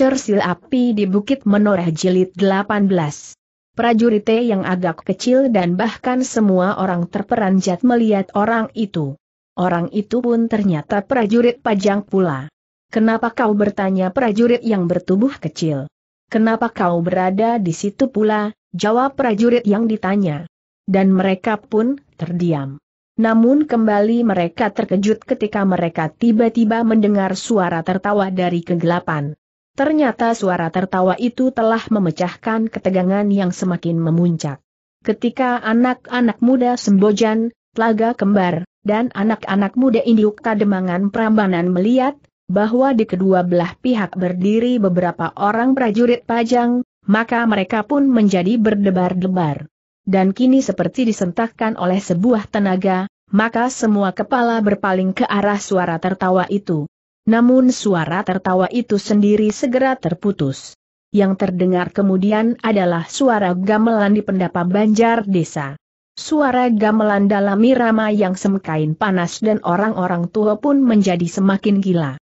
Cersil Api di Bukit Menoreh Jilid 18. Prajurit yang agak kecil dan bahkan semua orang terperanjat melihat orang itu. Orang itu pun ternyata prajurit pajang pula. Kenapa kau bertanya prajurit yang bertubuh kecil? Kenapa kau berada di situ pula? Jawab prajurit yang ditanya. Dan mereka pun terdiam. Namun kembali mereka terkejut ketika mereka tiba-tiba mendengar suara tertawa dari kegelapan. Ternyata suara tertawa itu telah memecahkan ketegangan yang semakin memuncak. Ketika anak-anak muda Sembojan, Telaga Kembar, dan anak-anak muda Induk Kademangan Prambanan melihat, bahwa di kedua belah pihak berdiri beberapa orang prajurit pajang, maka mereka pun menjadi berdebar-debar. Dan kini seperti disentakkan oleh sebuah tenaga, maka semua kepala berpaling ke arah suara tertawa itu. Namun suara tertawa itu sendiri segera terputus. Yang terdengar kemudian adalah suara gamelan di pendapa banjar desa. Suara gamelan dalam irama yang semakin panas dan orang-orang tua pun menjadi semakin gila.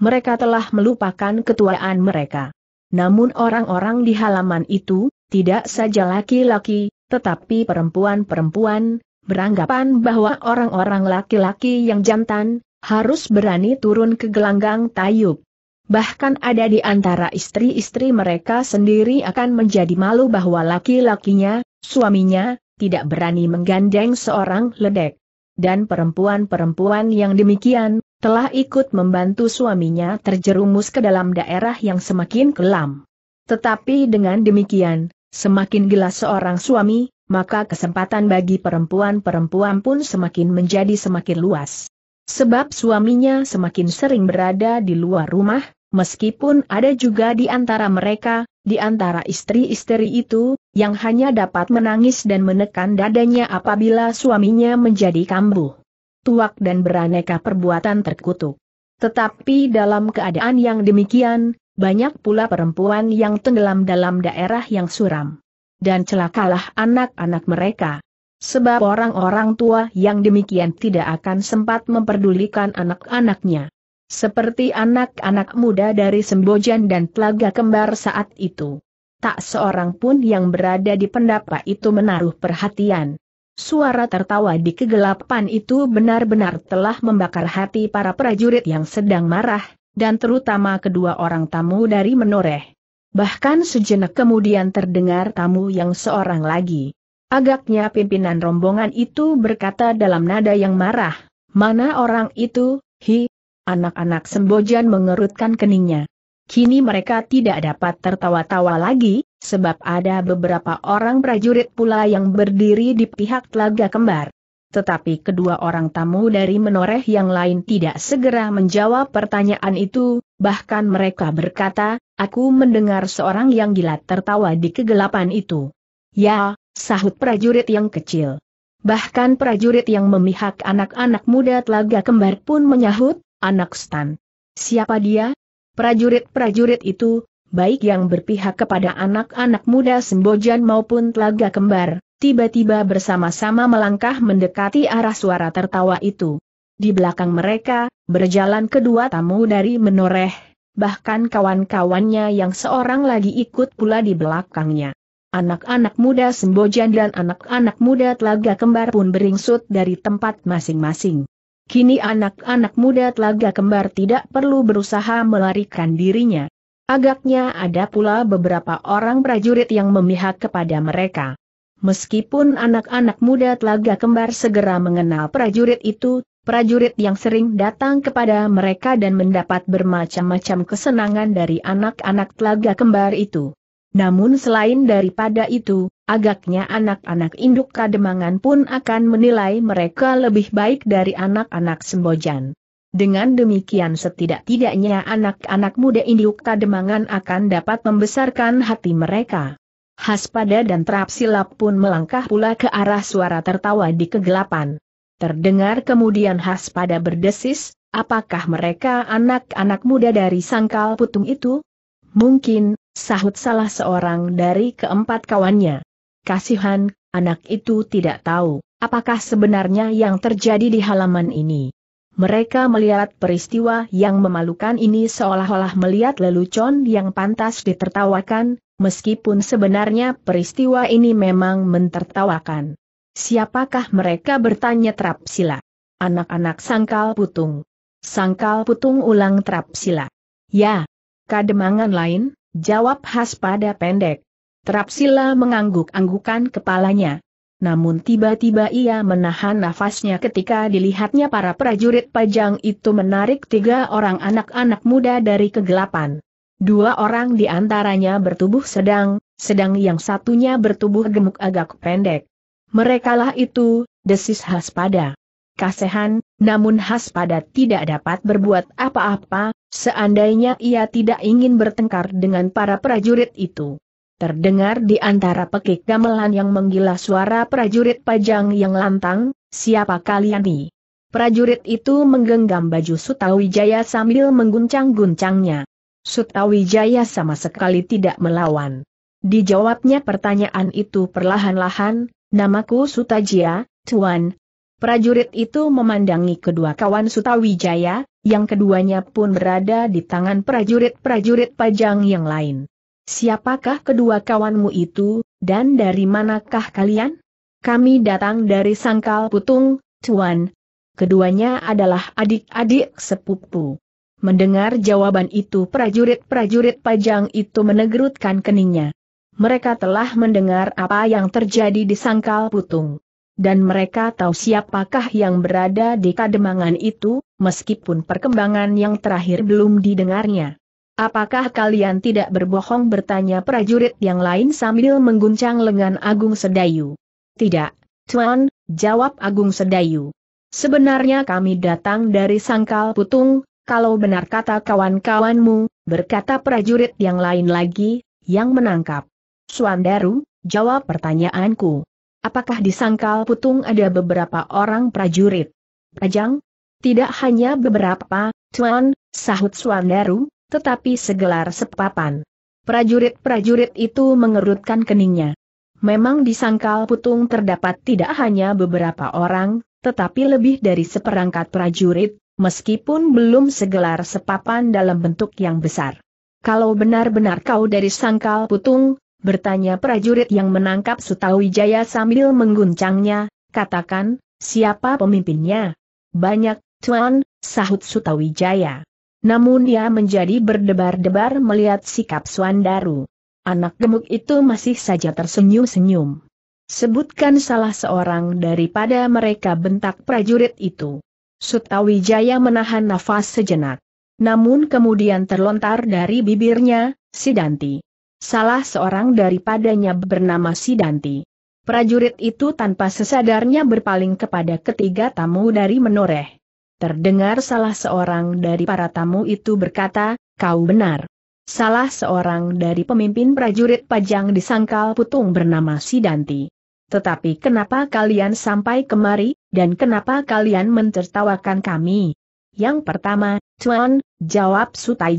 Mereka telah melupakan ketuaan mereka. Namun orang-orang di halaman itu, tidak saja laki-laki, tetapi perempuan-perempuan, beranggapan bahwa orang-orang laki-laki yang jantan, harus berani turun ke gelanggang Tayub. Bahkan ada di antara istri-istri mereka sendiri akan menjadi malu bahwa laki-lakinya, suaminya, tidak berani menggandeng seorang ledek. Dan perempuan-perempuan yang demikian, telah ikut membantu suaminya terjerumus ke dalam daerah yang semakin kelam. Tetapi dengan demikian, semakin gelas seorang suami, maka kesempatan bagi perempuan-perempuan pun semakin menjadi semakin luas. Sebab suaminya semakin sering berada di luar rumah, meskipun ada juga di antara mereka, di antara istri-istri itu, yang hanya dapat menangis dan menekan dadanya apabila suaminya menjadi kambuh. Tuak dan beraneka perbuatan terkutuk. Tetapi dalam keadaan yang demikian, banyak pula perempuan yang tenggelam dalam daerah yang suram. Dan celakalah anak-anak mereka sebab orang-orang tua yang demikian tidak akan sempat memperdulikan anak-anaknya. Seperti anak-anak muda dari Sembojan dan Telaga Kembar saat itu. Tak seorang pun yang berada di pendapa itu menaruh perhatian. Suara tertawa di kegelapan itu benar-benar telah membakar hati para prajurit yang sedang marah, dan terutama kedua orang tamu dari menoreh. Bahkan sejenak kemudian terdengar tamu yang seorang lagi. Agaknya pimpinan rombongan itu berkata dalam nada yang marah, mana orang itu, hi, anak-anak sembojan mengerutkan keningnya. Kini mereka tidak dapat tertawa-tawa lagi, sebab ada beberapa orang prajurit pula yang berdiri di pihak telaga kembar. Tetapi kedua orang tamu dari menoreh yang lain tidak segera menjawab pertanyaan itu, bahkan mereka berkata, aku mendengar seorang yang gila tertawa di kegelapan itu. Ya, sahut prajurit yang kecil. Bahkan prajurit yang memihak anak-anak muda telaga kembar pun menyahut, anak stan. Siapa dia? Prajurit-prajurit itu, baik yang berpihak kepada anak-anak muda Sembojan maupun telaga kembar, tiba-tiba bersama-sama melangkah mendekati arah suara tertawa itu. Di belakang mereka, berjalan kedua tamu dari menoreh, bahkan kawan-kawannya yang seorang lagi ikut pula di belakangnya. Anak-anak muda Sembojan dan anak-anak muda Telaga Kembar pun beringsut dari tempat masing-masing. Kini anak-anak muda Telaga Kembar tidak perlu berusaha melarikan dirinya. Agaknya ada pula beberapa orang prajurit yang memihak kepada mereka. Meskipun anak-anak muda Telaga Kembar segera mengenal prajurit itu, prajurit yang sering datang kepada mereka dan mendapat bermacam-macam kesenangan dari anak-anak Telaga Kembar itu. Namun selain daripada itu, agaknya anak-anak induk kademangan pun akan menilai mereka lebih baik dari anak-anak sembojan. Dengan demikian setidak-tidaknya anak-anak muda induk kademangan akan dapat membesarkan hati mereka. Haspada dan Terap Silap pun melangkah pula ke arah suara tertawa di kegelapan. Terdengar kemudian Haspada berdesis, apakah mereka anak-anak muda dari sangkal putung itu? Mungkin, sahut salah seorang dari keempat kawannya. Kasihan, anak itu tidak tahu apakah sebenarnya yang terjadi di halaman ini. Mereka melihat peristiwa yang memalukan ini seolah-olah melihat lelucon yang pantas ditertawakan, meskipun sebenarnya peristiwa ini memang mentertawakan. Siapakah mereka bertanya Trapsila? Anak-anak sangkal putung. Sangkal putung ulang Trapsila. Ya. Kademangan lain, Jawab khas pada pendek. Terapsila mengangguk-anggukan kepalanya. Namun tiba-tiba ia menahan nafasnya ketika dilihatnya para prajurit pajang itu menarik tiga orang anak-anak muda dari kegelapan. Dua orang di antaranya bertubuh sedang, sedang yang satunya bertubuh gemuk agak pendek. Merekalah itu, desis Haspada. Kasehan, namun Haspada tidak dapat berbuat apa-apa, seandainya ia tidak ingin bertengkar dengan para prajurit itu. Terdengar di antara pekik gamelan yang menggila suara prajurit pajang yang lantang, siapa kalian nih? Prajurit itu menggenggam baju Sutawijaya sambil mengguncang-guncangnya. Sutawijaya sama sekali tidak melawan. Dijawabnya pertanyaan itu perlahan-lahan, namaku Sutajia, Tuan. Prajurit itu memandangi kedua kawan Sutawijaya, yang keduanya pun berada di tangan prajurit-prajurit pajang yang lain. Siapakah kedua kawanmu itu, dan dari manakah kalian? Kami datang dari Sangkal Putung, Tuan. Keduanya adalah adik-adik sepupu. Mendengar jawaban itu prajurit-prajurit pajang itu menegerutkan keningnya. Mereka telah mendengar apa yang terjadi di Sangkal Putung dan mereka tahu siapakah yang berada di kademangan itu, meskipun perkembangan yang terakhir belum didengarnya. Apakah kalian tidak berbohong bertanya prajurit yang lain sambil mengguncang lengan Agung Sedayu? Tidak, Tuan, jawab Agung Sedayu. Sebenarnya kami datang dari Sangkal Putung, kalau benar kata kawan-kawanmu, berkata prajurit yang lain lagi, yang menangkap. Suandaru, jawab pertanyaanku. Apakah di Sangkal Putung ada beberapa orang prajurit? Pajang? Tidak hanya beberapa, Tuan, sahut Suandaru, tetapi segelar sepapan. Prajurit-prajurit itu mengerutkan keningnya. Memang di Sangkal Putung terdapat tidak hanya beberapa orang, tetapi lebih dari seperangkat prajurit, meskipun belum segelar sepapan dalam bentuk yang besar. Kalau benar-benar kau dari Sangkal Putung, Bertanya prajurit yang menangkap Sutawijaya sambil mengguncangnya, katakan, siapa pemimpinnya? Banyak, Tuan, sahut Sutawijaya. Namun ia menjadi berdebar-debar melihat sikap Suandaru. Anak gemuk itu masih saja tersenyum-senyum. Sebutkan salah seorang daripada mereka bentak prajurit itu. Sutawijaya menahan nafas sejenak. Namun kemudian terlontar dari bibirnya, Sidanti. Salah seorang daripadanya bernama Sidanti. Prajurit itu tanpa sesadarnya berpaling kepada ketiga tamu dari menoreh. Terdengar salah seorang dari para tamu itu berkata, kau benar. Salah seorang dari pemimpin prajurit pajang disangkal putung bernama Sidanti. Tetapi kenapa kalian sampai kemari, dan kenapa kalian mencertawakan kami? Yang pertama, Tuan, jawab Sutai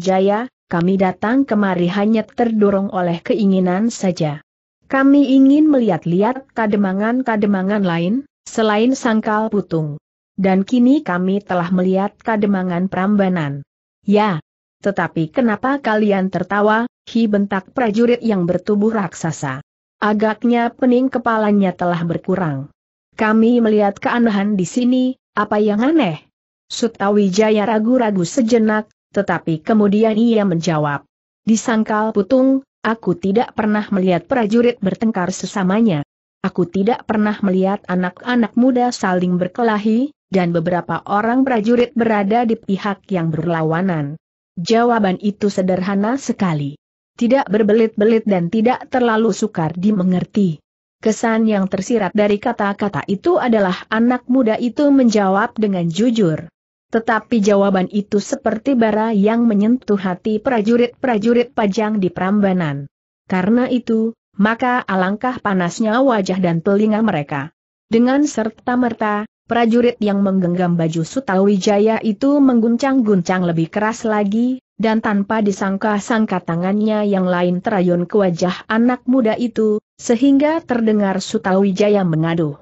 kami datang kemari hanya terdorong oleh keinginan saja. Kami ingin melihat-lihat kademangan-kademangan lain, selain sangkal putung. Dan kini kami telah melihat kademangan Prambanan. Ya, tetapi kenapa kalian tertawa, hi bentak prajurit yang bertubuh raksasa. Agaknya pening kepalanya telah berkurang. Kami melihat keanehan di sini, apa yang aneh? Sutawijaya ragu-ragu sejenak, tetapi kemudian ia menjawab. Di sangkal putung, aku tidak pernah melihat prajurit bertengkar sesamanya. Aku tidak pernah melihat anak-anak muda saling berkelahi, dan beberapa orang prajurit berada di pihak yang berlawanan. Jawaban itu sederhana sekali. Tidak berbelit-belit dan tidak terlalu sukar dimengerti. Kesan yang tersirat dari kata-kata itu adalah anak muda itu menjawab dengan jujur. Tetapi jawaban itu seperti bara yang menyentuh hati prajurit-prajurit pajang di Prambanan. Karena itu, maka alangkah panasnya wajah dan telinga mereka. Dengan serta-merta, prajurit yang menggenggam baju Sutawijaya itu mengguncang-guncang lebih keras lagi, dan tanpa disangka-sangka tangannya yang lain terayun ke wajah anak muda itu, sehingga terdengar Sutawijaya mengaduh.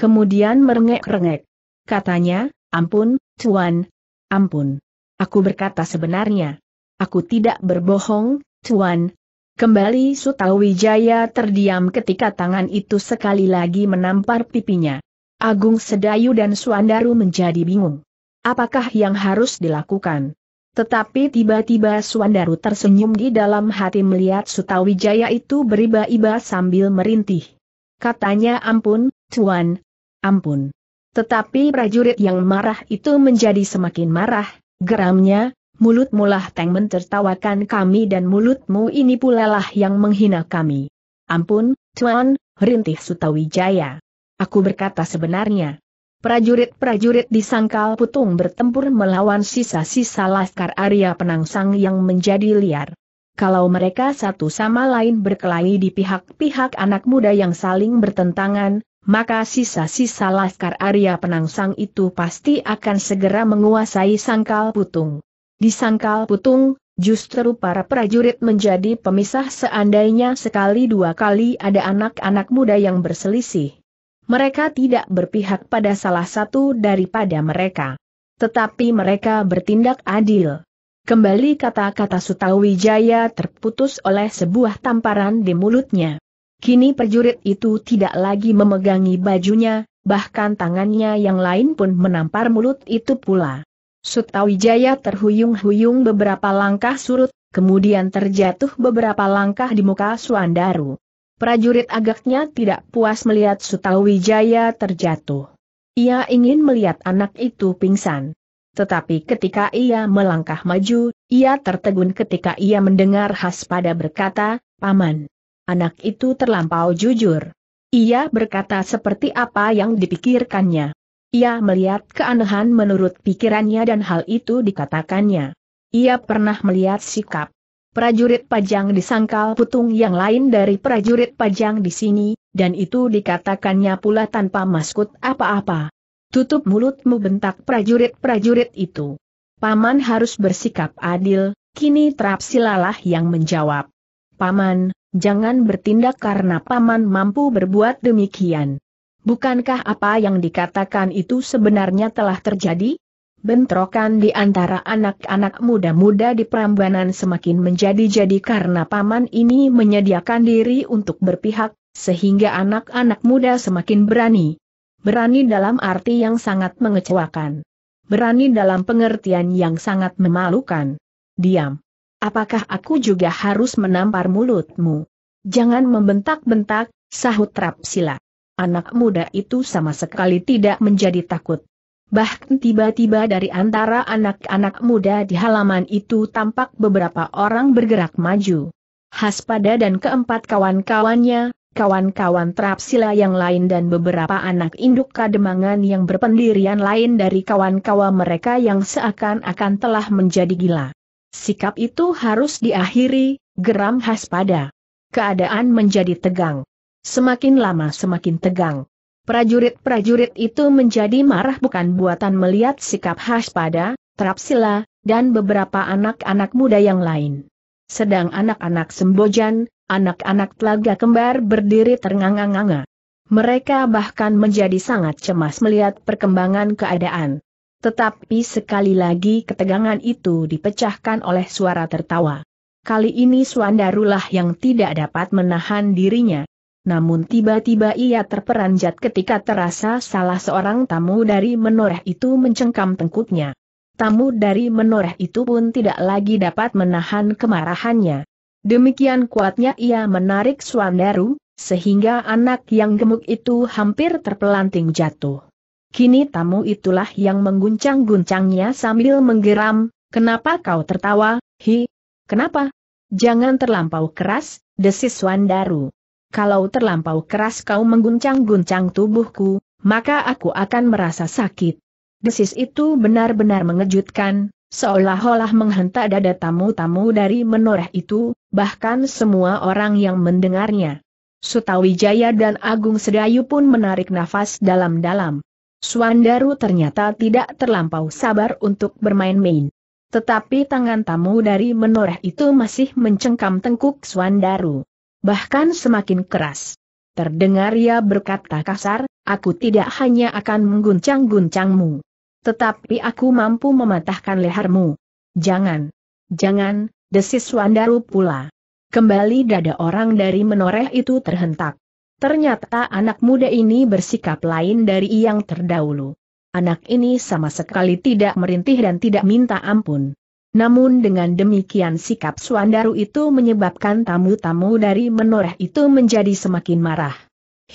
Kemudian merengek-rengek. Katanya, Ampun, Tuan, ampun. Aku berkata sebenarnya. Aku tidak berbohong, Tuan. Kembali Sutawijaya terdiam ketika tangan itu sekali lagi menampar pipinya. Agung Sedayu dan Suandaru menjadi bingung. Apakah yang harus dilakukan? Tetapi tiba-tiba Suandaru tersenyum di dalam hati melihat Sutawijaya itu beriba-iba sambil merintih. Katanya ampun, Tuan. Ampun. Tetapi prajurit yang marah itu menjadi semakin marah, geramnya, mulut mulah Teng mentertawakan kami dan mulutmu ini pula lah yang menghina kami. Ampun, Tuan, rintih Sutawijaya. Aku berkata sebenarnya. Prajurit-prajurit di Sangkal putung bertempur melawan sisa-sisa Laskar Arya Penangsang yang menjadi liar. Kalau mereka satu sama lain berkelahi di pihak-pihak anak muda yang saling bertentangan, maka sisa-sisa Laskar Arya Penangsang itu pasti akan segera menguasai Sangkal Putung. Di Sangkal Putung, justru para prajurit menjadi pemisah seandainya sekali dua kali ada anak-anak muda yang berselisih. Mereka tidak berpihak pada salah satu daripada mereka. Tetapi mereka bertindak adil. Kembali kata-kata Sutawijaya terputus oleh sebuah tamparan di mulutnya. Kini perjurit itu tidak lagi memegangi bajunya, bahkan tangannya yang lain pun menampar mulut itu pula. Sutawijaya terhuyung-huyung beberapa langkah surut, kemudian terjatuh beberapa langkah di muka Suandaru. Prajurit agaknya tidak puas melihat Sutawijaya terjatuh. Ia ingin melihat anak itu pingsan. Tetapi ketika ia melangkah maju, ia tertegun ketika ia mendengar Haspada berkata, Paman anak itu terlampau jujur. Ia berkata seperti apa yang dipikirkannya. Ia melihat keanehan menurut pikirannya dan hal itu dikatakannya. Ia pernah melihat sikap prajurit pajang di sangkal putung yang lain dari prajurit pajang di sini, dan itu dikatakannya pula tanpa maskut apa-apa. Tutup mulutmu bentak prajurit-prajurit itu. Paman harus bersikap adil, kini Trapsilalah yang menjawab. Paman, jangan bertindak karena paman mampu berbuat demikian. Bukankah apa yang dikatakan itu sebenarnya telah terjadi? Bentrokan di antara anak-anak muda-muda di Perambanan semakin menjadi-jadi karena paman ini menyediakan diri untuk berpihak, sehingga anak-anak muda semakin berani. Berani dalam arti yang sangat mengecewakan. Berani dalam pengertian yang sangat memalukan. Diam apakah aku juga harus menampar mulutmu? Jangan membentak-bentak, sahut Trapsila. Anak muda itu sama sekali tidak menjadi takut. Bahkan tiba-tiba dari antara anak-anak muda di halaman itu tampak beberapa orang bergerak maju. Haspada dan keempat kawan-kawannya, kawan-kawan Trapsila yang lain dan beberapa anak induk kademangan yang berpendirian lain dari kawan-kawan mereka yang seakan-akan telah menjadi gila. Sikap itu harus diakhiri, geram haspada. Keadaan menjadi tegang. Semakin lama semakin tegang. Prajurit-prajurit itu menjadi marah bukan buatan melihat sikap haspada, terapsila, dan beberapa anak-anak muda yang lain. Sedang anak-anak sembojan, anak-anak telaga kembar berdiri ternganga-nganga. Mereka bahkan menjadi sangat cemas melihat perkembangan keadaan. Tetapi sekali lagi ketegangan itu dipecahkan oleh suara tertawa. Kali ini Suandarulah yang tidak dapat menahan dirinya. Namun tiba-tiba ia terperanjat ketika terasa salah seorang tamu dari menoreh itu mencengkam tengkuknya. Tamu dari menoreh itu pun tidak lagi dapat menahan kemarahannya. Demikian kuatnya ia menarik Suandaru, sehingga anak yang gemuk itu hampir terpelanting jatuh. Kini tamu itulah yang mengguncang-guncangnya sambil menggeram, kenapa kau tertawa, hi? Kenapa? Jangan terlampau keras, desis Wandaru. Kalau terlampau keras kau mengguncang-guncang tubuhku, maka aku akan merasa sakit. Desis itu benar-benar mengejutkan, seolah-olah menghentak dada tamu-tamu dari menoreh itu, bahkan semua orang yang mendengarnya. Sutawijaya dan Agung Sedayu pun menarik nafas dalam-dalam. Suandaru ternyata tidak terlampau sabar untuk bermain-main. Tetapi tangan tamu dari menoreh itu masih mencengkam tengkuk Suandaru. Bahkan semakin keras. Terdengar ia berkata kasar, aku tidak hanya akan mengguncang-guncangmu. Tetapi aku mampu mematahkan lehermu. Jangan. Jangan, desis Suandaru pula. Kembali dada orang dari menoreh itu terhentak. Ternyata anak muda ini bersikap lain dari yang terdahulu. Anak ini sama sekali tidak merintih dan tidak minta ampun. Namun dengan demikian sikap Suandaru itu menyebabkan tamu-tamu dari menoreh itu menjadi semakin marah.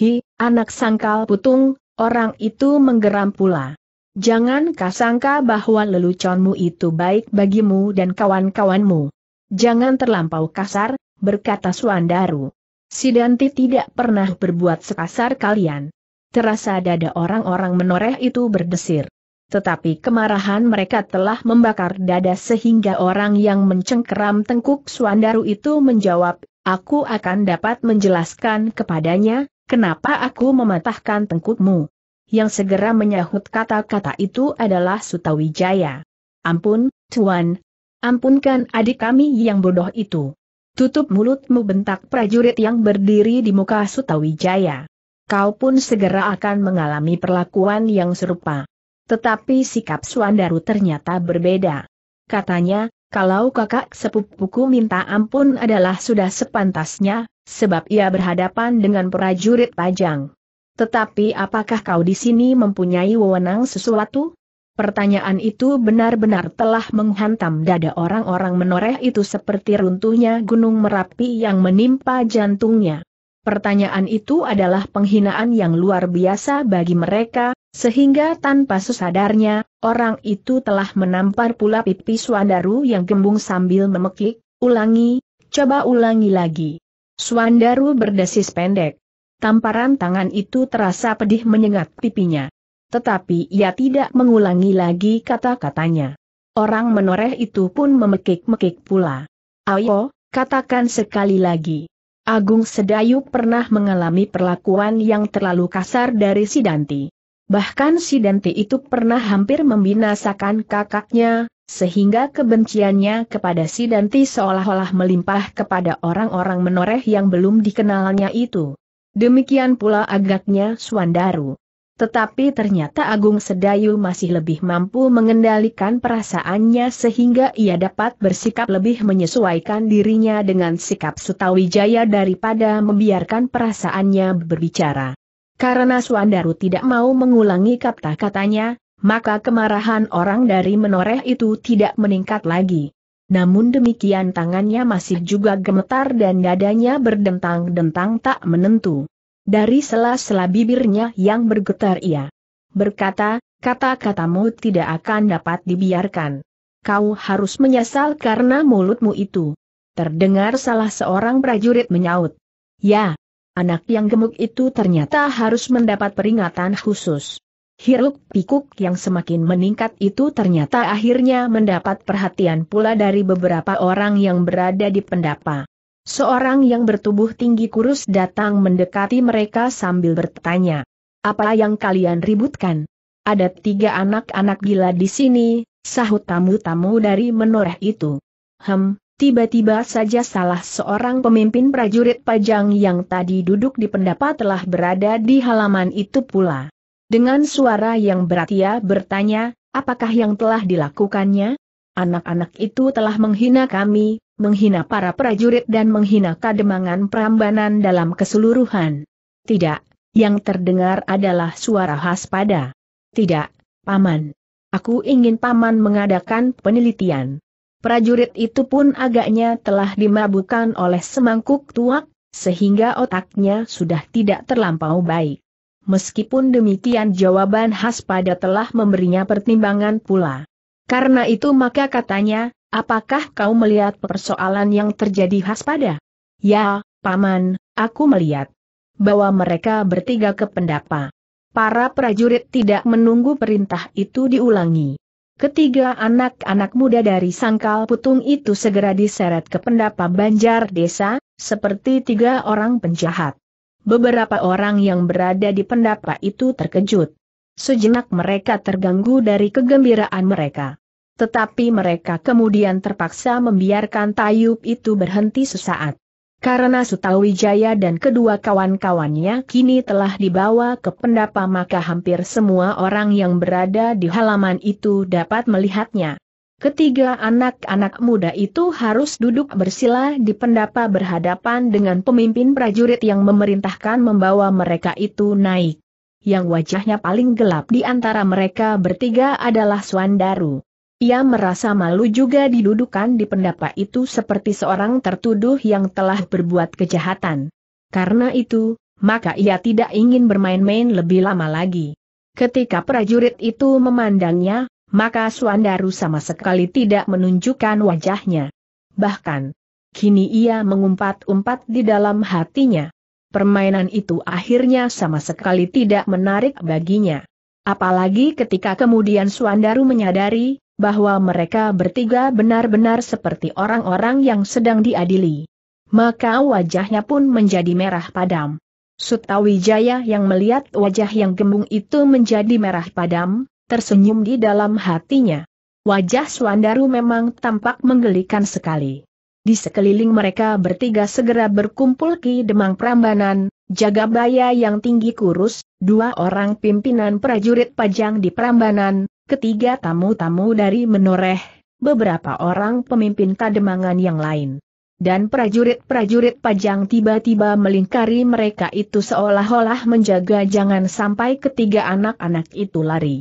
Hi, anak sangkal putung, orang itu menggeram pula. Jangan kau sangka bahwa leluconmu itu baik bagimu dan kawan-kawanmu. Jangan terlampau kasar, berkata Suandaru. Si Danti tidak pernah berbuat sekasar kalian. Terasa dada orang-orang menoreh itu berdesir. Tetapi kemarahan mereka telah membakar dada sehingga orang yang mencengkeram tengkuk Suandaru itu menjawab, aku akan dapat menjelaskan kepadanya, kenapa aku mematahkan tengkukmu. Yang segera menyahut kata-kata itu adalah Sutawijaya. Ampun, Tuan. Ampunkan adik kami yang bodoh itu. Tutup mulutmu bentak prajurit yang berdiri di muka Sutawijaya. Kau pun segera akan mengalami perlakuan yang serupa. Tetapi sikap Suandaru ternyata berbeda. Katanya, kalau kakak sepupuku minta ampun adalah sudah sepantasnya, sebab ia berhadapan dengan prajurit pajang. Tetapi apakah kau di sini mempunyai wewenang sesuatu? Pertanyaan itu benar-benar telah menghantam dada orang-orang menoreh itu seperti runtuhnya gunung Merapi yang menimpa jantungnya. Pertanyaan itu adalah penghinaan yang luar biasa bagi mereka, sehingga tanpa sesadarnya, orang itu telah menampar pula pipi Swandaru yang gembung sambil memekik, ulangi, coba ulangi lagi. Swandaru berdesis pendek. Tamparan tangan itu terasa pedih menyengat pipinya. Tetapi ia tidak mengulangi lagi kata-katanya. Orang menoreh itu pun memekik-mekik pula. Ayo, katakan sekali lagi. Agung Sedayu pernah mengalami perlakuan yang terlalu kasar dari Sidanti. Bahkan Sidanti itu pernah hampir membinasakan kakaknya, sehingga kebenciannya kepada Sidanti seolah-olah melimpah kepada orang-orang menoreh yang belum dikenalnya itu. Demikian pula agaknya Suandaru. Tetapi ternyata Agung Sedayu masih lebih mampu mengendalikan perasaannya sehingga ia dapat bersikap lebih menyesuaikan dirinya dengan sikap Sutawijaya daripada membiarkan perasaannya berbicara. Karena Suandaru tidak mau mengulangi kata-katanya, maka kemarahan orang dari menoreh itu tidak meningkat lagi. Namun demikian tangannya masih juga gemetar dan dadanya berdentang-dentang tak menentu dari sela-sela bibirnya yang bergetar ia. Berkata, kata-katamu tidak akan dapat dibiarkan. Kau harus menyesal karena mulutmu itu. Terdengar salah seorang prajurit menyaut. Ya, anak yang gemuk itu ternyata harus mendapat peringatan khusus. Hiruk pikuk yang semakin meningkat itu ternyata akhirnya mendapat perhatian pula dari beberapa orang yang berada di pendapa. Seorang yang bertubuh tinggi kurus datang mendekati mereka sambil bertanya. Apa yang kalian ributkan? Ada tiga anak-anak gila di sini, sahut tamu-tamu dari menoreh itu. Hem, tiba-tiba saja salah seorang pemimpin prajurit pajang yang tadi duduk di pendapat telah berada di halaman itu pula. Dengan suara yang berat ia bertanya, apakah yang telah dilakukannya? Anak-anak itu telah menghina kami, menghina para prajurit dan menghina kademangan Prambanan dalam keseluruhan. Tidak, yang terdengar adalah suara khas pada. Tidak, Paman. Aku ingin Paman mengadakan penelitian. Prajurit itu pun agaknya telah dimabukan oleh semangkuk tuak, sehingga otaknya sudah tidak terlampau baik. Meskipun demikian jawaban khas pada telah memberinya pertimbangan pula. Karena itu maka katanya, Apakah kau melihat persoalan yang terjadi khas pada? Ya, Paman, aku melihat. Bahwa mereka bertiga ke pendapa. Para prajurit tidak menunggu perintah itu diulangi. Ketiga anak-anak muda dari sangkal putung itu segera diseret ke pendapa banjar desa, seperti tiga orang penjahat. Beberapa orang yang berada di pendapa itu terkejut. Sejenak mereka terganggu dari kegembiraan mereka. Tetapi mereka kemudian terpaksa membiarkan Tayub itu berhenti sesaat. Karena Sutawijaya dan kedua kawan-kawannya kini telah dibawa ke pendapa maka hampir semua orang yang berada di halaman itu dapat melihatnya. Ketiga anak-anak muda itu harus duduk bersila di pendapa berhadapan dengan pemimpin prajurit yang memerintahkan membawa mereka itu naik. Yang wajahnya paling gelap di antara mereka bertiga adalah Swandaru. Ia merasa malu juga didudukan di pendapa itu seperti seorang tertuduh yang telah berbuat kejahatan. Karena itu, maka ia tidak ingin bermain-main lebih lama lagi. Ketika prajurit itu memandangnya, maka Suandaru sama sekali tidak menunjukkan wajahnya. Bahkan, kini ia mengumpat-umpat di dalam hatinya. Permainan itu akhirnya sama sekali tidak menarik baginya. Apalagi ketika kemudian Suandaru menyadari bahwa mereka bertiga benar-benar seperti orang-orang yang sedang diadili. Maka wajahnya pun menjadi merah padam. Sutawijaya yang melihat wajah yang gembung itu menjadi merah padam, tersenyum di dalam hatinya. Wajah Suandaru memang tampak menggelikan sekali. Di sekeliling mereka bertiga segera berkumpul Ki Demang Prambanan, Jagabaya yang tinggi kurus, dua orang pimpinan prajurit pajang di Prambanan, ketiga tamu-tamu dari menoreh, beberapa orang pemimpin kademangan yang lain. Dan prajurit-prajurit pajang tiba-tiba melingkari mereka itu seolah-olah menjaga jangan sampai ketiga anak-anak itu lari.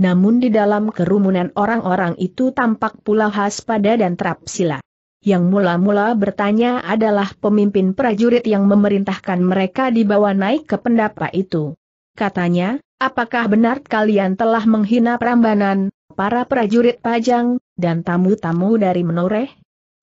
Namun di dalam kerumunan orang-orang itu tampak pula Haspada dan Trapsila. Yang mula-mula bertanya adalah pemimpin prajurit yang memerintahkan mereka dibawa naik ke pendapa itu. Katanya, Apakah benar kalian telah menghina Prambanan, para prajurit Pajang, dan tamu-tamu dari Menoreh?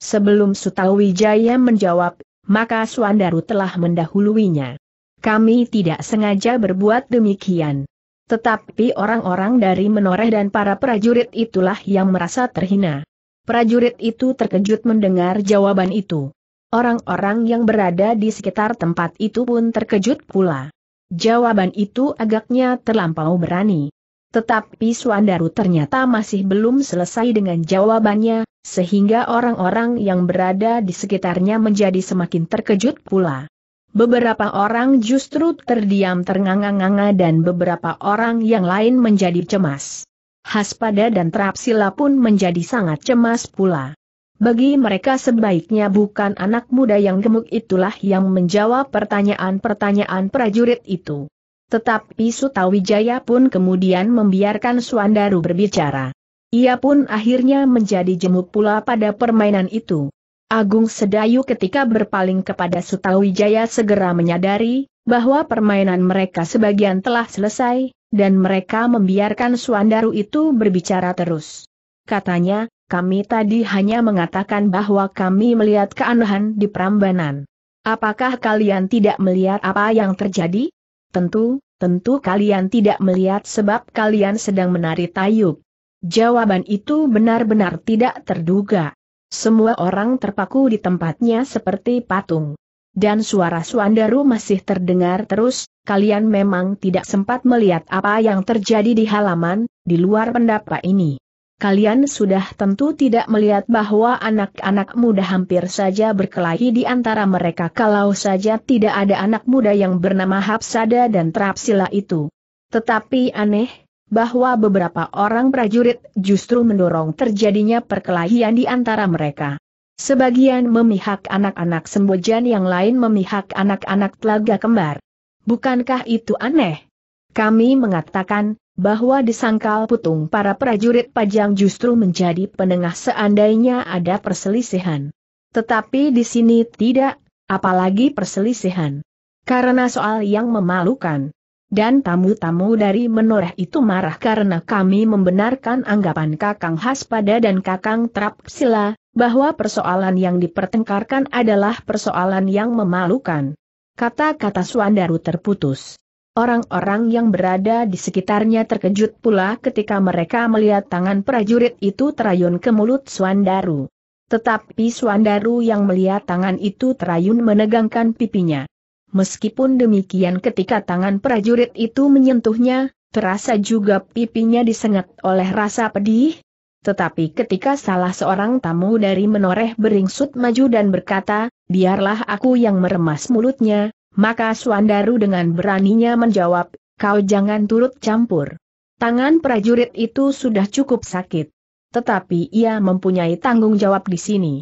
Sebelum Sutawijaya menjawab, maka Suandaru telah mendahuluinya. Kami tidak sengaja berbuat demikian. Tetapi orang-orang dari Menoreh dan para prajurit itulah yang merasa terhina. Prajurit itu terkejut mendengar jawaban itu. Orang-orang yang berada di sekitar tempat itu pun terkejut pula. Jawaban itu agaknya terlampau berani. Tetapi Suandaru ternyata masih belum selesai dengan jawabannya, sehingga orang-orang yang berada di sekitarnya menjadi semakin terkejut pula. Beberapa orang justru terdiam ternganga-nganga dan beberapa orang yang lain menjadi cemas. Haspada dan Trapsila pun menjadi sangat cemas pula. Bagi mereka sebaiknya bukan anak muda yang gemuk itulah yang menjawab pertanyaan-pertanyaan prajurit itu. Tetapi Sutawijaya pun kemudian membiarkan Suandaru berbicara. Ia pun akhirnya menjadi jemu pula pada permainan itu. Agung Sedayu ketika berpaling kepada Sutawijaya segera menyadari, bahwa permainan mereka sebagian telah selesai, dan mereka membiarkan Suandaru itu berbicara terus. Katanya, kami tadi hanya mengatakan bahwa kami melihat keanehan di Prambanan. Apakah kalian tidak melihat apa yang terjadi? Tentu, tentu kalian tidak melihat sebab kalian sedang menari tayub. Jawaban itu benar-benar tidak terduga. Semua orang terpaku di tempatnya seperti patung. Dan suara Suandaru masih terdengar terus, kalian memang tidak sempat melihat apa yang terjadi di halaman, di luar pendapa ini kalian sudah tentu tidak melihat bahwa anak-anak muda hampir saja berkelahi di antara mereka kalau saja tidak ada anak muda yang bernama Hapsada dan Trapsila itu. Tetapi aneh, bahwa beberapa orang prajurit justru mendorong terjadinya perkelahian di antara mereka. Sebagian memihak anak-anak Sembojan yang lain memihak anak-anak Telaga Kembar. Bukankah itu aneh? Kami mengatakan, bahwa disangkal putung para prajurit pajang justru menjadi penengah seandainya ada perselisihan. Tetapi di sini tidak, apalagi perselisihan. Karena soal yang memalukan. Dan tamu-tamu dari menoreh itu marah karena kami membenarkan anggapan Kakang Haspada dan Kakang Trapsila, bahwa persoalan yang dipertengkarkan adalah persoalan yang memalukan. Kata-kata Suandaru terputus. Orang-orang yang berada di sekitarnya terkejut pula ketika mereka melihat tangan prajurit itu terayun ke mulut Swandaru. Tetapi Swandaru yang melihat tangan itu terayun menegangkan pipinya. Meskipun demikian ketika tangan prajurit itu menyentuhnya, terasa juga pipinya disengat oleh rasa pedih. Tetapi ketika salah seorang tamu dari menoreh beringsut maju dan berkata, biarlah aku yang meremas mulutnya, maka Suandaru dengan beraninya menjawab, kau jangan turut campur. Tangan prajurit itu sudah cukup sakit. Tetapi ia mempunyai tanggung jawab di sini.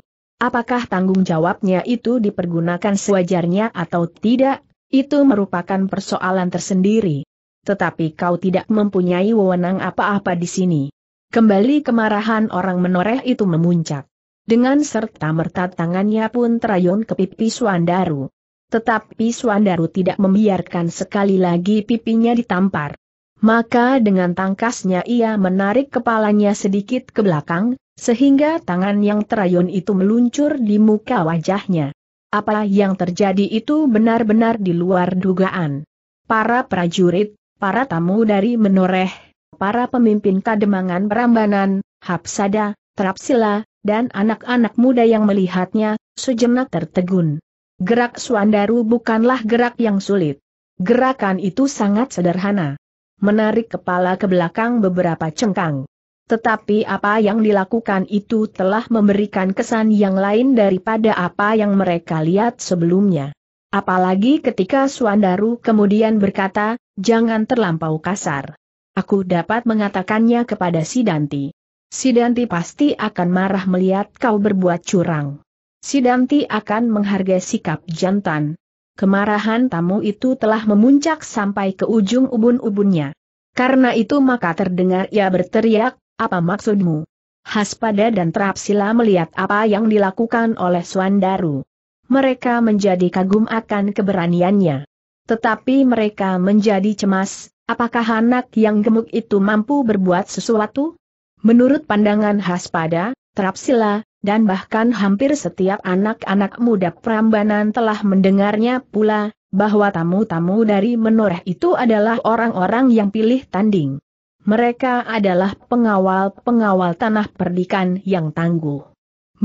Apakah tanggung jawabnya itu dipergunakan sewajarnya atau tidak, itu merupakan persoalan tersendiri. Tetapi kau tidak mempunyai wewenang apa-apa di sini. Kembali kemarahan orang menoreh itu memuncak. Dengan serta merta tangannya pun terayun ke pipi Suandaru. Tetapi Suandaru tidak membiarkan sekali lagi pipinya ditampar. Maka dengan tangkasnya ia menarik kepalanya sedikit ke belakang, sehingga tangan yang terayun itu meluncur di muka wajahnya. Apa yang terjadi itu benar-benar di luar dugaan. Para prajurit, para tamu dari Menoreh, para pemimpin Kademangan Prambanan, Hapsada, Trapsila, dan anak-anak muda yang melihatnya, sejenak tertegun. Gerak Suandaru bukanlah gerak yang sulit. Gerakan itu sangat sederhana. Menarik kepala ke belakang beberapa cengkang. Tetapi apa yang dilakukan itu telah memberikan kesan yang lain daripada apa yang mereka lihat sebelumnya. Apalagi ketika Suandaru kemudian berkata, jangan terlampau kasar. Aku dapat mengatakannya kepada Sidanti. Sidanti pasti akan marah melihat kau berbuat curang. Sidanti akan menghargai sikap jantan. Kemarahan tamu itu telah memuncak sampai ke ujung ubun-ubunnya. Karena itu maka terdengar ia berteriak, apa maksudmu? Haspada dan Trapsila melihat apa yang dilakukan oleh Swandaru. Mereka menjadi kagum akan keberaniannya. Tetapi mereka menjadi cemas, apakah anak yang gemuk itu mampu berbuat sesuatu? Menurut pandangan Haspada, Trapsila, dan bahkan hampir setiap anak-anak muda Prambanan telah mendengarnya pula, bahwa tamu-tamu dari menoreh itu adalah orang-orang yang pilih tanding. Mereka adalah pengawal-pengawal tanah perdikan yang tangguh.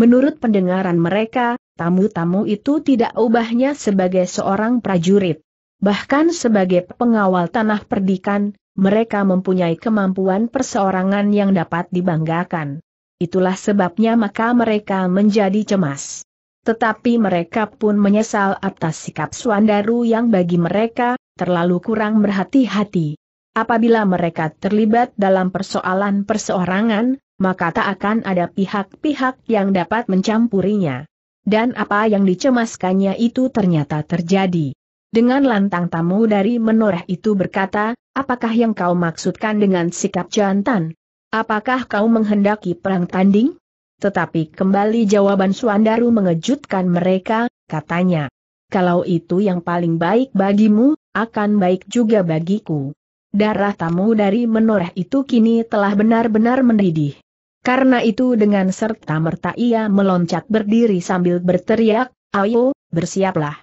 Menurut pendengaran mereka, tamu-tamu itu tidak ubahnya sebagai seorang prajurit. Bahkan sebagai pengawal tanah perdikan, mereka mempunyai kemampuan perseorangan yang dapat dibanggakan itulah sebabnya maka mereka menjadi cemas. Tetapi mereka pun menyesal atas sikap Suandaru yang bagi mereka, terlalu kurang berhati-hati. Apabila mereka terlibat dalam persoalan perseorangan, maka tak akan ada pihak-pihak yang dapat mencampurinya. Dan apa yang dicemaskannya itu ternyata terjadi. Dengan lantang tamu dari menoreh itu berkata, apakah yang kau maksudkan dengan sikap jantan? Apakah kau menghendaki perang tanding? Tetapi kembali jawaban Suandaru mengejutkan mereka, katanya. Kalau itu yang paling baik bagimu, akan baik juga bagiku. Darah tamu dari menoreh itu kini telah benar-benar mendidih. Karena itu dengan serta-merta ia meloncat berdiri sambil berteriak, ayo, bersiaplah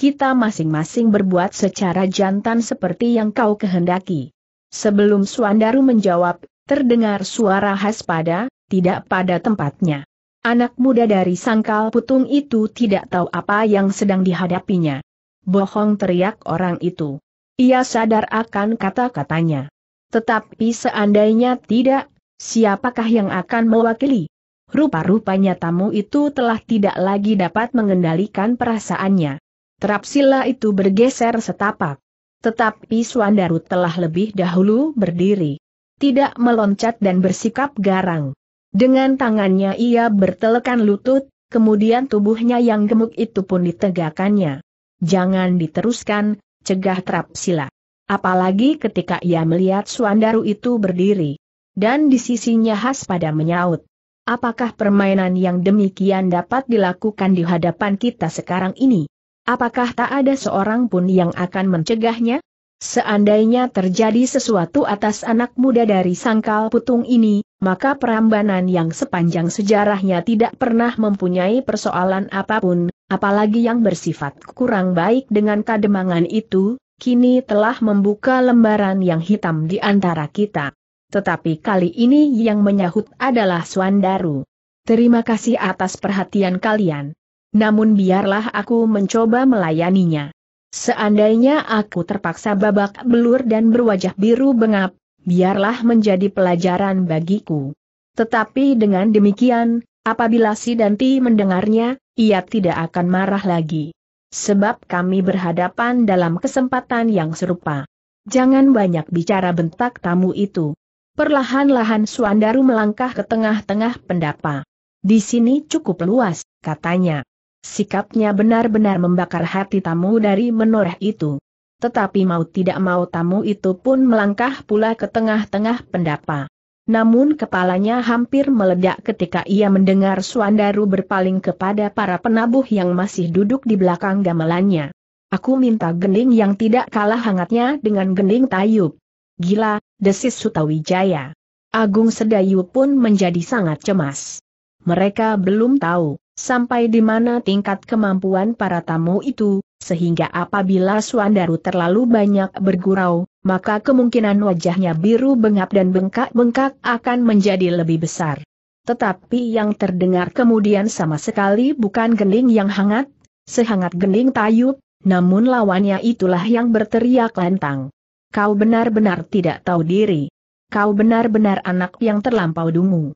kita masing-masing berbuat secara jantan seperti yang kau kehendaki. Sebelum Suandaru menjawab, terdengar suara khas pada, tidak pada tempatnya. Anak muda dari sangkal putung itu tidak tahu apa yang sedang dihadapinya. Bohong teriak orang itu. Ia sadar akan kata-katanya. Tetapi seandainya tidak, siapakah yang akan mewakili? Rupa-rupanya tamu itu telah tidak lagi dapat mengendalikan perasaannya. Terapsila itu bergeser setapak. Tetapi Suandaru telah lebih dahulu berdiri tidak meloncat dan bersikap garang. Dengan tangannya ia bertelekan lutut, kemudian tubuhnya yang gemuk itu pun ditegakkannya. Jangan diteruskan, cegah Trapsila. Apalagi ketika ia melihat Suandaru itu berdiri. Dan di sisinya khas pada menyaut. Apakah permainan yang demikian dapat dilakukan di hadapan kita sekarang ini? Apakah tak ada seorang pun yang akan mencegahnya? Seandainya terjadi sesuatu atas anak muda dari sangkal putung ini, maka perambanan yang sepanjang sejarahnya tidak pernah mempunyai persoalan apapun, apalagi yang bersifat kurang baik dengan kademangan itu, kini telah membuka lembaran yang hitam di antara kita. Tetapi kali ini yang menyahut adalah Swandaru. Terima kasih atas perhatian kalian. Namun biarlah aku mencoba melayaninya. Seandainya aku terpaksa babak belur dan berwajah biru bengap, biarlah menjadi pelajaran bagiku. Tetapi dengan demikian, apabila si Danti mendengarnya, ia tidak akan marah lagi. Sebab kami berhadapan dalam kesempatan yang serupa. Jangan banyak bicara bentak tamu itu. Perlahan-lahan Suandaru melangkah ke tengah-tengah pendapa. Di sini cukup luas, katanya. Sikapnya benar-benar membakar hati tamu dari menoreh itu. Tetapi mau tidak mau tamu itu pun melangkah pula ke tengah-tengah pendapa. Namun kepalanya hampir meledak ketika ia mendengar Suandaru berpaling kepada para penabuh yang masih duduk di belakang gamelannya. Aku minta gending yang tidak kalah hangatnya dengan gending tayub. Gila, desis Sutawijaya. Agung Sedayu pun menjadi sangat cemas. Mereka belum tahu sampai di mana tingkat kemampuan para tamu itu, sehingga apabila Suandaru terlalu banyak bergurau, maka kemungkinan wajahnya biru bengap dan bengkak-bengkak akan menjadi lebih besar. Tetapi yang terdengar kemudian sama sekali bukan gending yang hangat, sehangat gending tayub, namun lawannya itulah yang berteriak lantang. Kau benar-benar tidak tahu diri. Kau benar-benar anak yang terlampau dungu.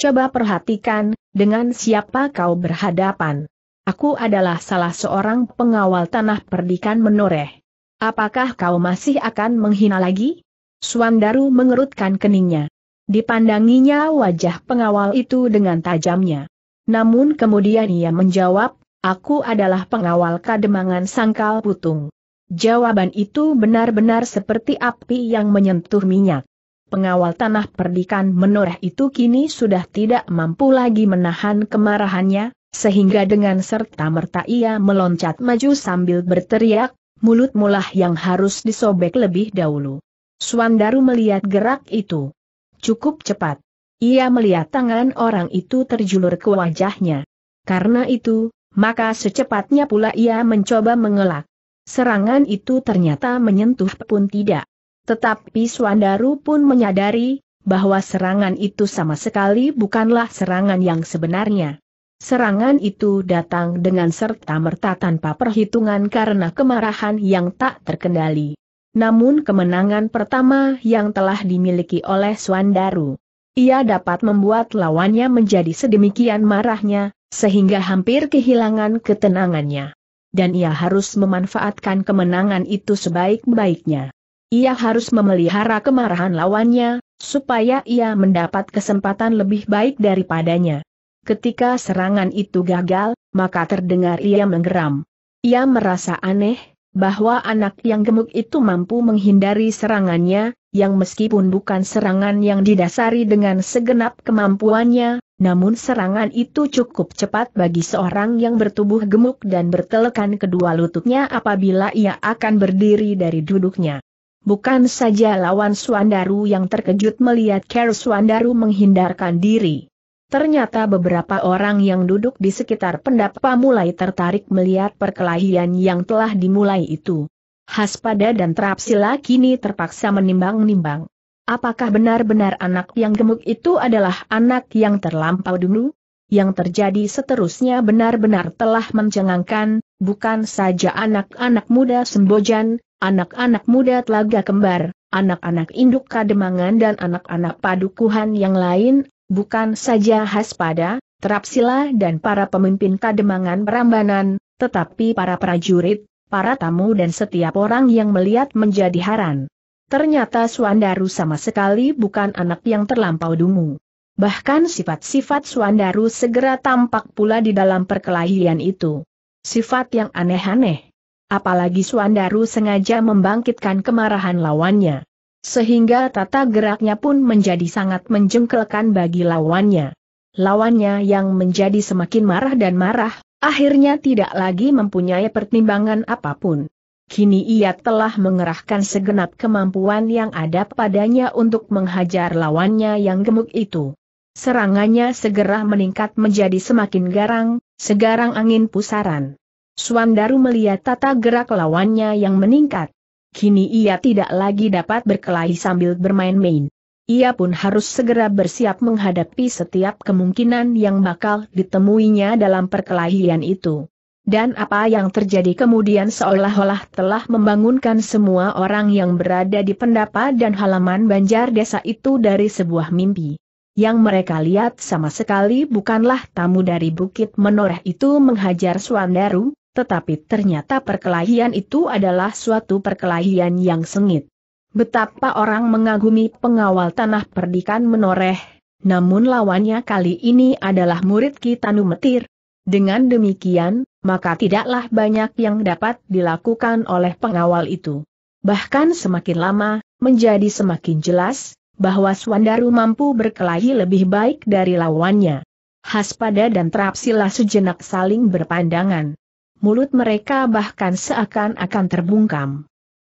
Coba perhatikan, dengan siapa kau berhadapan. Aku adalah salah seorang pengawal tanah perdikan menoreh. Apakah kau masih akan menghina lagi? Suandaru mengerutkan keningnya. Dipandanginya wajah pengawal itu dengan tajamnya. Namun kemudian ia menjawab, aku adalah pengawal kademangan sangkal putung. Jawaban itu benar-benar seperti api yang menyentuh minyak pengawal tanah perdikan menoreh itu kini sudah tidak mampu lagi menahan kemarahannya, sehingga dengan serta-merta ia meloncat maju sambil berteriak, mulut mulah yang harus disobek lebih dahulu. Suandaru melihat gerak itu. Cukup cepat. Ia melihat tangan orang itu terjulur ke wajahnya. Karena itu, maka secepatnya pula ia mencoba mengelak. Serangan itu ternyata menyentuh pun tidak. Tetapi Swandaru pun menyadari, bahwa serangan itu sama sekali bukanlah serangan yang sebenarnya. Serangan itu datang dengan serta-merta tanpa perhitungan karena kemarahan yang tak terkendali. Namun kemenangan pertama yang telah dimiliki oleh Swandaru. Ia dapat membuat lawannya menjadi sedemikian marahnya, sehingga hampir kehilangan ketenangannya. Dan ia harus memanfaatkan kemenangan itu sebaik-baiknya. Ia harus memelihara kemarahan lawannya, supaya ia mendapat kesempatan lebih baik daripadanya. Ketika serangan itu gagal, maka terdengar ia menggeram. Ia merasa aneh, bahwa anak yang gemuk itu mampu menghindari serangannya, yang meskipun bukan serangan yang didasari dengan segenap kemampuannya, namun serangan itu cukup cepat bagi seorang yang bertubuh gemuk dan bertelekan kedua lututnya apabila ia akan berdiri dari duduknya. Bukan saja lawan Suandaru yang terkejut melihat Ker Suandaru menghindarkan diri. Ternyata beberapa orang yang duduk di sekitar pendapa mulai tertarik melihat perkelahian yang telah dimulai itu. Haspada dan Trapsila kini terpaksa menimbang-nimbang. Apakah benar-benar anak yang gemuk itu adalah anak yang terlampau dulu? Yang terjadi seterusnya benar-benar telah mencengangkan, bukan saja anak-anak muda Sembojan, anak-anak muda telaga kembar, anak-anak induk kademangan dan anak-anak padukuhan yang lain, bukan saja khas pada Terapsila dan para pemimpin kademangan Prambanan, tetapi para prajurit, para tamu dan setiap orang yang melihat menjadi haran. Ternyata Suandaru sama sekali bukan anak yang terlampau dungu. Bahkan sifat-sifat Suandaru segera tampak pula di dalam perkelahian itu. Sifat yang aneh-aneh, apalagi Suandaru sengaja membangkitkan kemarahan lawannya. Sehingga tata geraknya pun menjadi sangat menjengkelkan bagi lawannya. Lawannya yang menjadi semakin marah dan marah, akhirnya tidak lagi mempunyai pertimbangan apapun. Kini ia telah mengerahkan segenap kemampuan yang ada padanya untuk menghajar lawannya yang gemuk itu. Serangannya segera meningkat menjadi semakin garang, segarang angin pusaran. Suandaru melihat tata gerak lawannya yang meningkat. Kini ia tidak lagi dapat berkelahi sambil bermain-main. Ia pun harus segera bersiap menghadapi setiap kemungkinan yang bakal ditemuinya dalam perkelahian itu. Dan apa yang terjadi kemudian seolah-olah telah membangunkan semua orang yang berada di pendapa dan halaman banjar desa itu dari sebuah mimpi. Yang mereka lihat sama sekali bukanlah tamu dari Bukit Menoreh itu menghajar Suandaru, tetapi ternyata perkelahian itu adalah suatu perkelahian yang sengit. Betapa orang mengagumi pengawal tanah perdikan menoreh, namun lawannya kali ini adalah murid Kitanu Metir. Dengan demikian, maka tidaklah banyak yang dapat dilakukan oleh pengawal itu. Bahkan semakin lama, menjadi semakin jelas, bahwa Swandaru mampu berkelahi lebih baik dari lawannya. Haspada dan Trapsila sejenak saling berpandangan mulut mereka bahkan seakan-akan terbungkam.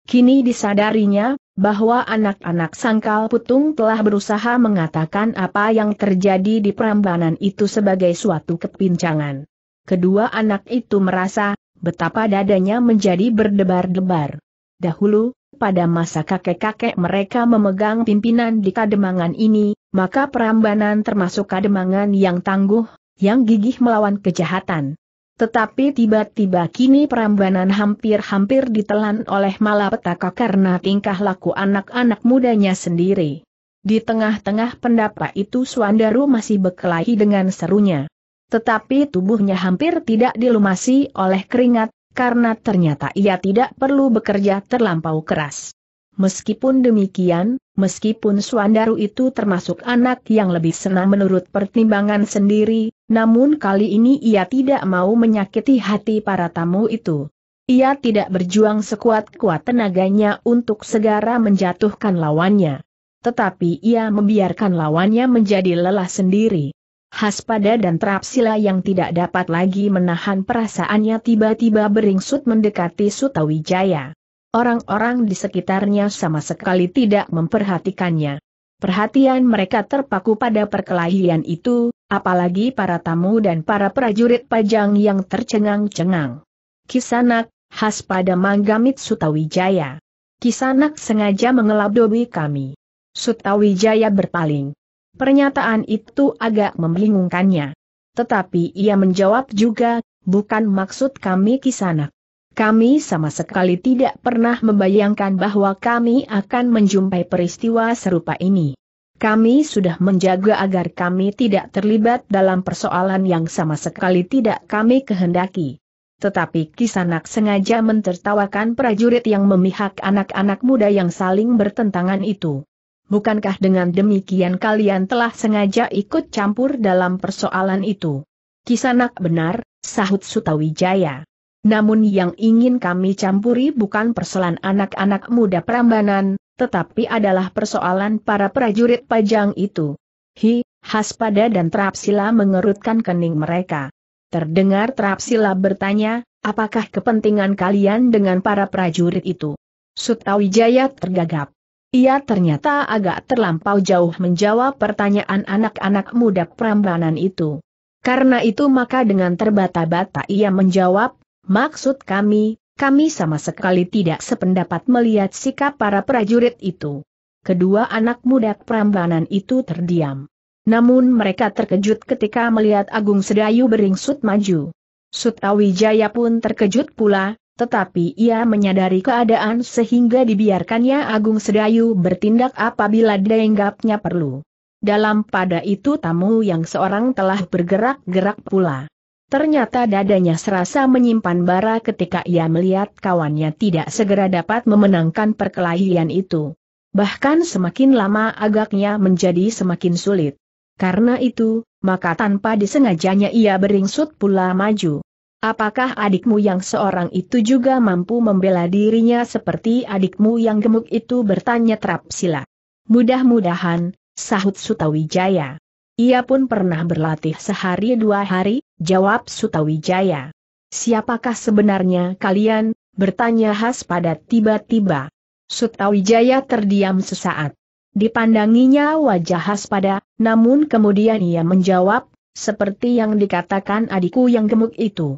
Kini disadarinya, bahwa anak-anak sangkal putung telah berusaha mengatakan apa yang terjadi di perambanan itu sebagai suatu kepincangan. Kedua anak itu merasa, betapa dadanya menjadi berdebar-debar. Dahulu, pada masa kakek-kakek mereka memegang pimpinan di kademangan ini, maka perambanan termasuk kademangan yang tangguh, yang gigih melawan kejahatan. Tetapi tiba-tiba kini perambanan hampir-hampir ditelan oleh malapetaka karena tingkah laku anak-anak mudanya sendiri. Di tengah-tengah pendapat itu Suandaru masih berkelahi dengan serunya. Tetapi tubuhnya hampir tidak dilumasi oleh keringat, karena ternyata ia tidak perlu bekerja terlampau keras. Meskipun demikian, meskipun Suandaru itu termasuk anak yang lebih senang menurut pertimbangan sendiri, namun kali ini ia tidak mau menyakiti hati para tamu itu. Ia tidak berjuang sekuat-kuat tenaganya untuk segera menjatuhkan lawannya. Tetapi ia membiarkan lawannya menjadi lelah sendiri. Haspada dan Trapsila yang tidak dapat lagi menahan perasaannya tiba-tiba beringsut mendekati Sutawijaya. Orang-orang di sekitarnya sama sekali tidak memperhatikannya. Perhatian mereka terpaku pada perkelahian itu, Apalagi para tamu dan para prajurit pajang yang tercengang-cengang. Kisanak, khas pada Manggamit Sutawijaya. Kisanak sengaja mengelabdobi kami. Sutawijaya berpaling. Pernyataan itu agak membingungkannya. Tetapi ia menjawab juga, bukan maksud kami Kisanak. Kami sama sekali tidak pernah membayangkan bahwa kami akan menjumpai peristiwa serupa ini. Kami sudah menjaga agar kami tidak terlibat dalam persoalan yang sama sekali tidak kami kehendaki. Tetapi Kisanak sengaja mentertawakan prajurit yang memihak anak-anak muda yang saling bertentangan itu. Bukankah dengan demikian kalian telah sengaja ikut campur dalam persoalan itu? Kisanak benar, sahut Sutawijaya. Namun yang ingin kami campuri bukan persoalan anak-anak muda Prambanan, tetapi adalah persoalan para prajurit pajang itu. Hi, Haspada dan Trapsila mengerutkan kening mereka. Terdengar Trapsila bertanya, apakah kepentingan kalian dengan para prajurit itu? Sutawijaya tergagap. Ia ternyata agak terlampau jauh menjawab pertanyaan anak-anak muda Prambanan itu. Karena itu maka dengan terbata-bata ia menjawab, maksud kami, kami sama sekali tidak sependapat melihat sikap para prajurit itu. Kedua anak muda Prambanan itu terdiam. Namun mereka terkejut ketika melihat Agung Sedayu beringsut maju. Sutawijaya pun terkejut pula, tetapi ia menyadari keadaan sehingga dibiarkannya Agung Sedayu bertindak apabila dianggapnya perlu. Dalam pada itu tamu yang seorang telah bergerak-gerak pula. Ternyata dadanya serasa menyimpan bara ketika ia melihat kawannya tidak segera dapat memenangkan perkelahian itu. Bahkan semakin lama agaknya menjadi semakin sulit. Karena itu, maka tanpa disengajanya ia beringsut pula maju. Apakah adikmu yang seorang itu juga mampu membela dirinya seperti adikmu yang gemuk itu bertanya Trapsila. Mudah-mudahan, sahut Sutawijaya. Ia pun pernah berlatih sehari dua hari, jawab Sutawijaya. Siapakah sebenarnya kalian, bertanya khas pada tiba-tiba. Sutawijaya terdiam sesaat. Dipandanginya wajah pada, namun kemudian ia menjawab, seperti yang dikatakan adikku yang gemuk itu.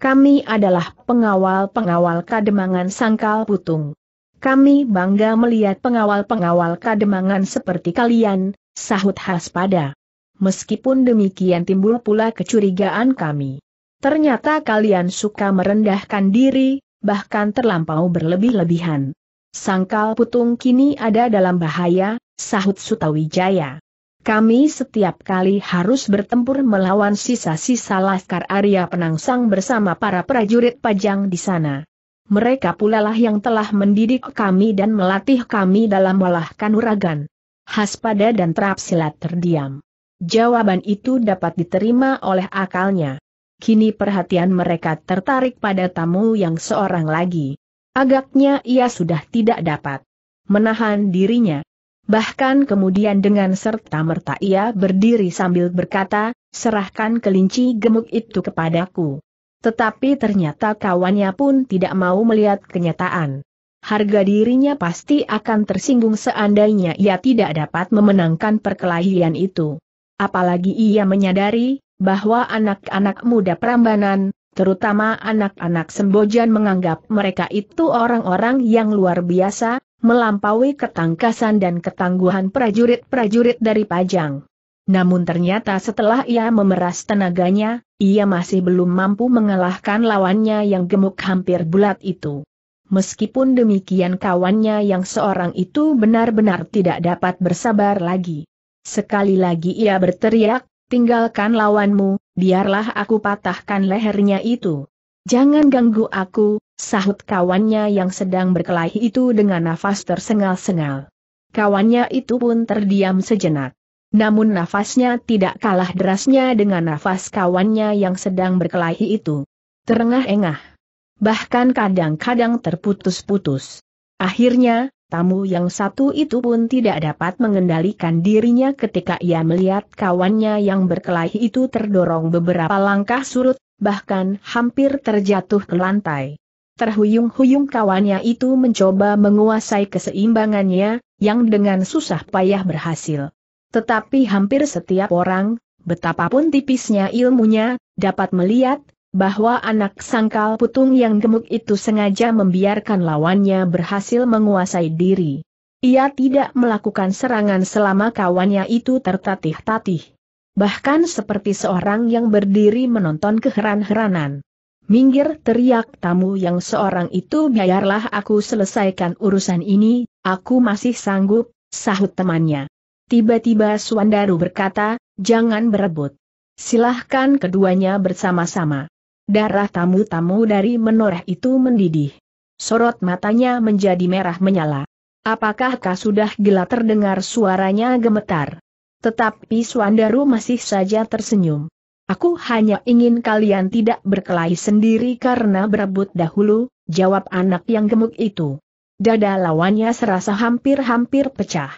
Kami adalah pengawal-pengawal kademangan sangkal putung. Kami bangga melihat pengawal-pengawal kademangan seperti kalian, sahut pada meskipun demikian timbul pula kecurigaan kami. Ternyata kalian suka merendahkan diri, bahkan terlampau berlebih-lebihan. Sangkal putung kini ada dalam bahaya, sahut Sutawijaya. Kami setiap kali harus bertempur melawan sisa-sisa Laskar Arya Penangsang bersama para prajurit pajang di sana. Mereka pula lah yang telah mendidik kami dan melatih kami dalam melahkan uragan. Haspada dan terap silat terdiam. Jawaban itu dapat diterima oleh akalnya. Kini perhatian mereka tertarik pada tamu yang seorang lagi. Agaknya ia sudah tidak dapat menahan dirinya. Bahkan kemudian dengan serta-merta ia berdiri sambil berkata, serahkan kelinci gemuk itu kepadaku. Tetapi ternyata kawannya pun tidak mau melihat kenyataan harga dirinya pasti akan tersinggung seandainya ia tidak dapat memenangkan perkelahian itu apalagi ia menyadari bahwa anak-anak muda Prambanan, terutama anak-anak Sembojan menganggap mereka itu orang-orang yang luar biasa, melampaui ketangkasan dan ketangguhan prajurit-prajurit dari Pajang. Namun ternyata setelah ia memeras tenaganya, ia masih belum mampu mengalahkan lawannya yang gemuk hampir bulat itu. Meskipun demikian kawannya yang seorang itu benar-benar tidak dapat bersabar lagi. Sekali lagi ia berteriak, tinggalkan lawanmu, biarlah aku patahkan lehernya itu. Jangan ganggu aku, sahut kawannya yang sedang berkelahi itu dengan nafas tersengal-sengal. Kawannya itu pun terdiam sejenak. Namun nafasnya tidak kalah derasnya dengan nafas kawannya yang sedang berkelahi itu. Terengah-engah. Bahkan kadang-kadang terputus-putus. Akhirnya, Tamu yang satu itu pun tidak dapat mengendalikan dirinya ketika ia melihat kawannya yang berkelahi itu terdorong beberapa langkah surut, bahkan hampir terjatuh ke lantai. Terhuyung-huyung kawannya itu mencoba menguasai keseimbangannya, yang dengan susah payah berhasil. Tetapi hampir setiap orang, betapapun tipisnya ilmunya, dapat melihat bahwa anak sangkal putung yang gemuk itu sengaja membiarkan lawannya berhasil menguasai diri. Ia tidak melakukan serangan selama kawannya itu tertatih-tatih. Bahkan seperti seorang yang berdiri menonton keheran-heranan. Minggir teriak tamu yang seorang itu biarlah aku selesaikan urusan ini, aku masih sanggup, sahut temannya. Tiba-tiba Suandaru berkata, jangan berebut. Silahkan keduanya bersama-sama. Darah tamu-tamu dari menoreh itu mendidih. Sorot matanya menjadi merah menyala. Apakah kau sudah gila terdengar suaranya gemetar? Tetapi Suandaru masih saja tersenyum. Aku hanya ingin kalian tidak berkelahi sendiri karena berebut dahulu, jawab anak yang gemuk itu. Dada lawannya serasa hampir-hampir pecah.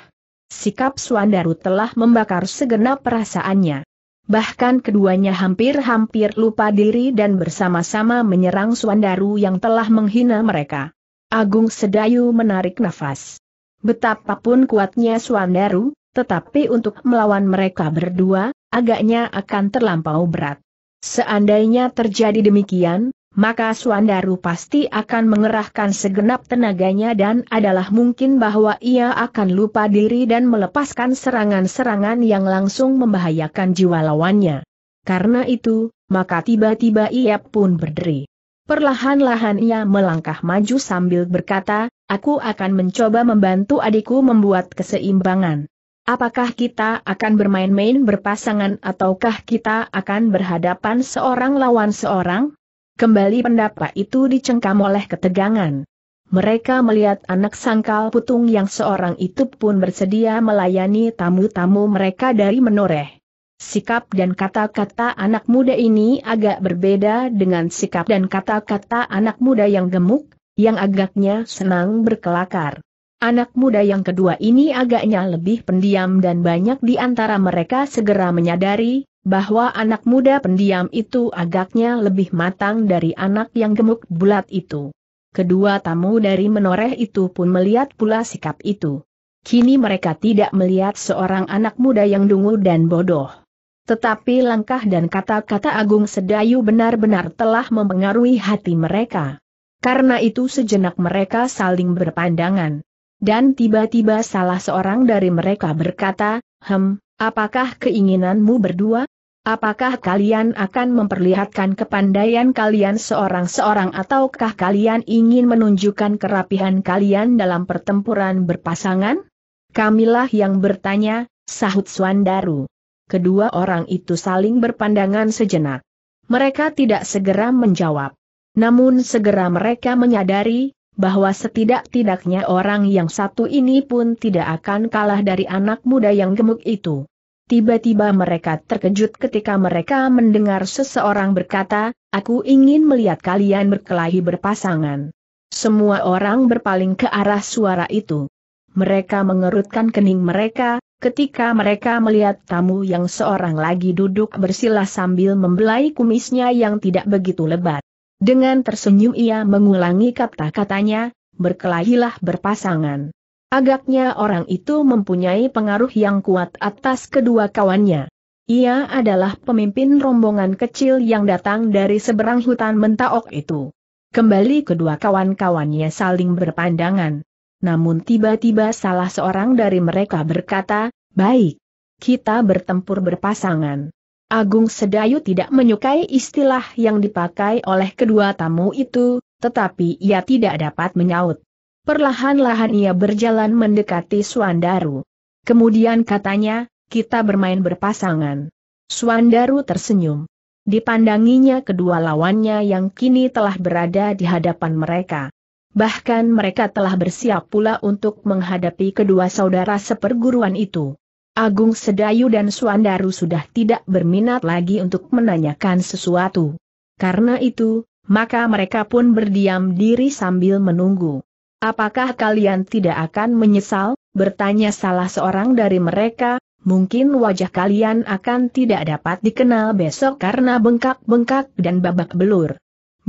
Sikap Suandaru telah membakar segenap perasaannya. Bahkan keduanya hampir-hampir lupa diri dan bersama-sama menyerang Suandaru yang telah menghina mereka. Agung Sedayu menarik nafas. Betapapun kuatnya Suandaru, tetapi untuk melawan mereka berdua, agaknya akan terlampau berat. Seandainya terjadi demikian, maka Suandaru pasti akan mengerahkan segenap tenaganya dan adalah mungkin bahwa ia akan lupa diri dan melepaskan serangan-serangan yang langsung membahayakan jiwa lawannya. Karena itu, maka tiba-tiba ia pun berdiri. Perlahan-lahan ia melangkah maju sambil berkata, aku akan mencoba membantu adikku membuat keseimbangan. Apakah kita akan bermain-main berpasangan ataukah kita akan berhadapan seorang lawan seorang? Kembali pendapat itu dicengkam oleh ketegangan. Mereka melihat anak sangkal putung yang seorang itu pun bersedia melayani tamu-tamu mereka dari menoreh. Sikap dan kata-kata anak muda ini agak berbeda dengan sikap dan kata-kata anak muda yang gemuk, yang agaknya senang berkelakar. Anak muda yang kedua ini agaknya lebih pendiam dan banyak di antara mereka segera menyadari, bahwa anak muda pendiam itu agaknya lebih matang dari anak yang gemuk bulat itu. Kedua tamu dari menoreh itu pun melihat pula sikap itu. Kini mereka tidak melihat seorang anak muda yang dungu dan bodoh. Tetapi langkah dan kata-kata Agung Sedayu benar-benar telah mempengaruhi hati mereka. Karena itu sejenak mereka saling berpandangan. Dan tiba-tiba salah seorang dari mereka berkata, Hem, apakah keinginanmu berdua? Apakah kalian akan memperlihatkan kepandaian kalian seorang-seorang ataukah kalian ingin menunjukkan kerapihan kalian dalam pertempuran berpasangan? Kamilah yang bertanya, sahut Swandaru. Kedua orang itu saling berpandangan sejenak. Mereka tidak segera menjawab. Namun segera mereka menyadari, bahwa setidak-tidaknya orang yang satu ini pun tidak akan kalah dari anak muda yang gemuk itu. Tiba-tiba mereka terkejut ketika mereka mendengar seseorang berkata, aku ingin melihat kalian berkelahi berpasangan. Semua orang berpaling ke arah suara itu. Mereka mengerutkan kening mereka, ketika mereka melihat tamu yang seorang lagi duduk bersila sambil membelai kumisnya yang tidak begitu lebat. Dengan tersenyum ia mengulangi kata-katanya, berkelahilah berpasangan. Agaknya orang itu mempunyai pengaruh yang kuat atas kedua kawannya. Ia adalah pemimpin rombongan kecil yang datang dari seberang hutan mentaok itu. Kembali kedua kawan-kawannya saling berpandangan. Namun tiba-tiba salah seorang dari mereka berkata, Baik, kita bertempur berpasangan. Agung Sedayu tidak menyukai istilah yang dipakai oleh kedua tamu itu, tetapi ia tidak dapat menyaut. Perlahan-lahan ia berjalan mendekati Suandaru. Kemudian katanya, kita bermain berpasangan. Suandaru tersenyum. Dipandanginya kedua lawannya yang kini telah berada di hadapan mereka. Bahkan mereka telah bersiap pula untuk menghadapi kedua saudara seperguruan itu. Agung Sedayu dan Suandaru sudah tidak berminat lagi untuk menanyakan sesuatu. Karena itu, maka mereka pun berdiam diri sambil menunggu. Apakah kalian tidak akan menyesal? Bertanya salah seorang dari mereka, mungkin wajah kalian akan tidak dapat dikenal besok karena bengkak-bengkak dan babak belur.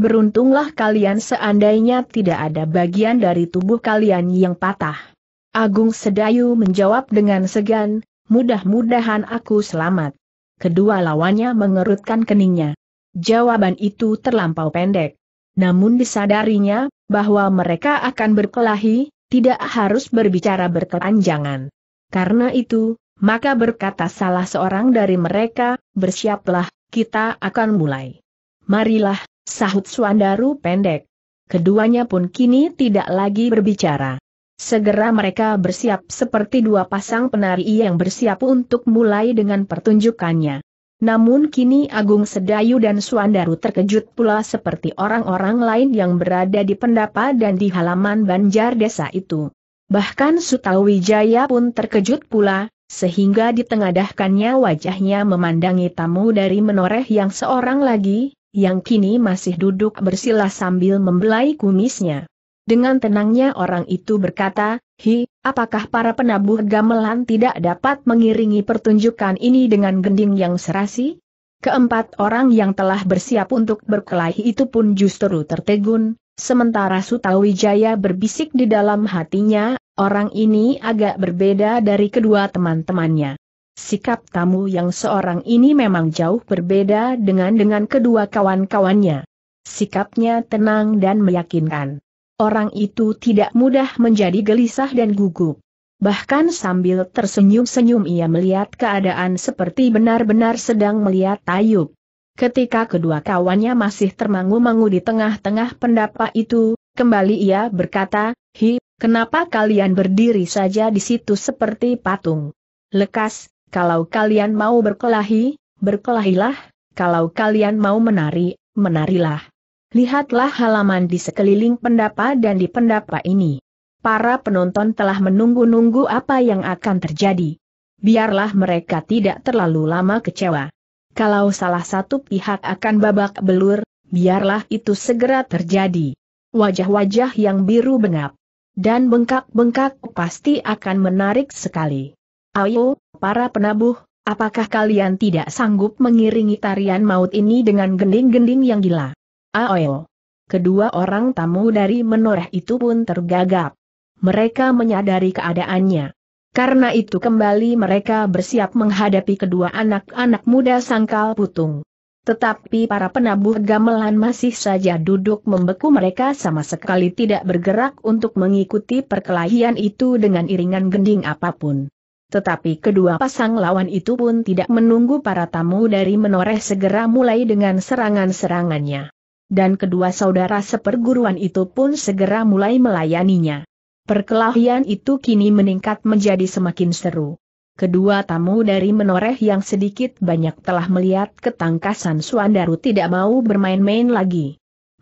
Beruntunglah kalian seandainya tidak ada bagian dari tubuh kalian yang patah. Agung Sedayu menjawab dengan segan, mudah-mudahan aku selamat. Kedua lawannya mengerutkan keningnya. Jawaban itu terlampau pendek. Namun disadarinya, bahwa mereka akan berkelahi, tidak harus berbicara berkepanjangan. Karena itu, maka berkata salah seorang dari mereka, bersiaplah, kita akan mulai. Marilah, sahut Suandaru pendek. Keduanya pun kini tidak lagi berbicara. Segera mereka bersiap seperti dua pasang penari yang bersiap untuk mulai dengan pertunjukannya. Namun kini Agung Sedayu dan Suandaru terkejut pula seperti orang-orang lain yang berada di pendapa dan di halaman banjar desa itu. Bahkan Sutawijaya pun terkejut pula, sehingga ditengadahkannya wajahnya memandangi tamu dari menoreh yang seorang lagi, yang kini masih duduk bersila sambil membelai kumisnya. Dengan tenangnya orang itu berkata, Hi, apakah para penabuh gamelan tidak dapat mengiringi pertunjukan ini dengan gending yang serasi? Keempat orang yang telah bersiap untuk berkelahi itu pun justru tertegun, sementara Sutawijaya berbisik di dalam hatinya, orang ini agak berbeda dari kedua teman-temannya. Sikap tamu yang seorang ini memang jauh berbeda dengan dengan kedua kawan-kawannya. Sikapnya tenang dan meyakinkan orang itu tidak mudah menjadi gelisah dan gugup. Bahkan sambil tersenyum-senyum ia melihat keadaan seperti benar-benar sedang melihat Tayub. Ketika kedua kawannya masih termangu-mangu di tengah-tengah pendapat itu, kembali ia berkata, Hi, kenapa kalian berdiri saja di situ seperti patung? Lekas, kalau kalian mau berkelahi, berkelahilah, kalau kalian mau menari, menarilah lihatlah halaman di sekeliling pendapa dan di pendapa ini. Para penonton telah menunggu-nunggu apa yang akan terjadi. Biarlah mereka tidak terlalu lama kecewa. Kalau salah satu pihak akan babak belur, biarlah itu segera terjadi. Wajah-wajah yang biru bengap dan bengkak-bengkak pasti akan menarik sekali. Ayo, para penabuh, apakah kalian tidak sanggup mengiringi tarian maut ini dengan gending-gending yang gila? Aoil. Kedua orang tamu dari menoreh itu pun tergagap. Mereka menyadari keadaannya. Karena itu kembali mereka bersiap menghadapi kedua anak-anak muda sangkal putung. Tetapi para penabuh gamelan masih saja duduk membeku mereka sama sekali tidak bergerak untuk mengikuti perkelahian itu dengan iringan gending apapun. Tetapi kedua pasang lawan itu pun tidak menunggu para tamu dari menoreh segera mulai dengan serangan-serangannya dan kedua saudara seperguruan itu pun segera mulai melayaninya. Perkelahian itu kini meningkat menjadi semakin seru. Kedua tamu dari menoreh yang sedikit banyak telah melihat ketangkasan Suandaru tidak mau bermain-main lagi.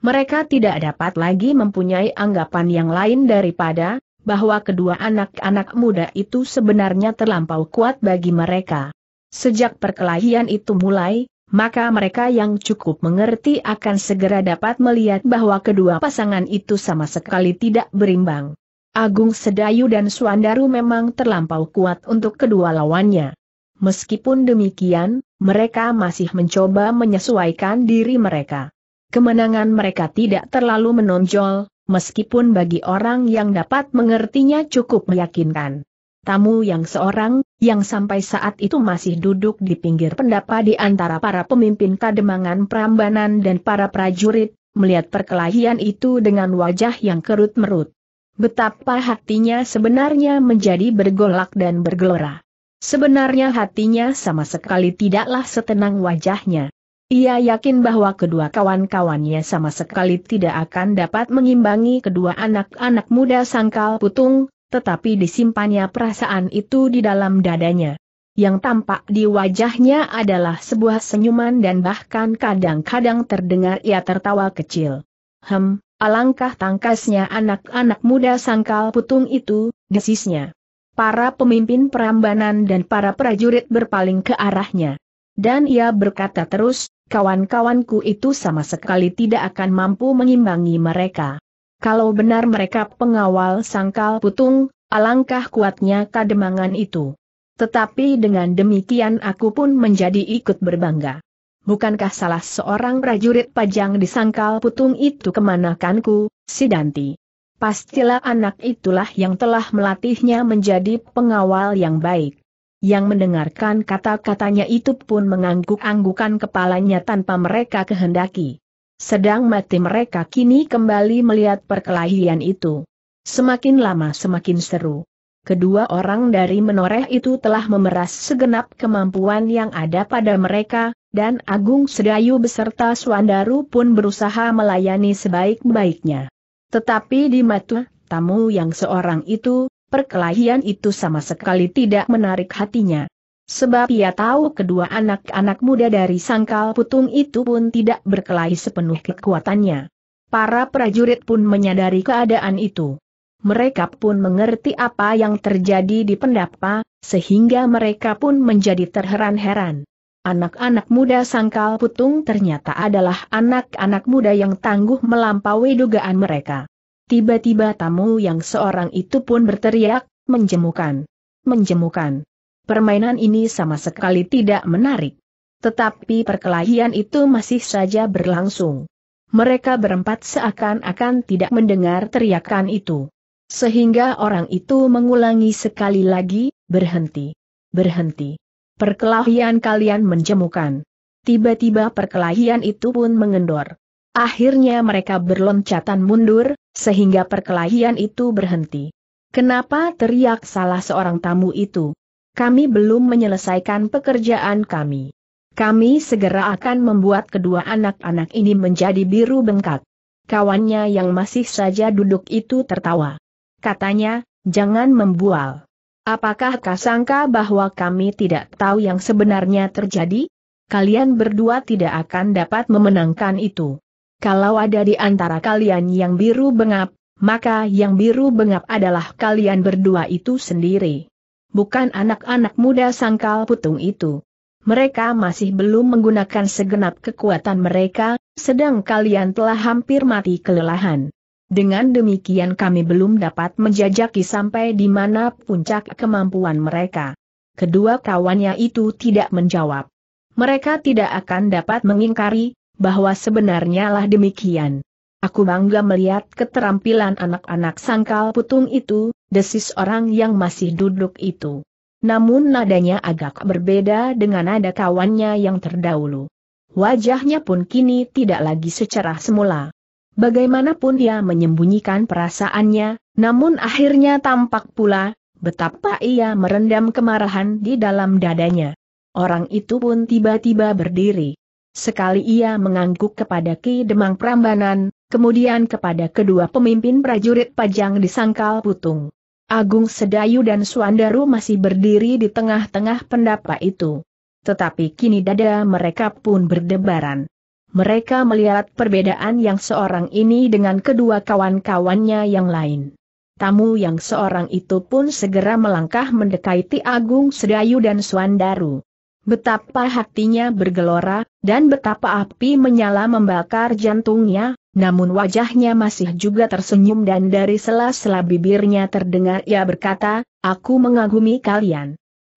Mereka tidak dapat lagi mempunyai anggapan yang lain daripada, bahwa kedua anak-anak muda itu sebenarnya terlampau kuat bagi mereka. Sejak perkelahian itu mulai, maka mereka yang cukup mengerti akan segera dapat melihat bahwa kedua pasangan itu sama sekali tidak berimbang. Agung Sedayu dan Suandaru memang terlampau kuat untuk kedua lawannya. Meskipun demikian, mereka masih mencoba menyesuaikan diri mereka. Kemenangan mereka tidak terlalu menonjol, meskipun bagi orang yang dapat mengertinya cukup meyakinkan. Tamu yang seorang, yang sampai saat itu masih duduk di pinggir pendapa di antara para pemimpin kademangan Prambanan dan para prajurit, melihat perkelahian itu dengan wajah yang kerut merut. Betapa hatinya sebenarnya menjadi bergolak dan bergelora. Sebenarnya hatinya sama sekali tidaklah setenang wajahnya. Ia yakin bahwa kedua kawan-kawannya sama sekali tidak akan dapat mengimbangi kedua anak-anak muda sangkal putung, tetapi disimpannya perasaan itu di dalam dadanya. Yang tampak di wajahnya adalah sebuah senyuman dan bahkan kadang-kadang terdengar ia tertawa kecil. Hem, alangkah tangkasnya anak-anak muda sangkal putung itu, desisnya. Para pemimpin perambanan dan para prajurit berpaling ke arahnya. Dan ia berkata terus, kawan-kawanku itu sama sekali tidak akan mampu mengimbangi mereka. Kalau benar mereka pengawal sangkal putung, alangkah kuatnya kademangan itu. Tetapi dengan demikian aku pun menjadi ikut berbangga. Bukankah salah seorang prajurit pajang di sangkal putung itu kemanakanku, si Danti? Pastilah anak itulah yang telah melatihnya menjadi pengawal yang baik. Yang mendengarkan kata-katanya itu pun mengangguk-anggukan kepalanya tanpa mereka kehendaki. Sedang mati mereka kini kembali melihat perkelahian itu. Semakin lama semakin seru. Kedua orang dari menoreh itu telah memeras segenap kemampuan yang ada pada mereka, dan Agung Sedayu beserta Suandaru pun berusaha melayani sebaik-baiknya. Tetapi di mata tamu yang seorang itu, perkelahian itu sama sekali tidak menarik hatinya. Sebab ia tahu kedua anak-anak muda dari sangkal putung itu pun tidak berkelahi sepenuh kekuatannya. Para prajurit pun menyadari keadaan itu. Mereka pun mengerti apa yang terjadi di pendapa, sehingga mereka pun menjadi terheran-heran. Anak-anak muda sangkal putung ternyata adalah anak-anak muda yang tangguh melampaui dugaan mereka. Tiba-tiba tamu yang seorang itu pun berteriak, menjemukan. Menjemukan. Permainan ini sama sekali tidak menarik. Tetapi perkelahian itu masih saja berlangsung. Mereka berempat seakan-akan tidak mendengar teriakan itu. Sehingga orang itu mengulangi sekali lagi, berhenti. Berhenti. Perkelahian kalian menjemukan. Tiba-tiba perkelahian itu pun mengendor. Akhirnya mereka berloncatan mundur, sehingga perkelahian itu berhenti. Kenapa teriak salah seorang tamu itu? kami belum menyelesaikan pekerjaan kami. Kami segera akan membuat kedua anak-anak ini menjadi biru bengkak. Kawannya yang masih saja duduk itu tertawa. Katanya, jangan membual. Apakah kau sangka bahwa kami tidak tahu yang sebenarnya terjadi? Kalian berdua tidak akan dapat memenangkan itu. Kalau ada di antara kalian yang biru bengap, maka yang biru bengap adalah kalian berdua itu sendiri bukan anak-anak muda sangkal putung itu. Mereka masih belum menggunakan segenap kekuatan mereka, sedang kalian telah hampir mati kelelahan. Dengan demikian kami belum dapat menjajaki sampai di mana puncak kemampuan mereka. Kedua kawannya itu tidak menjawab. Mereka tidak akan dapat mengingkari, bahwa sebenarnya lah demikian. Aku bangga melihat keterampilan anak-anak sangkal putung itu, desis orang yang masih duduk itu. Namun nadanya agak berbeda dengan nada kawannya yang terdahulu. Wajahnya pun kini tidak lagi secerah semula. Bagaimanapun dia menyembunyikan perasaannya, namun akhirnya tampak pula, betapa ia merendam kemarahan di dalam dadanya. Orang itu pun tiba-tiba berdiri. Sekali ia mengangguk kepada Ki Demang Prambanan, kemudian kepada kedua pemimpin prajurit pajang di Sangkal Putung. Agung Sedayu dan Suandaru masih berdiri di tengah-tengah pendapa itu. Tetapi kini dada mereka pun berdebaran. Mereka melihat perbedaan yang seorang ini dengan kedua kawan-kawannya yang lain. Tamu yang seorang itu pun segera melangkah mendekati Agung Sedayu dan Suandaru. Betapa hatinya bergelora, dan betapa api menyala membakar jantungnya, namun wajahnya masih juga tersenyum dan dari sela-sela bibirnya terdengar ia berkata, Aku mengagumi kalian.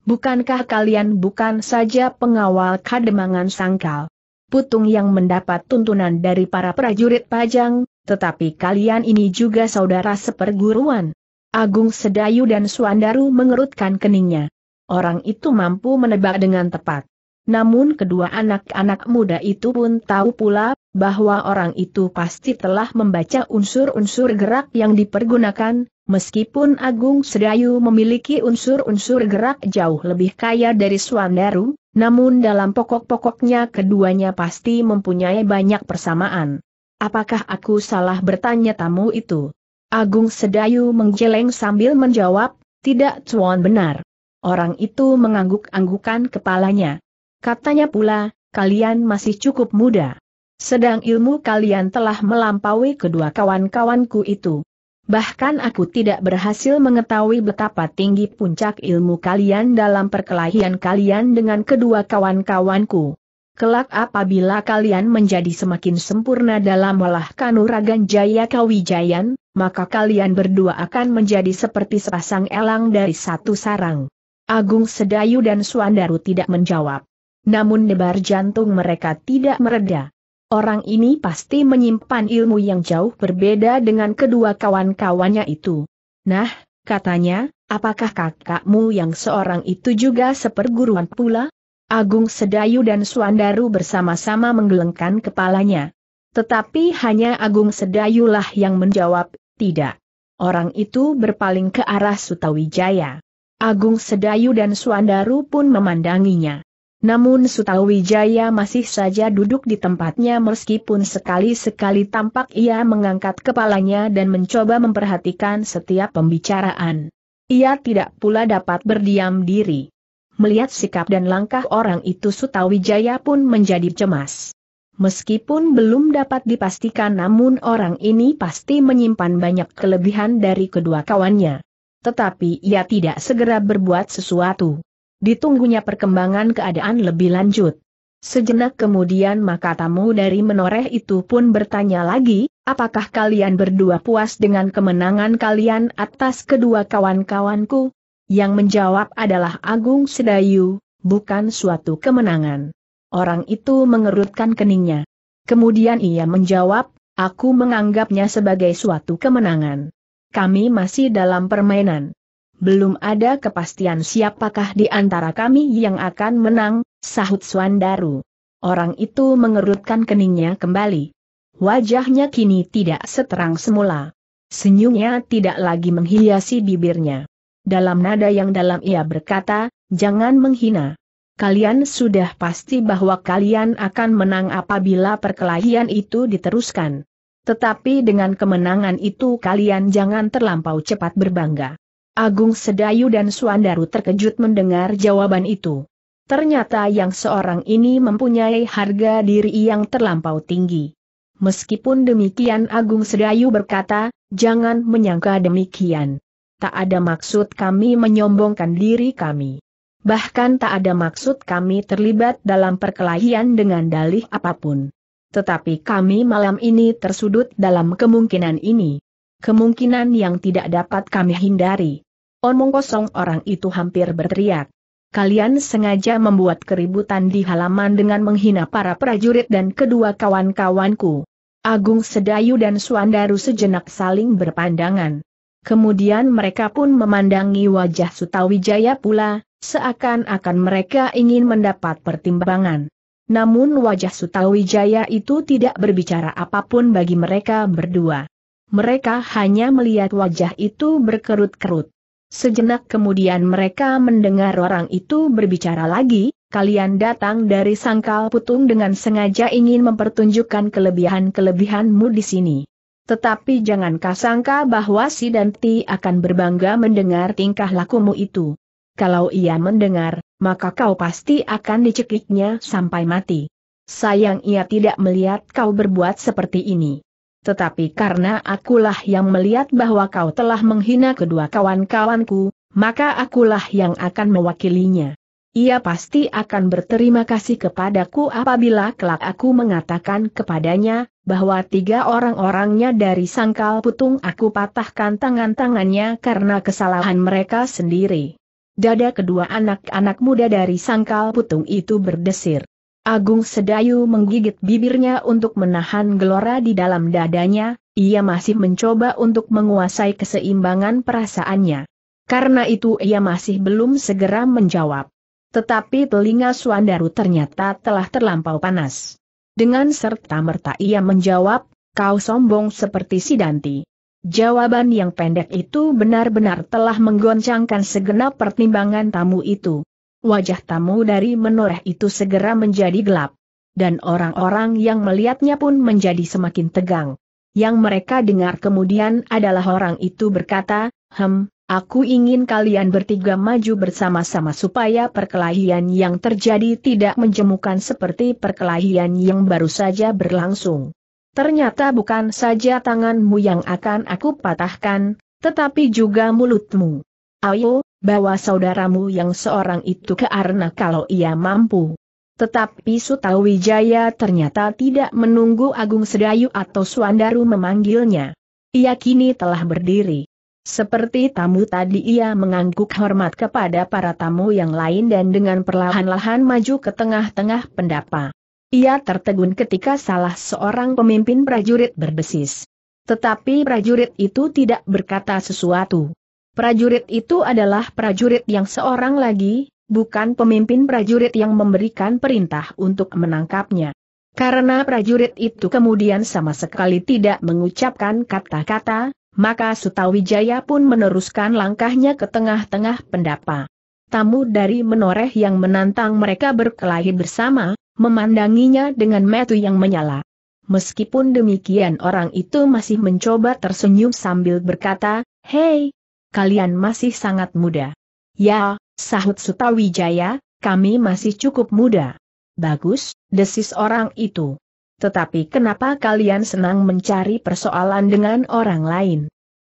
Bukankah kalian bukan saja pengawal kademangan sangkal? Putung yang mendapat tuntunan dari para prajurit pajang, tetapi kalian ini juga saudara seperguruan. Agung Sedayu dan Suandaru mengerutkan keningnya. Orang itu mampu menebak dengan tepat. Namun kedua anak-anak muda itu pun tahu pula bahwa orang itu pasti telah membaca unsur-unsur gerak yang dipergunakan, meskipun Agung Sedayu memiliki unsur-unsur gerak jauh lebih kaya dari Swandaru, namun dalam pokok-pokoknya keduanya pasti mempunyai banyak persamaan. Apakah aku salah bertanya tamu itu? Agung Sedayu menggeleng sambil menjawab, tidak cuan benar. Orang itu mengangguk-anggukan kepalanya. Katanya pula, kalian masih cukup muda. Sedang ilmu kalian telah melampaui kedua kawan-kawanku itu. Bahkan aku tidak berhasil mengetahui betapa tinggi puncak ilmu kalian dalam perkelahian kalian dengan kedua kawan-kawanku. Kelak apabila kalian menjadi semakin sempurna dalam olah kanuragan jaya kawijayan, maka kalian berdua akan menjadi seperti sepasang elang dari satu sarang. Agung Sedayu dan Suandaru tidak menjawab. Namun debar jantung mereka tidak mereda. Orang ini pasti menyimpan ilmu yang jauh berbeda dengan kedua kawan-kawannya itu. Nah, katanya, apakah kakakmu yang seorang itu juga seperguruan pula? Agung Sedayu dan Suandaru bersama-sama menggelengkan kepalanya. Tetapi hanya Agung Sedayulah yang menjawab, tidak. Orang itu berpaling ke arah Sutawijaya. Agung Sedayu dan Suandaru pun memandanginya. Namun Sutawijaya masih saja duduk di tempatnya meskipun sekali-sekali tampak ia mengangkat kepalanya dan mencoba memperhatikan setiap pembicaraan. Ia tidak pula dapat berdiam diri. Melihat sikap dan langkah orang itu Sutawijaya pun menjadi cemas. Meskipun belum dapat dipastikan namun orang ini pasti menyimpan banyak kelebihan dari kedua kawannya. Tetapi ia tidak segera berbuat sesuatu. Ditunggunya perkembangan keadaan lebih lanjut. Sejenak kemudian maka tamu dari menoreh itu pun bertanya lagi, apakah kalian berdua puas dengan kemenangan kalian atas kedua kawan-kawanku? Yang menjawab adalah Agung Sedayu, bukan suatu kemenangan. Orang itu mengerutkan keningnya. Kemudian ia menjawab, aku menganggapnya sebagai suatu kemenangan. Kami masih dalam permainan belum ada kepastian siapakah di antara kami yang akan menang, sahut Suandaru. Orang itu mengerutkan keningnya kembali. Wajahnya kini tidak seterang semula. Senyumnya tidak lagi menghiasi bibirnya. Dalam nada yang dalam ia berkata, jangan menghina. Kalian sudah pasti bahwa kalian akan menang apabila perkelahian itu diteruskan. Tetapi dengan kemenangan itu kalian jangan terlampau cepat berbangga. Agung Sedayu dan Suandaru terkejut mendengar jawaban itu. Ternyata yang seorang ini mempunyai harga diri yang terlampau tinggi. Meskipun demikian Agung Sedayu berkata, jangan menyangka demikian. Tak ada maksud kami menyombongkan diri kami. Bahkan tak ada maksud kami terlibat dalam perkelahian dengan dalih apapun. Tetapi kami malam ini tersudut dalam kemungkinan ini. Kemungkinan yang tidak dapat kami hindari. Omong kosong orang itu hampir berteriak. Kalian sengaja membuat keributan di halaman dengan menghina para prajurit dan kedua kawan-kawanku. Agung Sedayu dan Suandaru sejenak saling berpandangan. Kemudian mereka pun memandangi wajah Sutawijaya pula, seakan-akan mereka ingin mendapat pertimbangan. Namun wajah Sutawijaya itu tidak berbicara apapun bagi mereka berdua. Mereka hanya melihat wajah itu berkerut-kerut. Sejenak kemudian mereka mendengar orang itu berbicara lagi, kalian datang dari sangkal putung dengan sengaja ingin mempertunjukkan kelebihan-kelebihanmu di sini. Tetapi jangan kasangka bahwa si Danti akan berbangga mendengar tingkah lakumu itu. Kalau ia mendengar, maka kau pasti akan dicekiknya sampai mati. Sayang ia tidak melihat kau berbuat seperti ini tetapi karena akulah yang melihat bahwa kau telah menghina kedua kawan-kawanku, maka akulah yang akan mewakilinya. Ia pasti akan berterima kasih kepadaku apabila kelak aku mengatakan kepadanya, bahwa tiga orang-orangnya dari sangkal putung aku patahkan tangan-tangannya karena kesalahan mereka sendiri. Dada kedua anak-anak muda dari sangkal putung itu berdesir. Agung Sedayu menggigit bibirnya untuk menahan gelora di dalam dadanya, ia masih mencoba untuk menguasai keseimbangan perasaannya. Karena itu ia masih belum segera menjawab. Tetapi telinga Suandaru ternyata telah terlampau panas. Dengan serta-merta ia menjawab, kau sombong seperti Sidanti. Jawaban yang pendek itu benar-benar telah menggoncangkan segenap pertimbangan tamu itu wajah tamu dari menoreh itu segera menjadi gelap. Dan orang-orang yang melihatnya pun menjadi semakin tegang. Yang mereka dengar kemudian adalah orang itu berkata, Hem, aku ingin kalian bertiga maju bersama-sama supaya perkelahian yang terjadi tidak menjemukan seperti perkelahian yang baru saja berlangsung. Ternyata bukan saja tanganmu yang akan aku patahkan, tetapi juga mulutmu. Ayo, bawa saudaramu yang seorang itu ke Arna kalau ia mampu. Tetapi Sutawijaya ternyata tidak menunggu Agung Sedayu atau Suandaru memanggilnya. Ia kini telah berdiri. Seperti tamu tadi ia mengangguk hormat kepada para tamu yang lain dan dengan perlahan-lahan maju ke tengah-tengah pendapa. Ia tertegun ketika salah seorang pemimpin prajurit berdesis. Tetapi prajurit itu tidak berkata sesuatu. Prajurit itu adalah prajurit yang seorang lagi, bukan pemimpin prajurit yang memberikan perintah untuk menangkapnya. Karena prajurit itu kemudian sama sekali tidak mengucapkan kata-kata, maka Sutawijaya pun meneruskan langkahnya ke tengah-tengah pendapa. Tamu dari menoreh yang menantang mereka berkelahi bersama, memandanginya dengan metu yang menyala. Meskipun demikian orang itu masih mencoba tersenyum sambil berkata, Hei, kalian masih sangat muda. Ya, sahut Sutawijaya, kami masih cukup muda. Bagus, desis orang itu. Tetapi kenapa kalian senang mencari persoalan dengan orang lain?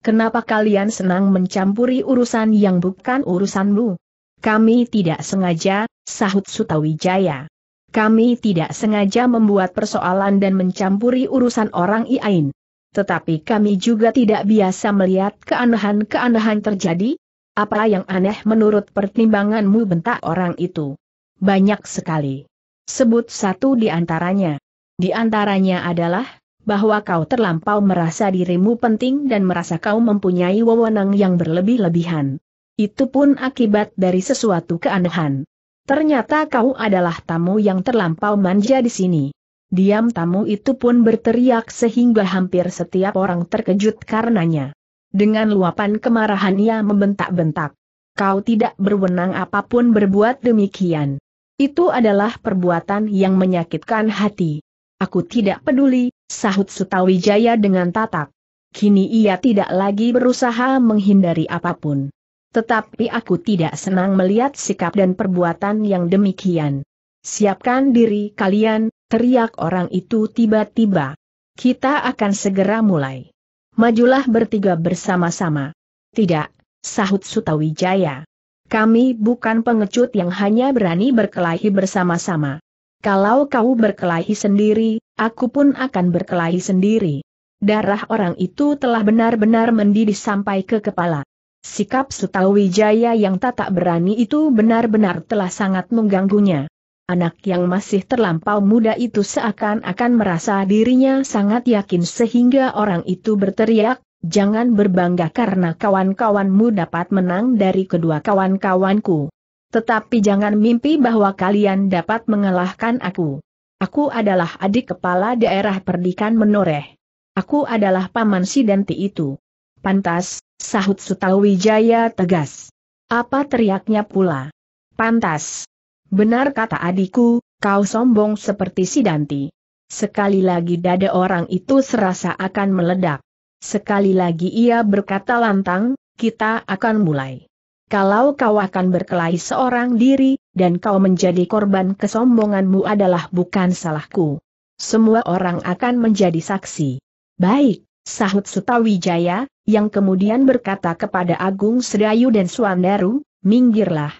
Kenapa kalian senang mencampuri urusan yang bukan urusanmu? Kami tidak sengaja, sahut Sutawijaya. Kami tidak sengaja membuat persoalan dan mencampuri urusan orang lain tetapi kami juga tidak biasa melihat keanehan-keanehan terjadi. Apa yang aneh menurut pertimbanganmu bentak orang itu? Banyak sekali. Sebut satu di antaranya. Di antaranya adalah, bahwa kau terlampau merasa dirimu penting dan merasa kau mempunyai wewenang yang berlebih-lebihan. Itu pun akibat dari sesuatu keanehan. Ternyata kau adalah tamu yang terlampau manja di sini. Diam tamu itu pun berteriak sehingga hampir setiap orang terkejut karenanya. Dengan luapan kemarahan ia membentak-bentak. Kau tidak berwenang apapun berbuat demikian. Itu adalah perbuatan yang menyakitkan hati. Aku tidak peduli, sahut Sutawijaya dengan tatak. Kini ia tidak lagi berusaha menghindari apapun. Tetapi aku tidak senang melihat sikap dan perbuatan yang demikian. Siapkan diri kalian, teriak orang itu tiba-tiba. Kita akan segera mulai. Majulah bertiga bersama-sama. Tidak, sahut Sutawijaya. Kami bukan pengecut yang hanya berani berkelahi bersama-sama. Kalau kau berkelahi sendiri, aku pun akan berkelahi sendiri. Darah orang itu telah benar-benar mendidih sampai ke kepala. Sikap Sutawijaya yang tak berani itu benar-benar telah sangat mengganggunya. Anak yang masih terlampau muda itu seakan-akan merasa dirinya sangat yakin sehingga orang itu berteriak, jangan berbangga karena kawan-kawanmu dapat menang dari kedua kawan-kawanku. Tetapi jangan mimpi bahwa kalian dapat mengalahkan aku. Aku adalah adik kepala daerah perdikan menoreh. Aku adalah paman Sidanti itu. Pantas, sahut Sutawijaya tegas. Apa teriaknya pula? Pantas. Benar kata adikku, kau sombong seperti si Danti. Sekali lagi dada orang itu serasa akan meledak. Sekali lagi ia berkata lantang, kita akan mulai. Kalau kau akan berkelahi seorang diri, dan kau menjadi korban kesombonganmu adalah bukan salahku. Semua orang akan menjadi saksi. Baik, sahut Sutawijaya, yang kemudian berkata kepada Agung Sedayu dan Suandaru, minggirlah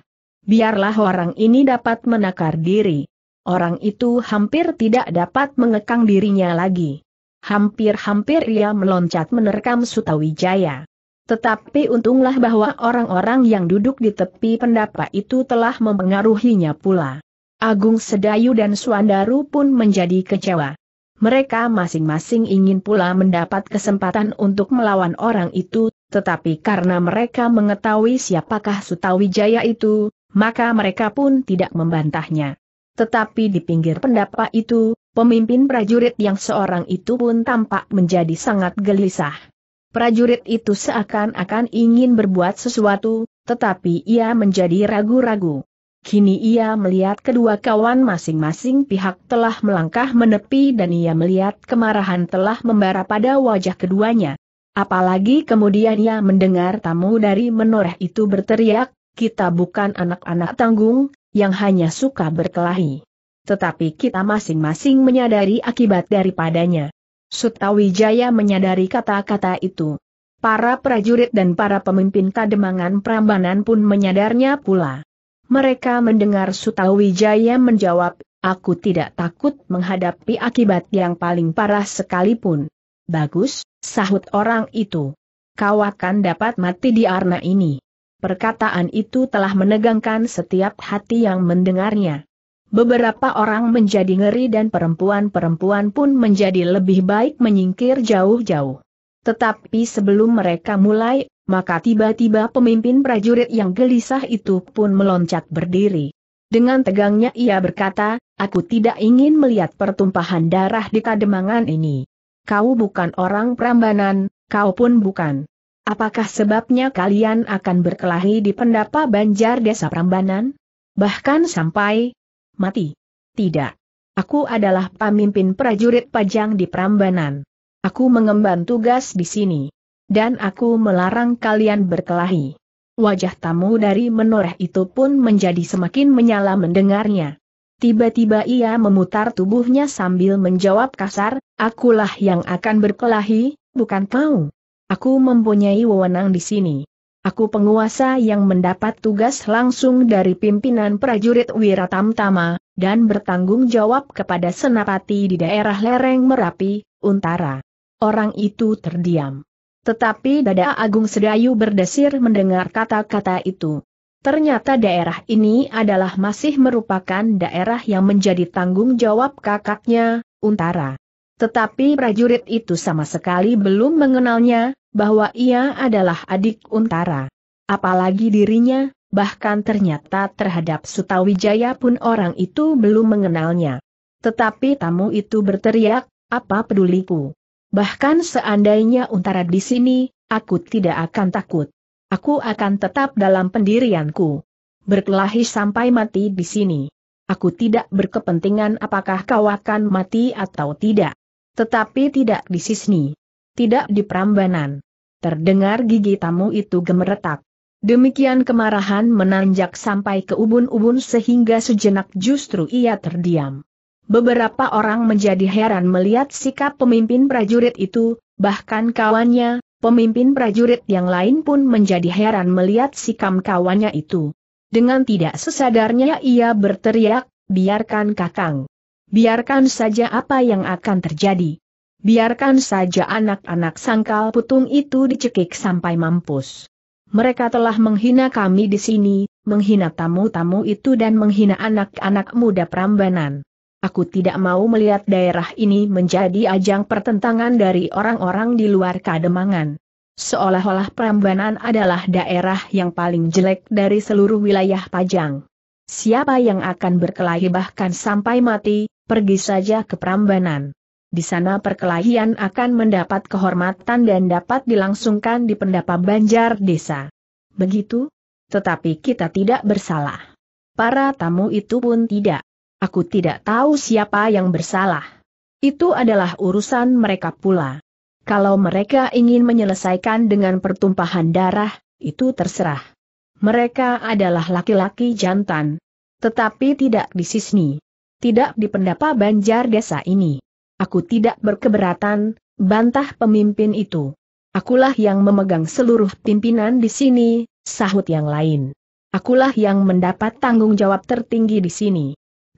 biarlah orang ini dapat menakar diri. Orang itu hampir tidak dapat mengekang dirinya lagi. Hampir-hampir ia meloncat menerkam Sutawijaya. Tetapi untunglah bahwa orang-orang yang duduk di tepi pendapa itu telah mempengaruhinya pula. Agung Sedayu dan Suandaru pun menjadi kecewa. Mereka masing-masing ingin pula mendapat kesempatan untuk melawan orang itu, tetapi karena mereka mengetahui siapakah Sutawijaya itu, maka mereka pun tidak membantahnya. Tetapi di pinggir pendapat itu, pemimpin prajurit yang seorang itu pun tampak menjadi sangat gelisah. Prajurit itu seakan-akan ingin berbuat sesuatu, tetapi ia menjadi ragu-ragu. Kini ia melihat kedua kawan masing-masing pihak telah melangkah menepi dan ia melihat kemarahan telah membara pada wajah keduanya. Apalagi kemudian ia mendengar tamu dari menoreh itu berteriak, kita bukan anak-anak tanggung, yang hanya suka berkelahi. Tetapi kita masing-masing menyadari akibat daripadanya. Sutawijaya menyadari kata-kata itu. Para prajurit dan para pemimpin kademangan Prambanan pun menyadarnya pula. Mereka mendengar Sutawijaya menjawab, aku tidak takut menghadapi akibat yang paling parah sekalipun. Bagus, sahut orang itu. Kau akan dapat mati di arna ini. Perkataan itu telah menegangkan setiap hati yang mendengarnya. Beberapa orang menjadi ngeri dan perempuan-perempuan pun menjadi lebih baik menyingkir jauh-jauh. Tetapi sebelum mereka mulai, maka tiba-tiba pemimpin prajurit yang gelisah itu pun meloncat berdiri. Dengan tegangnya ia berkata, aku tidak ingin melihat pertumpahan darah di kademangan ini. Kau bukan orang Prambanan, kau pun bukan Apakah sebabnya kalian akan berkelahi di pendapa banjar desa Prambanan? Bahkan sampai mati. Tidak. Aku adalah pemimpin prajurit pajang di Prambanan. Aku mengemban tugas di sini. Dan aku melarang kalian berkelahi. Wajah tamu dari menoreh itu pun menjadi semakin menyala mendengarnya. Tiba-tiba ia memutar tubuhnya sambil menjawab kasar, akulah yang akan berkelahi, bukan kau. Aku mempunyai wewenang di sini. Aku penguasa yang mendapat tugas langsung dari pimpinan prajurit Wiratamtama, dan bertanggung jawab kepada Senapati di daerah lereng Merapi, Untara. Orang itu terdiam. Tetapi dada Agung Sedayu berdesir mendengar kata-kata itu. Ternyata daerah ini adalah masih merupakan daerah yang menjadi tanggung jawab kakaknya, Untara. Tetapi prajurit itu sama sekali belum mengenalnya, bahwa ia adalah adik Untara. Apalagi dirinya, bahkan ternyata terhadap Sutawijaya pun orang itu belum mengenalnya. Tetapi tamu itu berteriak, apa peduliku. Bahkan seandainya Untara di sini, aku tidak akan takut. Aku akan tetap dalam pendirianku. Berkelahi sampai mati di sini. Aku tidak berkepentingan apakah kau akan mati atau tidak. Tetapi tidak di Sisni. Tidak di Prambanan. Terdengar gigi tamu itu gemeretak. Demikian kemarahan menanjak sampai ke ubun-ubun sehingga sejenak justru ia terdiam. Beberapa orang menjadi heran melihat sikap pemimpin prajurit itu, bahkan kawannya, pemimpin prajurit yang lain pun menjadi heran melihat sikap kawannya itu. Dengan tidak sesadarnya ia berteriak, biarkan kakang biarkan saja apa yang akan terjadi. Biarkan saja anak-anak sangkal putung itu dicekik sampai mampus. Mereka telah menghina kami di sini, menghina tamu-tamu itu dan menghina anak-anak muda Prambanan. Aku tidak mau melihat daerah ini menjadi ajang pertentangan dari orang-orang di luar Kademangan. Seolah-olah Prambanan adalah daerah yang paling jelek dari seluruh wilayah Pajang. Siapa yang akan berkelahi bahkan sampai mati, pergi saja ke Prambanan. Di sana perkelahian akan mendapat kehormatan dan dapat dilangsungkan di pendapa Banjar Desa. Begitu? Tetapi kita tidak bersalah. Para tamu itu pun tidak. Aku tidak tahu siapa yang bersalah. Itu adalah urusan mereka pula. Kalau mereka ingin menyelesaikan dengan pertumpahan darah, itu terserah. Mereka adalah laki-laki jantan. Tetapi tidak di sini tidak di pendapa banjar desa ini. Aku tidak berkeberatan, bantah pemimpin itu. Akulah yang memegang seluruh pimpinan di sini, sahut yang lain. Akulah yang mendapat tanggung jawab tertinggi di sini.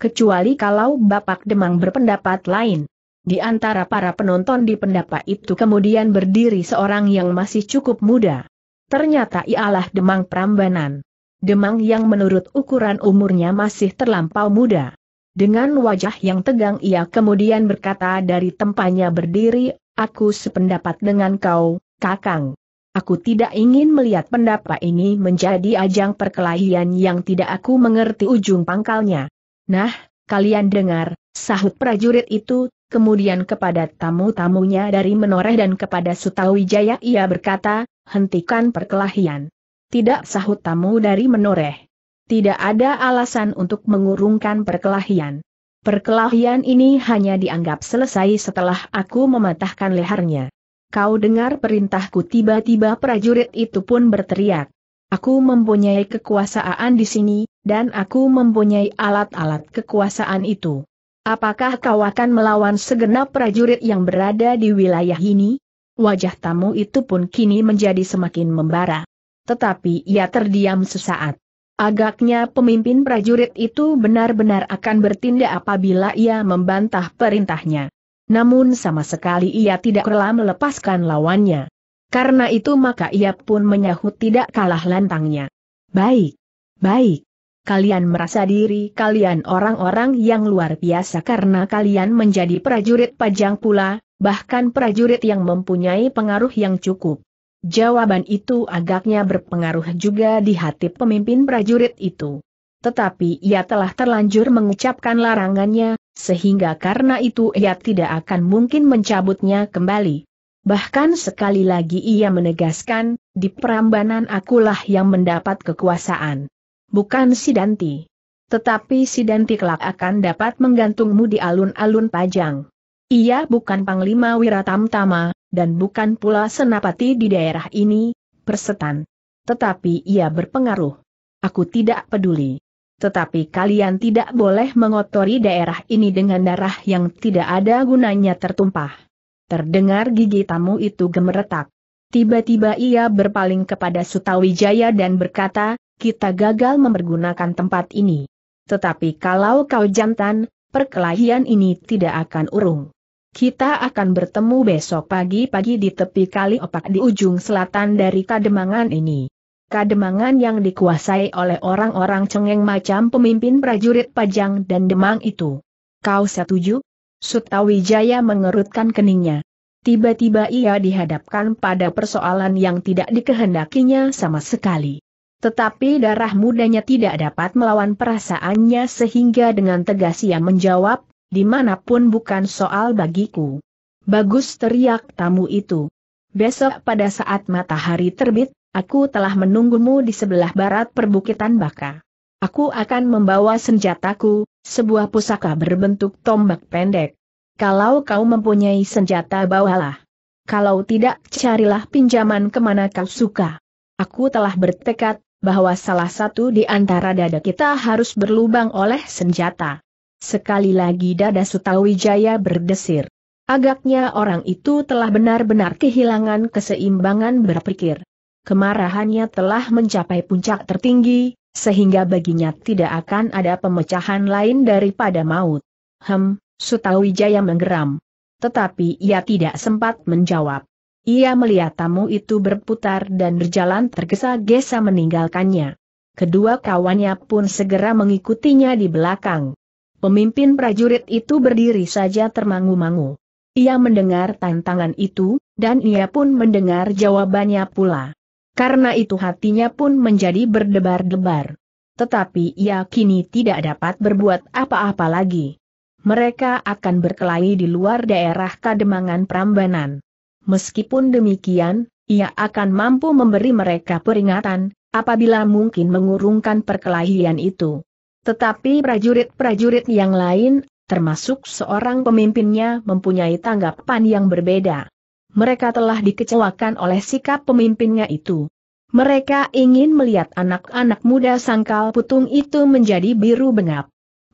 Kecuali kalau Bapak Demang berpendapat lain. Di antara para penonton di pendapa itu kemudian berdiri seorang yang masih cukup muda. Ternyata ialah Demang Prambanan. Demang yang menurut ukuran umurnya masih terlampau muda. Dengan wajah yang tegang ia kemudian berkata dari tempatnya berdiri, aku sependapat dengan kau, kakang. Aku tidak ingin melihat pendapat ini menjadi ajang perkelahian yang tidak aku mengerti ujung pangkalnya. Nah, kalian dengar, sahut prajurit itu, kemudian kepada tamu-tamunya dari menoreh dan kepada Sutawijaya ia berkata, hentikan perkelahian. Tidak sahut tamu dari menoreh tidak ada alasan untuk mengurungkan perkelahian. Perkelahian ini hanya dianggap selesai setelah aku mematahkan lehernya. Kau dengar perintahku tiba-tiba prajurit itu pun berteriak. Aku mempunyai kekuasaan di sini, dan aku mempunyai alat-alat kekuasaan itu. Apakah kau akan melawan segenap prajurit yang berada di wilayah ini? Wajah tamu itu pun kini menjadi semakin membara. Tetapi ia terdiam sesaat. Agaknya pemimpin prajurit itu benar-benar akan bertindak apabila ia membantah perintahnya. Namun sama sekali ia tidak rela melepaskan lawannya. Karena itu maka ia pun menyahut tidak kalah lantangnya. Baik, baik. Kalian merasa diri kalian orang-orang yang luar biasa karena kalian menjadi prajurit pajang pula, bahkan prajurit yang mempunyai pengaruh yang cukup. Jawaban itu agaknya berpengaruh juga di hati pemimpin prajurit itu. Tetapi ia telah terlanjur mengucapkan larangannya, sehingga karena itu ia tidak akan mungkin mencabutnya kembali. Bahkan sekali lagi ia menegaskan, di perambanan akulah yang mendapat kekuasaan. Bukan Sidanti. Tetapi Sidanti kelak akan dapat menggantungmu di alun-alun pajang. Ia bukan Panglima Wiratamtama, dan bukan pula senapati di daerah ini, persetan. Tetapi ia berpengaruh. Aku tidak peduli. Tetapi kalian tidak boleh mengotori daerah ini dengan darah yang tidak ada gunanya tertumpah. Terdengar gigi tamu itu gemeretak. Tiba-tiba ia berpaling kepada Sutawijaya dan berkata, kita gagal mempergunakan tempat ini. Tetapi kalau kau jantan, perkelahian ini tidak akan urung. Kita akan bertemu besok pagi-pagi di tepi kali opak di ujung selatan dari Kademangan ini. Kademangan yang dikuasai oleh orang-orang cengeng macam pemimpin prajurit Pajang dan Demang itu. Kau setuju? Sutawijaya mengerutkan keningnya. Tiba-tiba ia dihadapkan pada persoalan yang tidak dikehendakinya sama sekali. Tetapi darah mudanya tidak dapat melawan perasaannya sehingga dengan tegas ia menjawab, dimanapun bukan soal bagiku. Bagus teriak tamu itu. Besok pada saat matahari terbit, aku telah menunggumu di sebelah barat perbukitan Baka. Aku akan membawa senjataku, sebuah pusaka berbentuk tombak pendek. Kalau kau mempunyai senjata bawalah. Kalau tidak carilah pinjaman kemana kau suka. Aku telah bertekad, bahwa salah satu di antara dada kita harus berlubang oleh senjata. Sekali lagi dada Sutawijaya berdesir. Agaknya orang itu telah benar-benar kehilangan keseimbangan berpikir. Kemarahannya telah mencapai puncak tertinggi, sehingga baginya tidak akan ada pemecahan lain daripada maut. Hem, Sutawijaya menggeram. Tetapi ia tidak sempat menjawab. Ia melihat tamu itu berputar dan berjalan tergesa-gesa meninggalkannya. Kedua kawannya pun segera mengikutinya di belakang. Pemimpin prajurit itu berdiri saja termangu-mangu. Ia mendengar tantangan itu, dan ia pun mendengar jawabannya pula. Karena itu hatinya pun menjadi berdebar-debar. Tetapi ia kini tidak dapat berbuat apa-apa lagi. Mereka akan berkelahi di luar daerah Kademangan Prambanan. Meskipun demikian, ia akan mampu memberi mereka peringatan, apabila mungkin mengurungkan perkelahian itu. Tetapi prajurit-prajurit yang lain, termasuk seorang pemimpinnya mempunyai tanggapan yang berbeda. Mereka telah dikecewakan oleh sikap pemimpinnya itu. Mereka ingin melihat anak-anak muda sangkal putung itu menjadi biru bengap.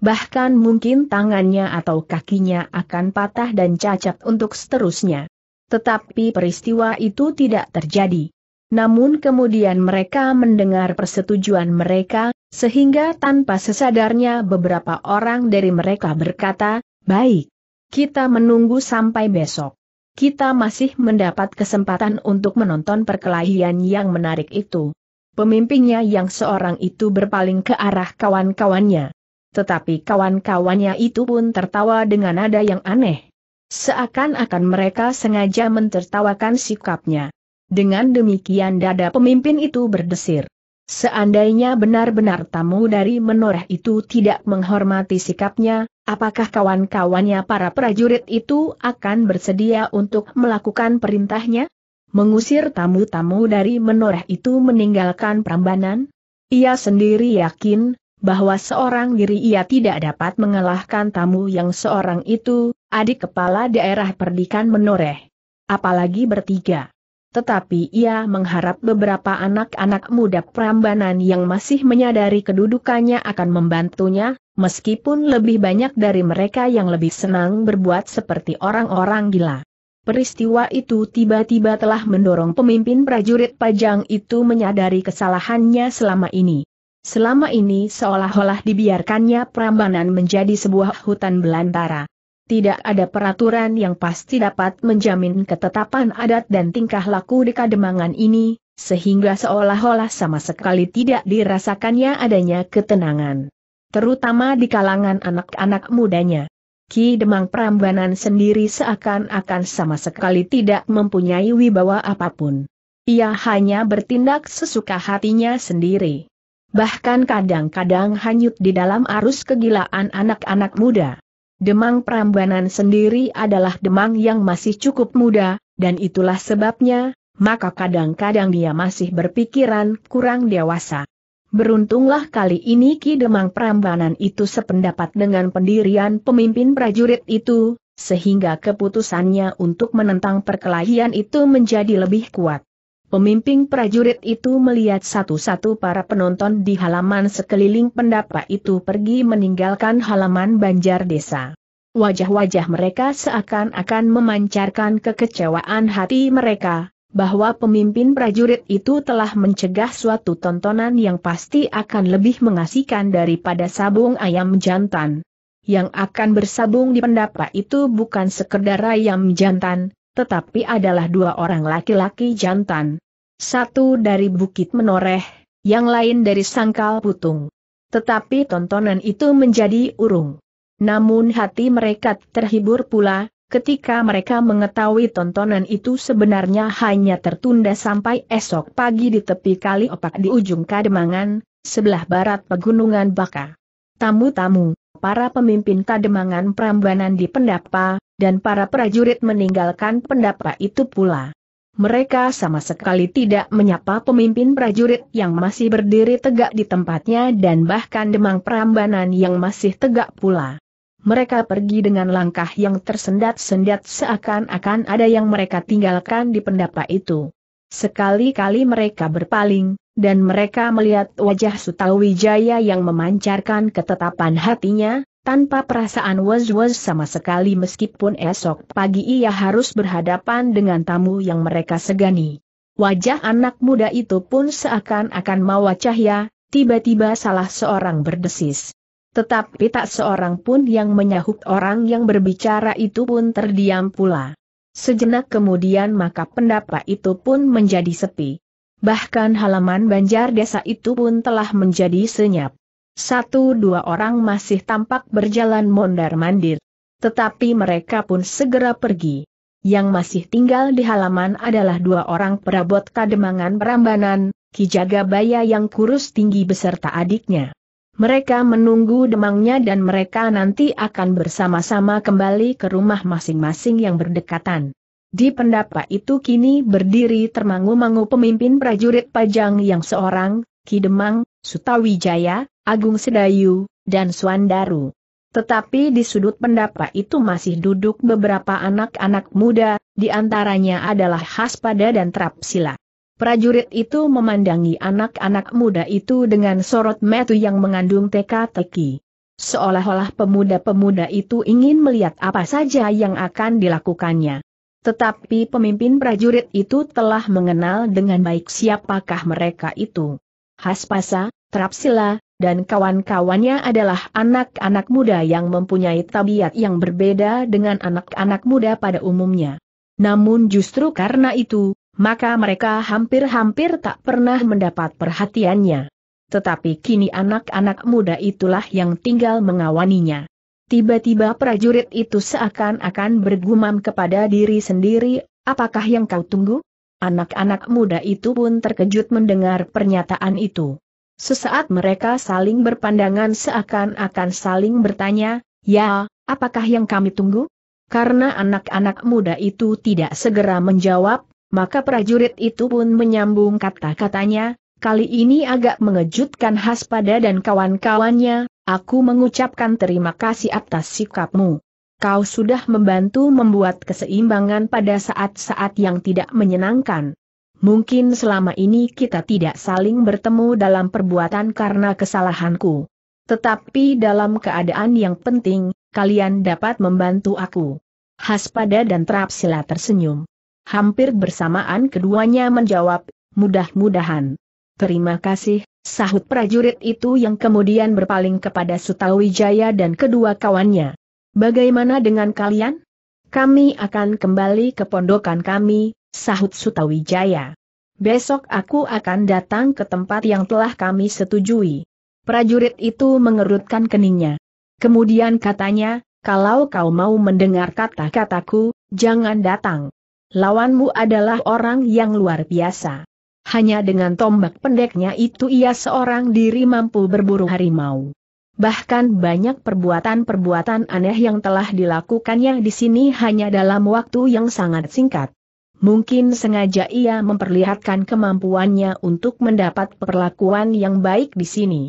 Bahkan mungkin tangannya atau kakinya akan patah dan cacat untuk seterusnya. Tetapi peristiwa itu tidak terjadi. Namun kemudian mereka mendengar persetujuan mereka, sehingga tanpa sesadarnya beberapa orang dari mereka berkata, baik, kita menunggu sampai besok. Kita masih mendapat kesempatan untuk menonton perkelahian yang menarik itu. Pemimpinnya yang seorang itu berpaling ke arah kawan-kawannya. Tetapi kawan-kawannya itu pun tertawa dengan nada yang aneh. Seakan-akan mereka sengaja mentertawakan sikapnya. Dengan demikian dada pemimpin itu berdesir. Seandainya benar-benar tamu dari menoreh itu tidak menghormati sikapnya, apakah kawan-kawannya para prajurit itu akan bersedia untuk melakukan perintahnya? Mengusir tamu-tamu dari menoreh itu meninggalkan Prambanan? Ia sendiri yakin, bahwa seorang diri ia tidak dapat mengalahkan tamu yang seorang itu, adik kepala daerah perdikan menoreh. Apalagi bertiga tetapi ia mengharap beberapa anak-anak muda Prambanan yang masih menyadari kedudukannya akan membantunya, meskipun lebih banyak dari mereka yang lebih senang berbuat seperti orang-orang gila. Peristiwa itu tiba-tiba telah mendorong pemimpin prajurit Pajang itu menyadari kesalahannya selama ini. Selama ini seolah-olah dibiarkannya Prambanan menjadi sebuah hutan belantara tidak ada peraturan yang pasti dapat menjamin ketetapan adat dan tingkah laku di kademangan ini, sehingga seolah-olah sama sekali tidak dirasakannya adanya ketenangan. Terutama di kalangan anak-anak mudanya. Ki Demang Prambanan sendiri seakan-akan sama sekali tidak mempunyai wibawa apapun. Ia hanya bertindak sesuka hatinya sendiri. Bahkan kadang-kadang hanyut di dalam arus kegilaan anak-anak muda. Demang Prambanan sendiri adalah demang yang masih cukup muda, dan itulah sebabnya, maka kadang-kadang dia masih berpikiran kurang dewasa. Beruntunglah kali ini Ki Demang Prambanan itu sependapat dengan pendirian pemimpin prajurit itu, sehingga keputusannya untuk menentang perkelahian itu menjadi lebih kuat. Pemimpin prajurit itu melihat satu-satu para penonton di halaman sekeliling pendapa itu pergi meninggalkan halaman banjar desa. Wajah-wajah mereka seakan-akan memancarkan kekecewaan hati mereka, bahwa pemimpin prajurit itu telah mencegah suatu tontonan yang pasti akan lebih mengasihkan daripada sabung ayam jantan. Yang akan bersabung di pendapa itu bukan sekedar ayam jantan, tetapi adalah dua orang laki-laki jantan. Satu dari Bukit Menoreh, yang lain dari Sangkal Putung. Tetapi tontonan itu menjadi urung. Namun hati mereka terhibur pula, ketika mereka mengetahui tontonan itu sebenarnya hanya tertunda sampai esok pagi di tepi kali opak di ujung Kademangan, sebelah barat pegunungan Baka. Tamu-tamu, para pemimpin kademangan Prambanan di pendapa, dan para prajurit meninggalkan pendapa itu pula. Mereka sama sekali tidak menyapa pemimpin prajurit yang masih berdiri tegak di tempatnya dan bahkan demang Prambanan yang masih tegak pula. Mereka pergi dengan langkah yang tersendat-sendat seakan-akan ada yang mereka tinggalkan di pendapa itu. Sekali-kali mereka berpaling, dan mereka melihat wajah Sutawijaya yang memancarkan ketetapan hatinya, tanpa perasaan was-was sama sekali meskipun esok pagi ia harus berhadapan dengan tamu yang mereka segani. Wajah anak muda itu pun seakan-akan mawa cahaya, tiba-tiba salah seorang berdesis. Tetapi tak seorang pun yang menyahut orang yang berbicara itu pun terdiam pula. Sejenak kemudian maka pendapat itu pun menjadi sepi. Bahkan halaman banjar desa itu pun telah menjadi senyap. Satu dua orang masih tampak berjalan mondar-mandir. Tetapi mereka pun segera pergi. Yang masih tinggal di halaman adalah dua orang perabot kademangan perambanan, Baya yang kurus tinggi beserta adiknya. Mereka menunggu demangnya dan mereka nanti akan bersama-sama kembali ke rumah masing-masing yang berdekatan. Di pendapa itu kini berdiri termangu-mangu pemimpin prajurit pajang yang seorang, Kidemang, Sutawijaya, Agung Sedayu, dan Suandaru. Tetapi di sudut pendapa itu masih duduk beberapa anak-anak muda, di antaranya adalah Haspada dan Trapsila. Prajurit itu memandangi anak-anak muda itu dengan sorot metu yang mengandung teka-teki. Seolah-olah pemuda-pemuda itu ingin melihat apa saja yang akan dilakukannya. Tetapi pemimpin prajurit itu telah mengenal dengan baik siapakah mereka itu. Haspasa, Trapsila, dan kawan-kawannya adalah anak-anak muda yang mempunyai tabiat yang berbeda dengan anak-anak muda pada umumnya. Namun justru karena itu, maka mereka hampir-hampir tak pernah mendapat perhatiannya. Tetapi kini anak-anak muda itulah yang tinggal mengawaninya. Tiba-tiba prajurit itu seakan-akan bergumam kepada diri sendiri, apakah yang kau tunggu? Anak-anak muda itu pun terkejut mendengar pernyataan itu. Sesaat mereka saling berpandangan seakan-akan saling bertanya, ya, apakah yang kami tunggu? Karena anak-anak muda itu tidak segera menjawab, maka prajurit itu pun menyambung kata-katanya, kali ini agak mengejutkan khas pada dan kawan-kawannya, Aku mengucapkan terima kasih atas sikapmu. Kau sudah membantu membuat keseimbangan pada saat-saat yang tidak menyenangkan. Mungkin selama ini kita tidak saling bertemu dalam perbuatan karena kesalahanku. Tetapi dalam keadaan yang penting, kalian dapat membantu aku. Haspada dan Trapsila tersenyum. Hampir bersamaan keduanya menjawab, mudah-mudahan. Terima kasih, sahut prajurit itu yang kemudian berpaling kepada Sutawijaya dan kedua kawannya. Bagaimana dengan kalian? Kami akan kembali ke pondokan kami, sahut Sutawijaya. Besok aku akan datang ke tempat yang telah kami setujui. Prajurit itu mengerutkan keningnya. Kemudian katanya, kalau kau mau mendengar kata-kataku, jangan datang. Lawanmu adalah orang yang luar biasa. Hanya dengan tombak pendeknya itu ia seorang diri mampu berburu harimau. Bahkan banyak perbuatan-perbuatan aneh yang telah dilakukannya di sini hanya dalam waktu yang sangat singkat. Mungkin sengaja ia memperlihatkan kemampuannya untuk mendapat perlakuan yang baik di sini.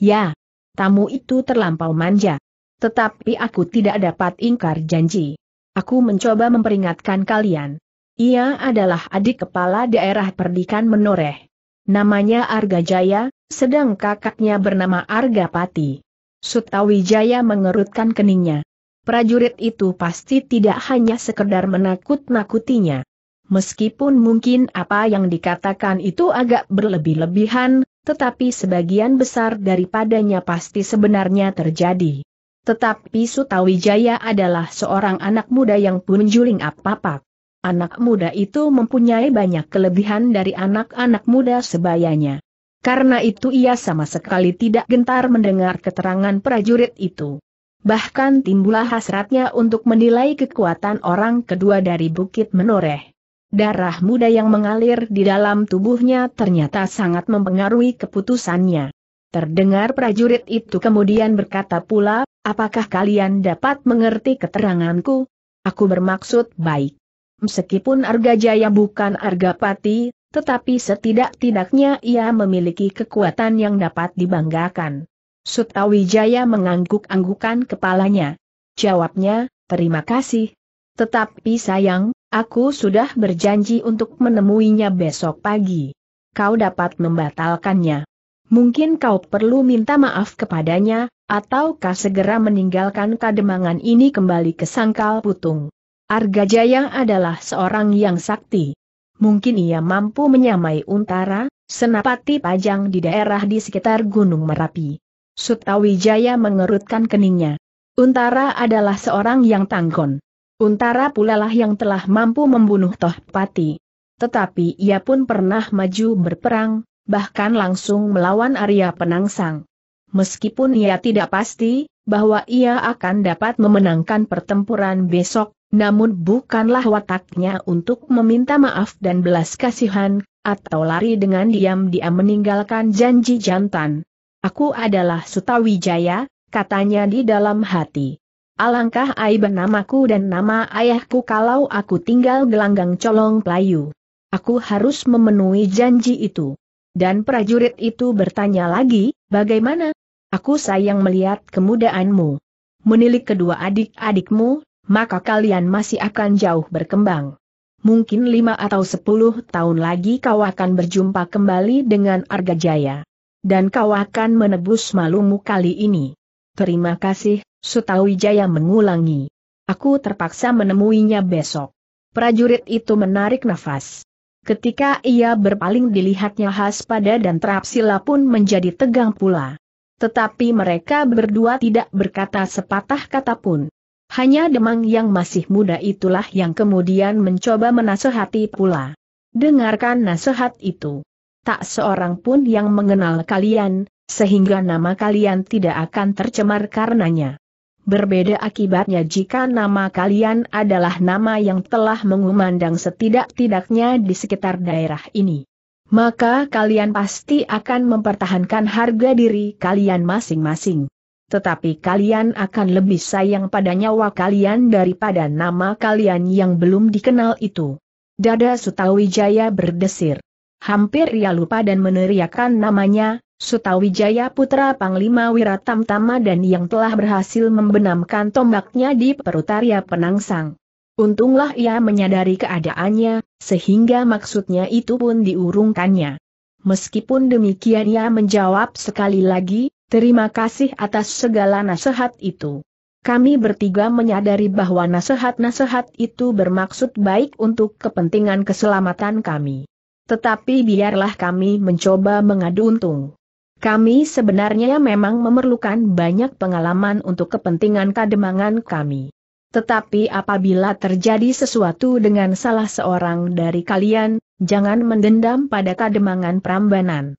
Ya, tamu itu terlampau manja. Tetapi aku tidak dapat ingkar janji. Aku mencoba memperingatkan kalian. Ia adalah adik kepala daerah Perdikan Menoreh. Namanya Arga Jaya, sedang kakaknya bernama Arga Pati. Sutawijaya mengerutkan keningnya. Prajurit itu pasti tidak hanya sekedar menakut-nakutinya. Meskipun mungkin apa yang dikatakan itu agak berlebih-lebihan, tetapi sebagian besar daripadanya pasti sebenarnya terjadi. Tetapi Sutawijaya adalah seorang anak muda yang punjuling apapak. Anak muda itu mempunyai banyak kelebihan dari anak-anak muda sebayanya. Karena itu ia sama sekali tidak gentar mendengar keterangan prajurit itu. Bahkan timbullah hasratnya untuk menilai kekuatan orang kedua dari Bukit Menoreh. Darah muda yang mengalir di dalam tubuhnya ternyata sangat mempengaruhi keputusannya. Terdengar prajurit itu kemudian berkata pula, apakah kalian dapat mengerti keteranganku? Aku bermaksud baik. Meskipun Arga Jaya bukan Arga Pati, tetapi setidak-tidaknya ia memiliki kekuatan yang dapat dibanggakan. Sutawijaya mengangguk-anggukan kepalanya. Jawabnya, terima kasih. Tetapi sayang, aku sudah berjanji untuk menemuinya besok pagi. Kau dapat membatalkannya. Mungkin kau perlu minta maaf kepadanya, ataukah segera meninggalkan kademangan ini kembali ke sangkal putung. Jaya adalah seorang yang sakti. Mungkin ia mampu menyamai untara, senapati pajang di daerah di sekitar Gunung Merapi. Sutawijaya mengerutkan keningnya. Untara adalah seorang yang tanggon. Untara pula lah yang telah mampu membunuh Tohpati. Tetapi ia pun pernah maju berperang, bahkan langsung melawan Arya Penangsang. Meskipun ia tidak pasti bahwa ia akan dapat memenangkan pertempuran besok, namun bukanlah wataknya untuk meminta maaf dan belas kasihan, atau lari dengan diam-diam meninggalkan janji jantan. Aku adalah Sutawijaya, katanya di dalam hati. Alangkah aib namaku dan nama ayahku kalau aku tinggal gelanggang colong Pelayu. Aku harus memenuhi janji itu. Dan prajurit itu bertanya lagi, bagaimana? Aku sayang melihat kemudaanmu. Menilik kedua adik-adikmu, maka kalian masih akan jauh berkembang. Mungkin lima atau sepuluh tahun lagi kau akan berjumpa kembali dengan Arga Jaya, Dan kau akan menebus malumu kali ini. Terima kasih, Sutawijaya mengulangi. Aku terpaksa menemuinya besok. Prajurit itu menarik nafas. Ketika ia berpaling dilihatnya Haspada dan Trapsila pun menjadi tegang pula. Tetapi mereka berdua tidak berkata sepatah kata pun. Hanya Demang yang masih muda itulah yang kemudian mencoba menasehati pula. Dengarkan nasihat itu. Tak seorang pun yang mengenal kalian, sehingga nama kalian tidak akan tercemar karenanya. Berbeda akibatnya jika nama kalian adalah nama yang telah mengumandang setidak-tidaknya di sekitar daerah ini. Maka kalian pasti akan mempertahankan harga diri kalian masing-masing tetapi kalian akan lebih sayang pada nyawa kalian daripada nama kalian yang belum dikenal itu. Dada Sutawijaya berdesir. Hampir ia lupa dan meneriakkan namanya, Sutawijaya putra Panglima Wiratam Tama dan yang telah berhasil membenamkan tombaknya di perut Arya Penangsang. Untunglah ia menyadari keadaannya, sehingga maksudnya itu pun diurungkannya. Meskipun demikian ia menjawab sekali lagi, Terima kasih atas segala nasihat itu. Kami bertiga menyadari bahwa nasihat-nasihat itu bermaksud baik untuk kepentingan keselamatan kami. Tetapi biarlah kami mencoba mengadu untung. Kami sebenarnya memang memerlukan banyak pengalaman untuk kepentingan kademangan kami. Tetapi apabila terjadi sesuatu dengan salah seorang dari kalian, jangan mendendam pada kademangan Prambanan.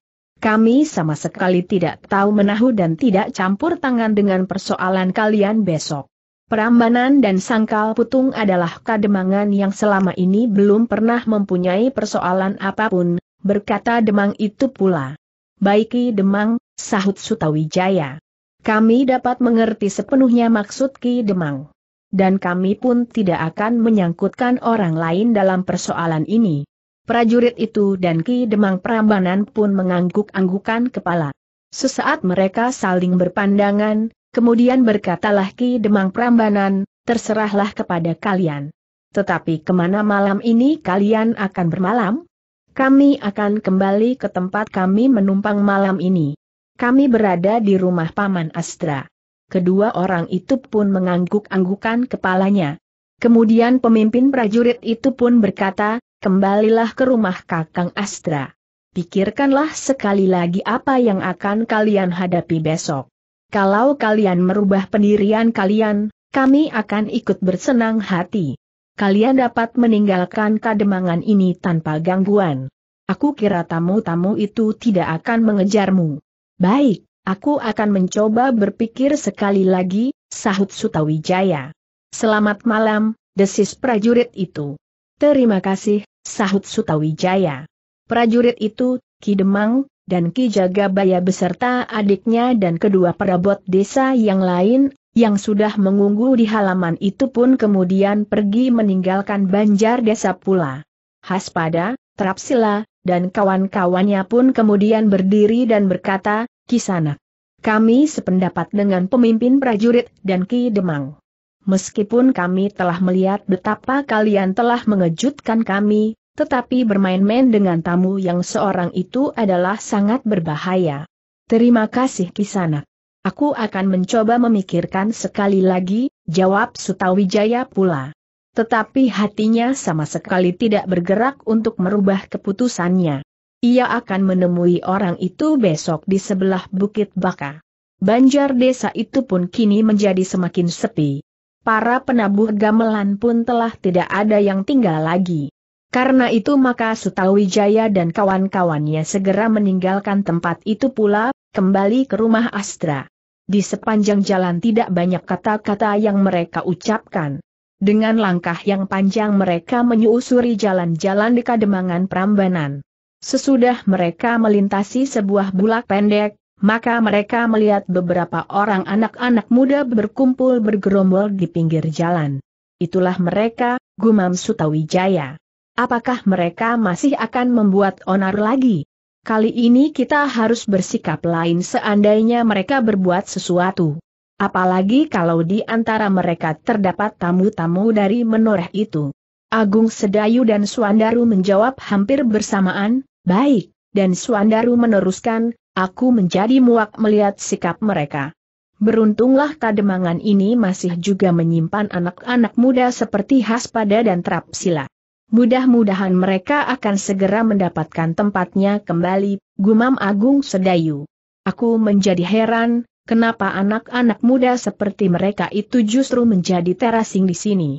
Kami sama sekali tidak tahu menahu dan tidak campur tangan dengan persoalan kalian besok. Perambanan dan Sangkal Putung adalah kademangan yang selama ini belum pernah mempunyai persoalan apapun, berkata Demang itu pula. Baiki Demang, sahut Sutawijaya. Kami dapat mengerti sepenuhnya maksud Ki Demang. Dan kami pun tidak akan menyangkutkan orang lain dalam persoalan ini. Prajurit itu dan Ki Demang Prambanan pun mengangguk-anggukan kepala. Sesaat mereka saling berpandangan, kemudian berkatalah Ki Demang Prambanan, terserahlah kepada kalian. Tetapi kemana malam ini kalian akan bermalam? Kami akan kembali ke tempat kami menumpang malam ini. Kami berada di rumah Paman Astra. Kedua orang itu pun mengangguk-anggukan kepalanya. Kemudian pemimpin prajurit itu pun berkata, kembalilah ke rumah Kakang Astra. Pikirkanlah sekali lagi apa yang akan kalian hadapi besok. Kalau kalian merubah pendirian kalian, kami akan ikut bersenang hati. Kalian dapat meninggalkan kademangan ini tanpa gangguan. Aku kira tamu-tamu itu tidak akan mengejarmu. Baik, aku akan mencoba berpikir sekali lagi, sahut Sutawijaya. Selamat malam, desis prajurit itu. Terima kasih, sahut Sutawijaya. Prajurit itu, Ki Demang, dan Ki Jagabaya beserta adiknya dan kedua perabot desa yang lain, yang sudah mengunggu di halaman itu pun kemudian pergi meninggalkan banjar desa pula. Haspada, Trapsila, dan kawan-kawannya pun kemudian berdiri dan berkata, Kisana, Kami sependapat dengan pemimpin prajurit dan Ki Demang. Meskipun kami telah melihat betapa kalian telah mengejutkan kami, tetapi bermain-main dengan tamu yang seorang itu adalah sangat berbahaya. Terima kasih Kisanak. Aku akan mencoba memikirkan sekali lagi, jawab Sutawijaya pula. Tetapi hatinya sama sekali tidak bergerak untuk merubah keputusannya. Ia akan menemui orang itu besok di sebelah Bukit Baka. Banjar desa itu pun kini menjadi semakin sepi para penabuh gamelan pun telah tidak ada yang tinggal lagi. Karena itu maka Sutawijaya dan kawan-kawannya segera meninggalkan tempat itu pula, kembali ke rumah Astra. Di sepanjang jalan tidak banyak kata-kata yang mereka ucapkan. Dengan langkah yang panjang mereka menyusuri jalan-jalan di Kademangan Prambanan. Sesudah mereka melintasi sebuah bulak pendek, maka mereka melihat beberapa orang anak-anak muda berkumpul bergerombol di pinggir jalan. Itulah mereka, gumam Sutawijaya. Apakah mereka masih akan membuat onar lagi? Kali ini kita harus bersikap lain seandainya mereka berbuat sesuatu. Apalagi kalau di antara mereka terdapat tamu-tamu dari menoreh itu. Agung Sedayu dan Suandaru menjawab hampir bersamaan, baik, dan Suandaru meneruskan, Aku menjadi muak melihat sikap mereka. Beruntunglah kademangan ini masih juga menyimpan anak-anak muda seperti Haspada dan Trapsila. Mudah-mudahan mereka akan segera mendapatkan tempatnya kembali, gumam Agung Sedayu. Aku menjadi heran, kenapa anak-anak muda seperti mereka itu justru menjadi terasing di sini.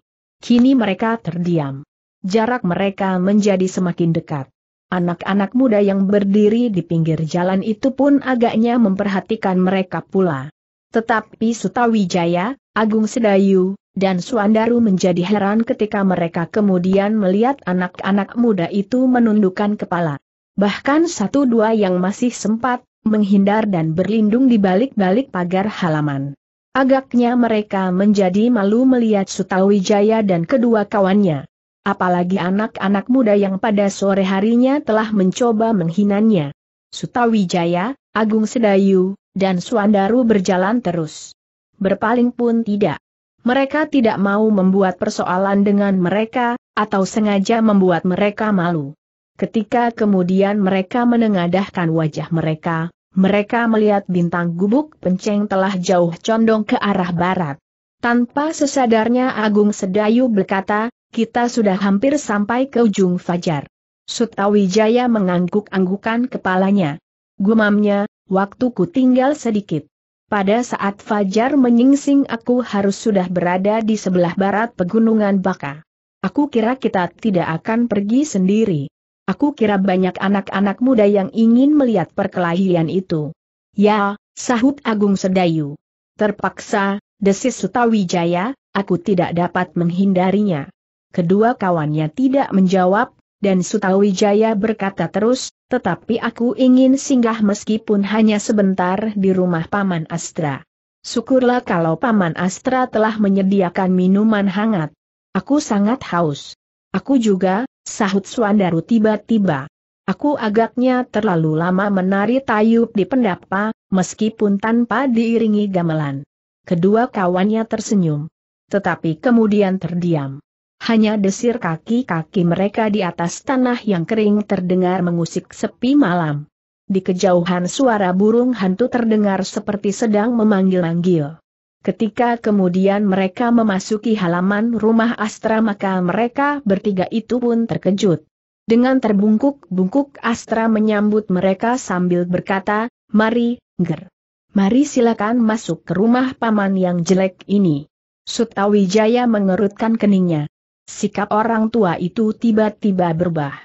Kini mereka terdiam. Jarak mereka menjadi semakin dekat. Anak-anak muda yang berdiri di pinggir jalan itu pun agaknya memperhatikan mereka pula. Tetapi Sutawijaya, Agung Sedayu, dan Suandaru menjadi heran ketika mereka kemudian melihat anak-anak muda itu menundukkan kepala. Bahkan satu dua yang masih sempat, menghindar dan berlindung di balik-balik pagar halaman. Agaknya mereka menjadi malu melihat Sutawijaya dan kedua kawannya. Apalagi anak-anak muda yang pada sore harinya telah mencoba menghinanya. Sutawijaya, Agung Sedayu, dan Suandaru berjalan terus. Berpaling pun tidak. Mereka tidak mau membuat persoalan dengan mereka, atau sengaja membuat mereka malu. Ketika kemudian mereka menengadahkan wajah mereka, mereka melihat bintang gubuk penceng telah jauh condong ke arah barat. Tanpa sesadarnya Agung Sedayu berkata, kita sudah hampir sampai ke ujung fajar. Sutawijaya mengangguk-anggukan kepalanya. Gumamnya, waktuku tinggal sedikit. Pada saat fajar menyingsing aku harus sudah berada di sebelah barat pegunungan Baka. Aku kira kita tidak akan pergi sendiri. Aku kira banyak anak-anak muda yang ingin melihat perkelahian itu. Ya, sahut Agung Sedayu. Terpaksa, desis Sutawijaya, aku tidak dapat menghindarinya. Kedua kawannya tidak menjawab, dan Sutawijaya berkata terus, tetapi aku ingin singgah meskipun hanya sebentar di rumah Paman Astra. Syukurlah kalau Paman Astra telah menyediakan minuman hangat. Aku sangat haus. Aku juga, sahut Swandaru tiba-tiba. Aku agaknya terlalu lama menari tayub di pendapa, meskipun tanpa diiringi gamelan. Kedua kawannya tersenyum. Tetapi kemudian terdiam hanya desir kaki-kaki mereka di atas tanah yang kering terdengar mengusik sepi malam. Di kejauhan suara burung hantu terdengar seperti sedang memanggil-manggil. Ketika kemudian mereka memasuki halaman rumah Astra maka mereka bertiga itu pun terkejut. Dengan terbungkuk-bungkuk Astra menyambut mereka sambil berkata, Mari, Ger. Mari silakan masuk ke rumah paman yang jelek ini. Sutawijaya mengerutkan keningnya. Sikap orang tua itu tiba-tiba berubah.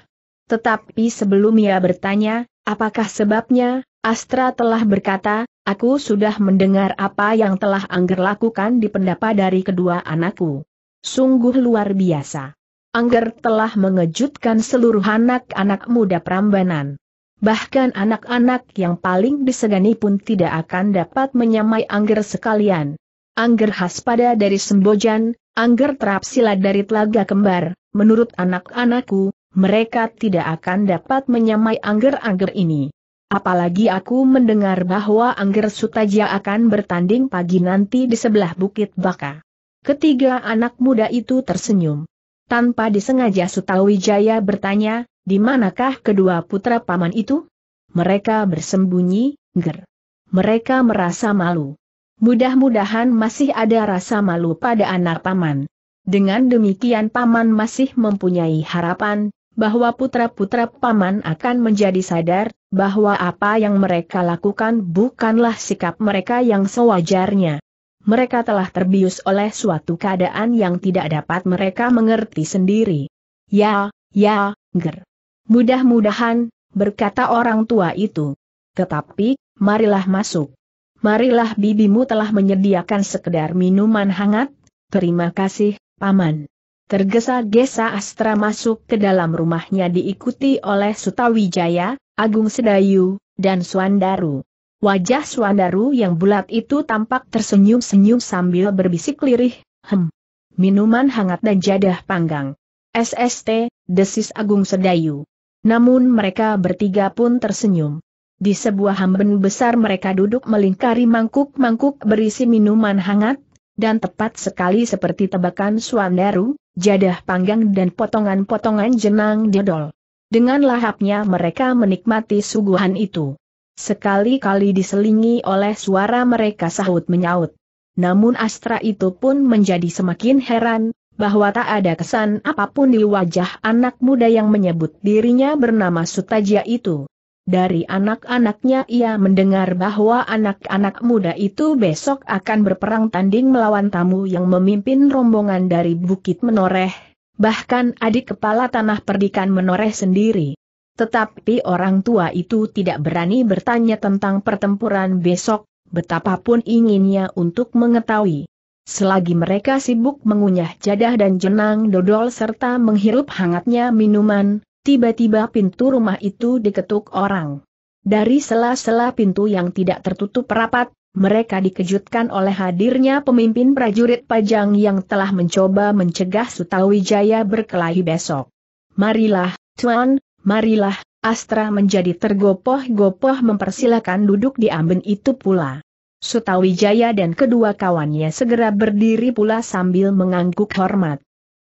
Tetapi sebelum ia bertanya, apakah sebabnya, Astra telah berkata, aku sudah mendengar apa yang telah Angger lakukan di pendapa dari kedua anakku. Sungguh luar biasa. Angger telah mengejutkan seluruh anak-anak muda Prambanan. Bahkan anak-anak yang paling disegani pun tidak akan dapat menyamai Angger sekalian. Angger Haspada dari Sembojan, Angger Trapsila dari Telaga Kembar, menurut anak-anakku, mereka tidak akan dapat menyamai angger-angger ini. Apalagi aku mendengar bahwa Angger Sutaja akan bertanding pagi nanti di sebelah Bukit Baka. Ketiga anak muda itu tersenyum. Tanpa disengaja Sutawijaya bertanya, di manakah kedua putra paman itu? Mereka bersembunyi, ger. Mereka merasa malu. Mudah-mudahan masih ada rasa malu pada anak paman. Dengan demikian paman masih mempunyai harapan, bahwa putra-putra paman akan menjadi sadar, bahwa apa yang mereka lakukan bukanlah sikap mereka yang sewajarnya. Mereka telah terbius oleh suatu keadaan yang tidak dapat mereka mengerti sendiri. Ya, ya, ger. Mudah-mudahan, berkata orang tua itu. Tetapi, marilah masuk marilah bibimu telah menyediakan sekedar minuman hangat, terima kasih, Paman. Tergesa-gesa Astra masuk ke dalam rumahnya diikuti oleh Sutawijaya, Agung Sedayu, dan Suandaru. Wajah Suandaru yang bulat itu tampak tersenyum-senyum sambil berbisik lirih, hem. Minuman hangat dan jadah panggang. SST, desis Agung Sedayu. Namun mereka bertiga pun tersenyum. Di sebuah hamben besar mereka duduk melingkari mangkuk-mangkuk berisi minuman hangat, dan tepat sekali seperti tebakan suandaru, jadah panggang dan potongan-potongan jenang dodol. Dengan lahapnya mereka menikmati suguhan itu. Sekali-kali diselingi oleh suara mereka sahut menyaut. Namun Astra itu pun menjadi semakin heran, bahwa tak ada kesan apapun di wajah anak muda yang menyebut dirinya bernama Sutaja itu. Dari anak-anaknya ia mendengar bahwa anak-anak muda itu besok akan berperang tanding melawan tamu yang memimpin rombongan dari Bukit Menoreh, bahkan adik kepala tanah perdikan Menoreh sendiri. Tetapi orang tua itu tidak berani bertanya tentang pertempuran besok, betapapun inginnya untuk mengetahui. Selagi mereka sibuk mengunyah jadah dan jenang dodol serta menghirup hangatnya minuman, Tiba-tiba pintu rumah itu diketuk orang. Dari sela-sela pintu yang tidak tertutup rapat, mereka dikejutkan oleh hadirnya pemimpin prajurit pajang yang telah mencoba mencegah Sutawijaya berkelahi besok. Marilah, Tuan, marilah, Astra menjadi tergopoh-gopoh mempersilahkan duduk di amben itu pula. Sutawijaya dan kedua kawannya segera berdiri pula sambil mengangguk hormat.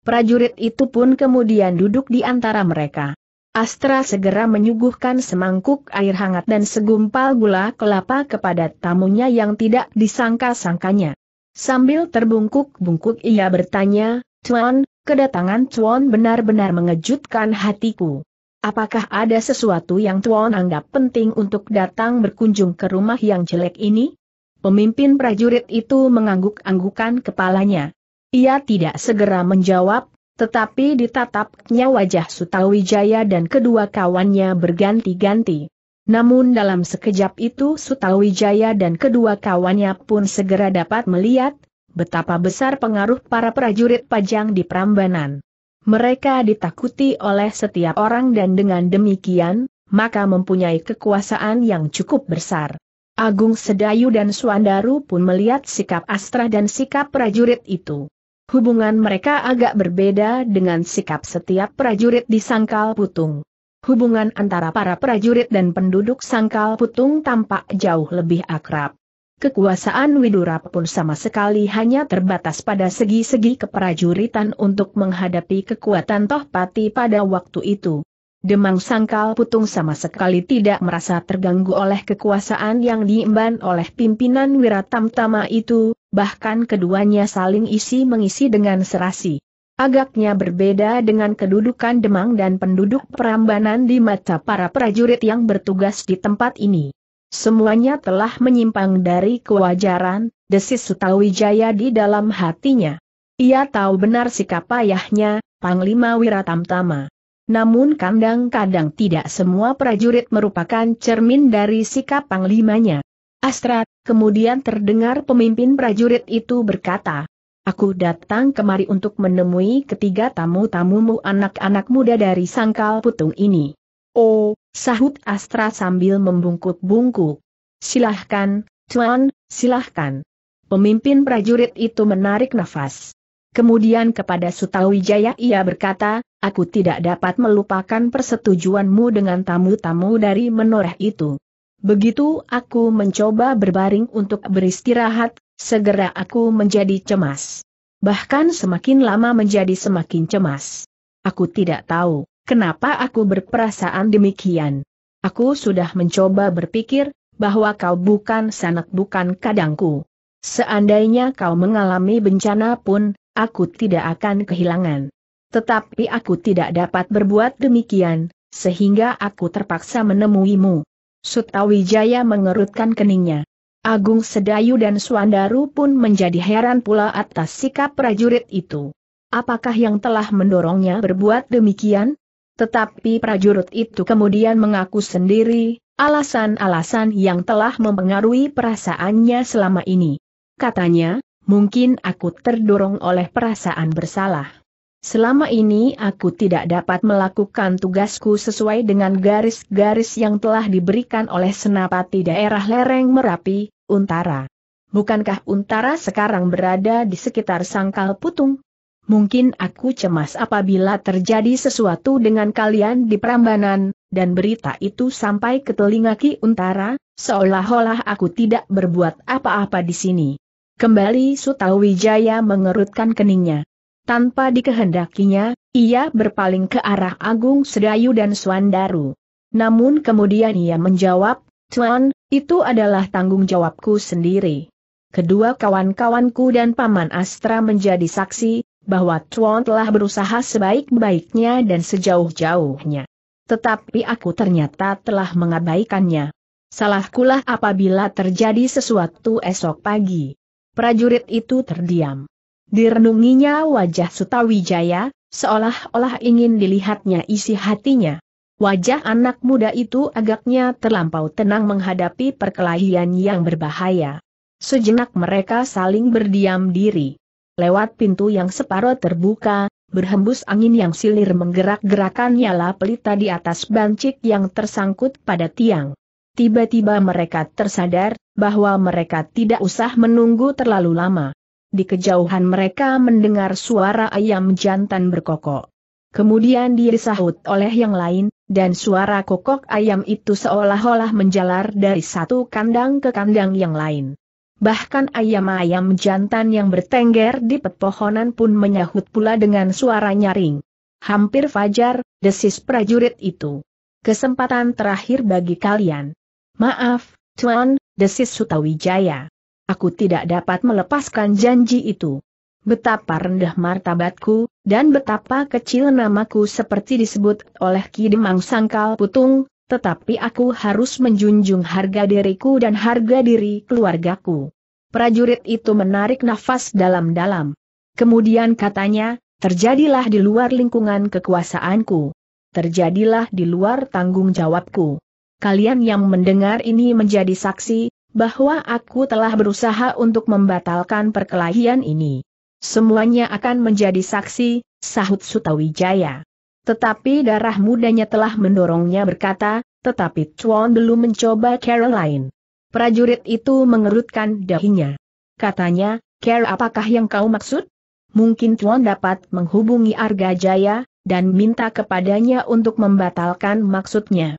Prajurit itu pun kemudian duduk di antara mereka. Astra segera menyuguhkan semangkuk air hangat dan segumpal gula kelapa kepada tamunya yang tidak disangka-sangkanya. Sambil terbungkuk-bungkuk ia bertanya, Tuan, kedatangan Tuan benar-benar mengejutkan hatiku. Apakah ada sesuatu yang Tuan anggap penting untuk datang berkunjung ke rumah yang jelek ini? Pemimpin prajurit itu mengangguk-anggukan kepalanya. Ia tidak segera menjawab, tetapi ditatapnya wajah Sutawijaya dan kedua kawannya berganti-ganti. Namun dalam sekejap itu Sutawijaya dan kedua kawannya pun segera dapat melihat, betapa besar pengaruh para prajurit pajang di Prambanan. Mereka ditakuti oleh setiap orang dan dengan demikian, maka mempunyai kekuasaan yang cukup besar. Agung Sedayu dan Suandaru pun melihat sikap Astra dan sikap prajurit itu. Hubungan mereka agak berbeda dengan sikap setiap prajurit di Sangkal Putung. Hubungan antara para prajurit dan penduduk Sangkal Putung tampak jauh lebih akrab. Kekuasaan Widura pun sama sekali hanya terbatas pada segi-segi keprajuritan untuk menghadapi kekuatan Tohpati pada waktu itu. Demang Sangkal Putung sama sekali tidak merasa terganggu oleh kekuasaan yang diemban oleh pimpinan Wiratamtama itu, bahkan keduanya saling isi mengisi dengan serasi. Agaknya berbeda dengan kedudukan Demang dan penduduk Prambanan di mata para prajurit yang bertugas di tempat ini. Semuanya telah menyimpang dari kewajaran, desis Sutawijaya di dalam hatinya. Ia tahu benar sikap ayahnya, Panglima Wiratamtama. Namun kadang-kadang tidak semua prajurit merupakan cermin dari sikap panglimanya. Astra, kemudian terdengar pemimpin prajurit itu berkata, Aku datang kemari untuk menemui ketiga tamu-tamumu anak-anak muda dari sangkal putung ini. Oh, sahut Astra sambil membungkuk-bungkuk. Silahkan, Tuan, silahkan. Pemimpin prajurit itu menarik nafas. Kemudian kepada Sutawijaya ia berkata, aku tidak dapat melupakan persetujuanmu dengan tamu-tamu dari menoreh itu. Begitu aku mencoba berbaring untuk beristirahat, segera aku menjadi cemas. Bahkan semakin lama menjadi semakin cemas. Aku tidak tahu, kenapa aku berperasaan demikian. Aku sudah mencoba berpikir, bahwa kau bukan sanak bukan kadangku. Seandainya kau mengalami bencana pun, aku tidak akan kehilangan. Tetapi aku tidak dapat berbuat demikian, sehingga aku terpaksa menemuimu. Sutawijaya mengerutkan keningnya. Agung Sedayu dan Suandaru pun menjadi heran pula atas sikap prajurit itu. Apakah yang telah mendorongnya berbuat demikian? Tetapi prajurit itu kemudian mengaku sendiri, alasan-alasan yang telah mempengaruhi perasaannya selama ini. Katanya, mungkin aku terdorong oleh perasaan bersalah. Selama ini aku tidak dapat melakukan tugasku sesuai dengan garis-garis yang telah diberikan oleh senapati daerah lereng Merapi, Untara. Bukankah Untara sekarang berada di sekitar Sangkal Putung? Mungkin aku cemas apabila terjadi sesuatu dengan kalian di Prambanan, dan berita itu sampai ke telinga Ki Untara, seolah-olah aku tidak berbuat apa-apa di sini. Kembali Sutawijaya mengerutkan keningnya. Tanpa dikehendakinya, ia berpaling ke arah Agung Sedayu dan Suandaru. Namun kemudian ia menjawab, Tuan, itu adalah tanggung jawabku sendiri. Kedua kawan-kawanku dan Paman Astra menjadi saksi, bahwa Tuan telah berusaha sebaik-baiknya dan sejauh-jauhnya. Tetapi aku ternyata telah mengabaikannya. Salahkulah apabila terjadi sesuatu esok pagi. Prajurit itu terdiam. Direnunginya wajah Sutawijaya, seolah-olah ingin dilihatnya isi hatinya. Wajah anak muda itu agaknya terlampau tenang menghadapi perkelahian yang berbahaya. Sejenak mereka saling berdiam diri. Lewat pintu yang separuh terbuka, berhembus angin yang silir menggerak-gerakan nyala pelita di atas bancik yang tersangkut pada tiang. Tiba-tiba mereka tersadar, bahwa mereka tidak usah menunggu terlalu lama di kejauhan mereka mendengar suara ayam jantan berkokok. Kemudian disahut oleh yang lain, dan suara kokok ayam itu seolah-olah menjalar dari satu kandang ke kandang yang lain. Bahkan ayam-ayam jantan yang bertengger di pepohonan pun menyahut pula dengan suara nyaring. Hampir fajar, desis prajurit itu. Kesempatan terakhir bagi kalian. Maaf, Tuan, desis Sutawijaya. Aku tidak dapat melepaskan janji itu. Betapa rendah martabatku, dan betapa kecil namaku seperti disebut oleh Ki Demang Sangkal Putung, tetapi aku harus menjunjung harga diriku dan harga diri keluargaku. Prajurit itu menarik nafas dalam-dalam. Kemudian katanya, terjadilah di luar lingkungan kekuasaanku. Terjadilah di luar tanggung jawabku. Kalian yang mendengar ini menjadi saksi, bahwa aku telah berusaha untuk membatalkan perkelahian ini. Semuanya akan menjadi saksi, sahut Sutawijaya. Tetapi darah mudanya telah mendorongnya berkata, tetapi Chuan belum mencoba lain. Prajurit itu mengerutkan dahinya. Katanya, Carol, apakah yang kau maksud? Mungkin Chuan dapat menghubungi Arga Jaya, dan minta kepadanya untuk membatalkan maksudnya.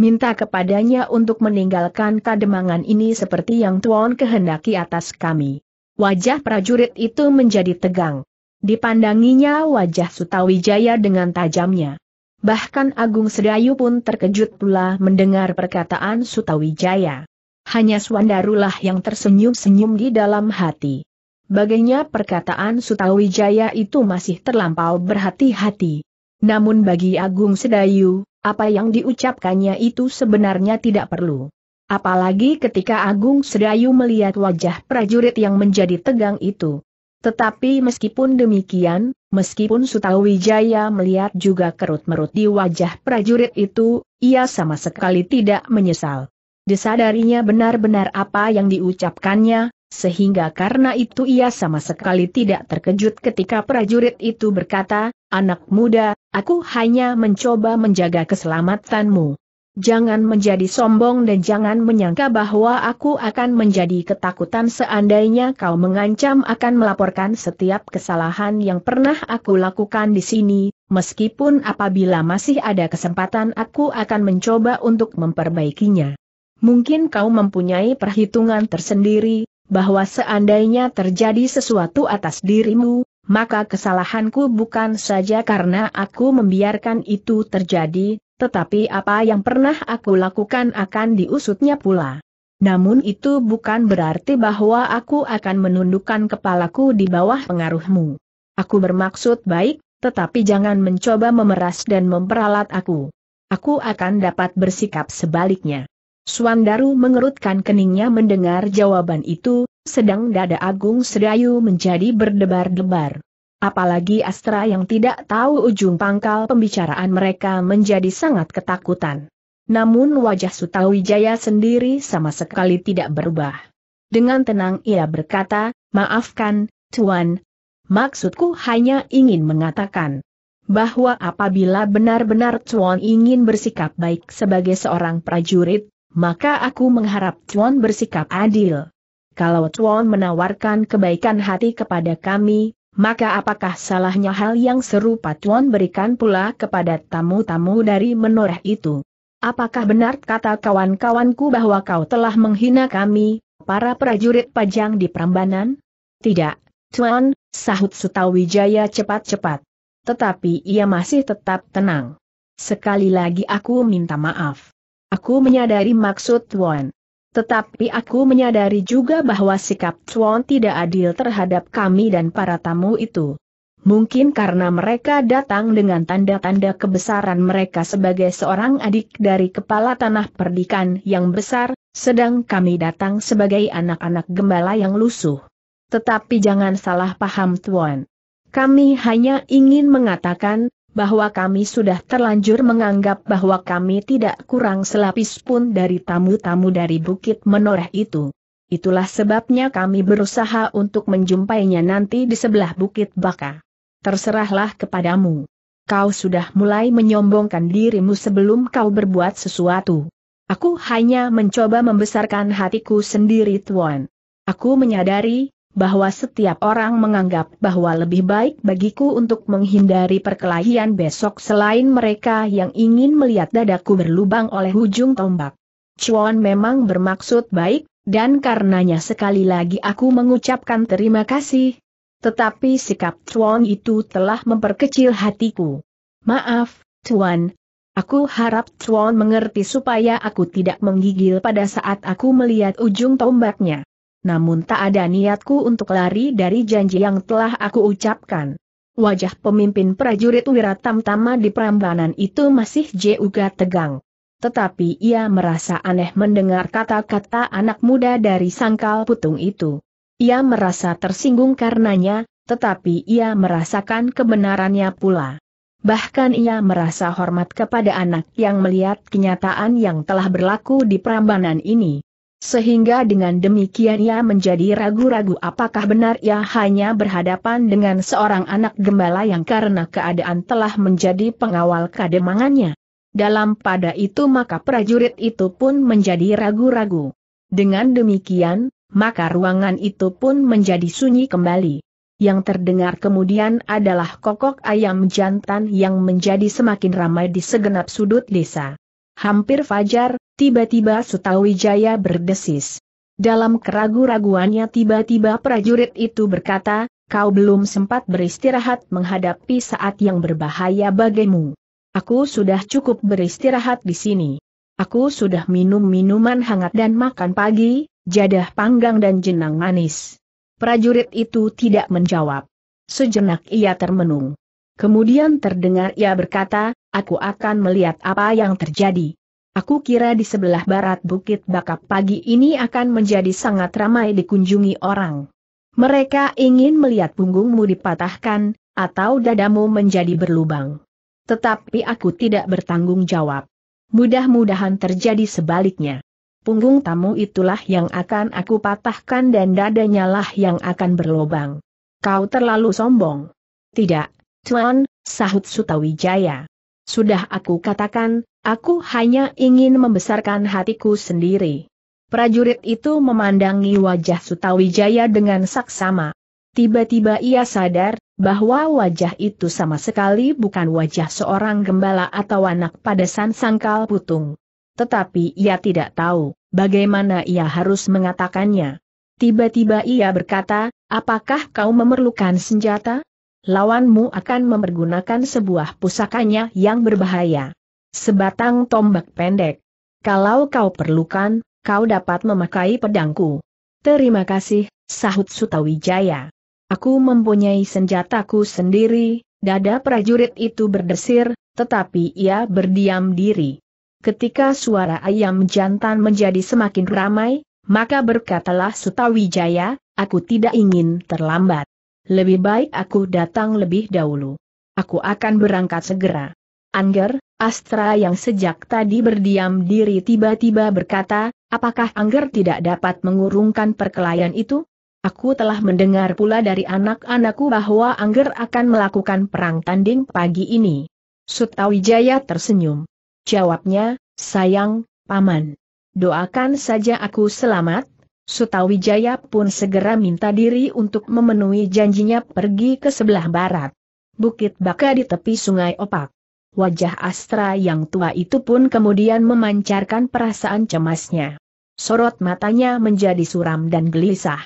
Minta kepadanya untuk meninggalkan kademangan ini seperti yang Tuan kehendaki atas kami. Wajah prajurit itu menjadi tegang. Dipandanginya wajah Sutawijaya dengan tajamnya. Bahkan Agung Sedayu pun terkejut pula mendengar perkataan Sutawijaya. Hanya Swandarulah yang tersenyum-senyum di dalam hati. Baginya perkataan Sutawijaya itu masih terlampau berhati-hati. Namun bagi Agung Sedayu, apa yang diucapkannya itu sebenarnya tidak perlu. Apalagi ketika Agung Sedayu melihat wajah prajurit yang menjadi tegang itu. Tetapi meskipun demikian, meskipun Sutawijaya melihat juga kerut-merut di wajah prajurit itu, ia sama sekali tidak menyesal. Disadarinya benar-benar apa yang diucapkannya, sehingga karena itu ia sama sekali tidak terkejut ketika prajurit itu berkata, Anak muda, aku hanya mencoba menjaga keselamatanmu. Jangan menjadi sombong dan jangan menyangka bahwa aku akan menjadi ketakutan seandainya kau mengancam akan melaporkan setiap kesalahan yang pernah aku lakukan di sini, meskipun apabila masih ada kesempatan aku akan mencoba untuk memperbaikinya. Mungkin kau mempunyai perhitungan tersendiri, bahwa seandainya terjadi sesuatu atas dirimu, maka kesalahanku bukan saja karena aku membiarkan itu terjadi, tetapi apa yang pernah aku lakukan akan diusutnya pula. Namun itu bukan berarti bahwa aku akan menundukkan kepalaku di bawah pengaruhmu. Aku bermaksud baik, tetapi jangan mencoba memeras dan memperalat aku. Aku akan dapat bersikap sebaliknya. Suandaru mengerutkan keningnya mendengar jawaban itu, sedang dada Agung Sedayu menjadi berdebar-debar. Apalagi Astra yang tidak tahu ujung pangkal pembicaraan mereka menjadi sangat ketakutan. Namun wajah Sutawijaya sendiri sama sekali tidak berubah. Dengan tenang ia berkata, maafkan, Tuan. Maksudku hanya ingin mengatakan bahwa apabila benar-benar Tuan ingin bersikap baik sebagai seorang prajurit, maka aku mengharap Chuan bersikap adil. Kalau Chuan menawarkan kebaikan hati kepada kami, maka apakah salahnya hal yang serupa Chuan berikan pula kepada tamu-tamu dari menoreh itu? Apakah benar kata kawan-kawanku bahwa kau telah menghina kami, para prajurit pajang di Prambanan? Tidak, Chuan, sahut Sutawijaya cepat-cepat. Tetapi ia masih tetap tenang. Sekali lagi aku minta maaf. Aku menyadari maksud Tuan. Tetapi aku menyadari juga bahwa sikap Tuan tidak adil terhadap kami dan para tamu itu. Mungkin karena mereka datang dengan tanda-tanda kebesaran mereka sebagai seorang adik dari kepala tanah perdikan yang besar, sedang kami datang sebagai anak-anak gembala yang lusuh. Tetapi jangan salah paham Tuan. Kami hanya ingin mengatakan, bahwa kami sudah terlanjur menganggap bahwa kami tidak kurang selapis pun dari tamu-tamu dari Bukit Menoreh itu. Itulah sebabnya kami berusaha untuk menjumpainya nanti di sebelah Bukit Baka. Terserahlah kepadamu. Kau sudah mulai menyombongkan dirimu sebelum kau berbuat sesuatu. Aku hanya mencoba membesarkan hatiku sendiri Tuan. Aku menyadari, bahwa setiap orang menganggap bahwa lebih baik bagiku untuk menghindari perkelahian besok selain mereka yang ingin melihat dadaku berlubang oleh ujung tombak. Chuan memang bermaksud baik, dan karenanya sekali lagi aku mengucapkan terima kasih. Tetapi sikap Chuan itu telah memperkecil hatiku. Maaf, Tuan, Aku harap Chuan mengerti supaya aku tidak menggigil pada saat aku melihat ujung tombaknya namun tak ada niatku untuk lari dari janji yang telah aku ucapkan. Wajah pemimpin prajurit Wiratam Tama di Prambanan itu masih juga tegang. Tetapi ia merasa aneh mendengar kata-kata anak muda dari sangkal putung itu. Ia merasa tersinggung karenanya, tetapi ia merasakan kebenarannya pula. Bahkan ia merasa hormat kepada anak yang melihat kenyataan yang telah berlaku di Prambanan ini. Sehingga dengan demikian ia menjadi ragu-ragu apakah benar ia hanya berhadapan dengan seorang anak gembala yang karena keadaan telah menjadi pengawal kademangannya. Dalam pada itu maka prajurit itu pun menjadi ragu-ragu. Dengan demikian, maka ruangan itu pun menjadi sunyi kembali. Yang terdengar kemudian adalah kokok ayam jantan yang menjadi semakin ramai di segenap sudut desa. Hampir fajar, tiba-tiba Sutawijaya berdesis. Dalam keragu-raguannya tiba-tiba prajurit itu berkata, kau belum sempat beristirahat menghadapi saat yang berbahaya bagimu. Aku sudah cukup beristirahat di sini. Aku sudah minum minuman hangat dan makan pagi, jadah panggang dan jenang manis. Prajurit itu tidak menjawab. Sejenak ia termenung. Kemudian terdengar ia berkata, aku akan melihat apa yang terjadi. Aku kira di sebelah barat Bukit Bakap pagi ini akan menjadi sangat ramai dikunjungi orang. Mereka ingin melihat punggungmu dipatahkan, atau dadamu menjadi berlubang. Tetapi aku tidak bertanggung jawab. Mudah-mudahan terjadi sebaliknya. Punggung tamu itulah yang akan aku patahkan dan dadanya lah yang akan berlubang. Kau terlalu sombong. Tidak, Tuan, sahut Sutawijaya. Sudah aku katakan, aku hanya ingin membesarkan hatiku sendiri. Prajurit itu memandangi wajah Sutawijaya dengan saksama. Tiba-tiba ia sadar, bahwa wajah itu sama sekali bukan wajah seorang gembala atau anak pada San sangkal putung. Tetapi ia tidak tahu, bagaimana ia harus mengatakannya. Tiba-tiba ia berkata, apakah kau memerlukan senjata? lawanmu akan mempergunakan sebuah pusakanya yang berbahaya. Sebatang tombak pendek. Kalau kau perlukan, kau dapat memakai pedangku. Terima kasih, sahut Sutawijaya. Aku mempunyai senjataku sendiri, dada prajurit itu berdesir, tetapi ia berdiam diri. Ketika suara ayam jantan menjadi semakin ramai, maka berkatalah Sutawijaya, aku tidak ingin terlambat. Lebih baik aku datang lebih dahulu. Aku akan berangkat segera. Angger, Astra yang sejak tadi berdiam diri tiba-tiba berkata, apakah Angger tidak dapat mengurungkan perkelahian itu? Aku telah mendengar pula dari anak-anakku bahwa Angger akan melakukan perang tanding pagi ini. Sutawijaya tersenyum. Jawabnya, sayang, paman. Doakan saja aku selamat, Sutawijaya pun segera minta diri untuk memenuhi janjinya pergi ke sebelah barat. Bukit Baka di tepi sungai Opak. Wajah Astra yang tua itu pun kemudian memancarkan perasaan cemasnya. Sorot matanya menjadi suram dan gelisah.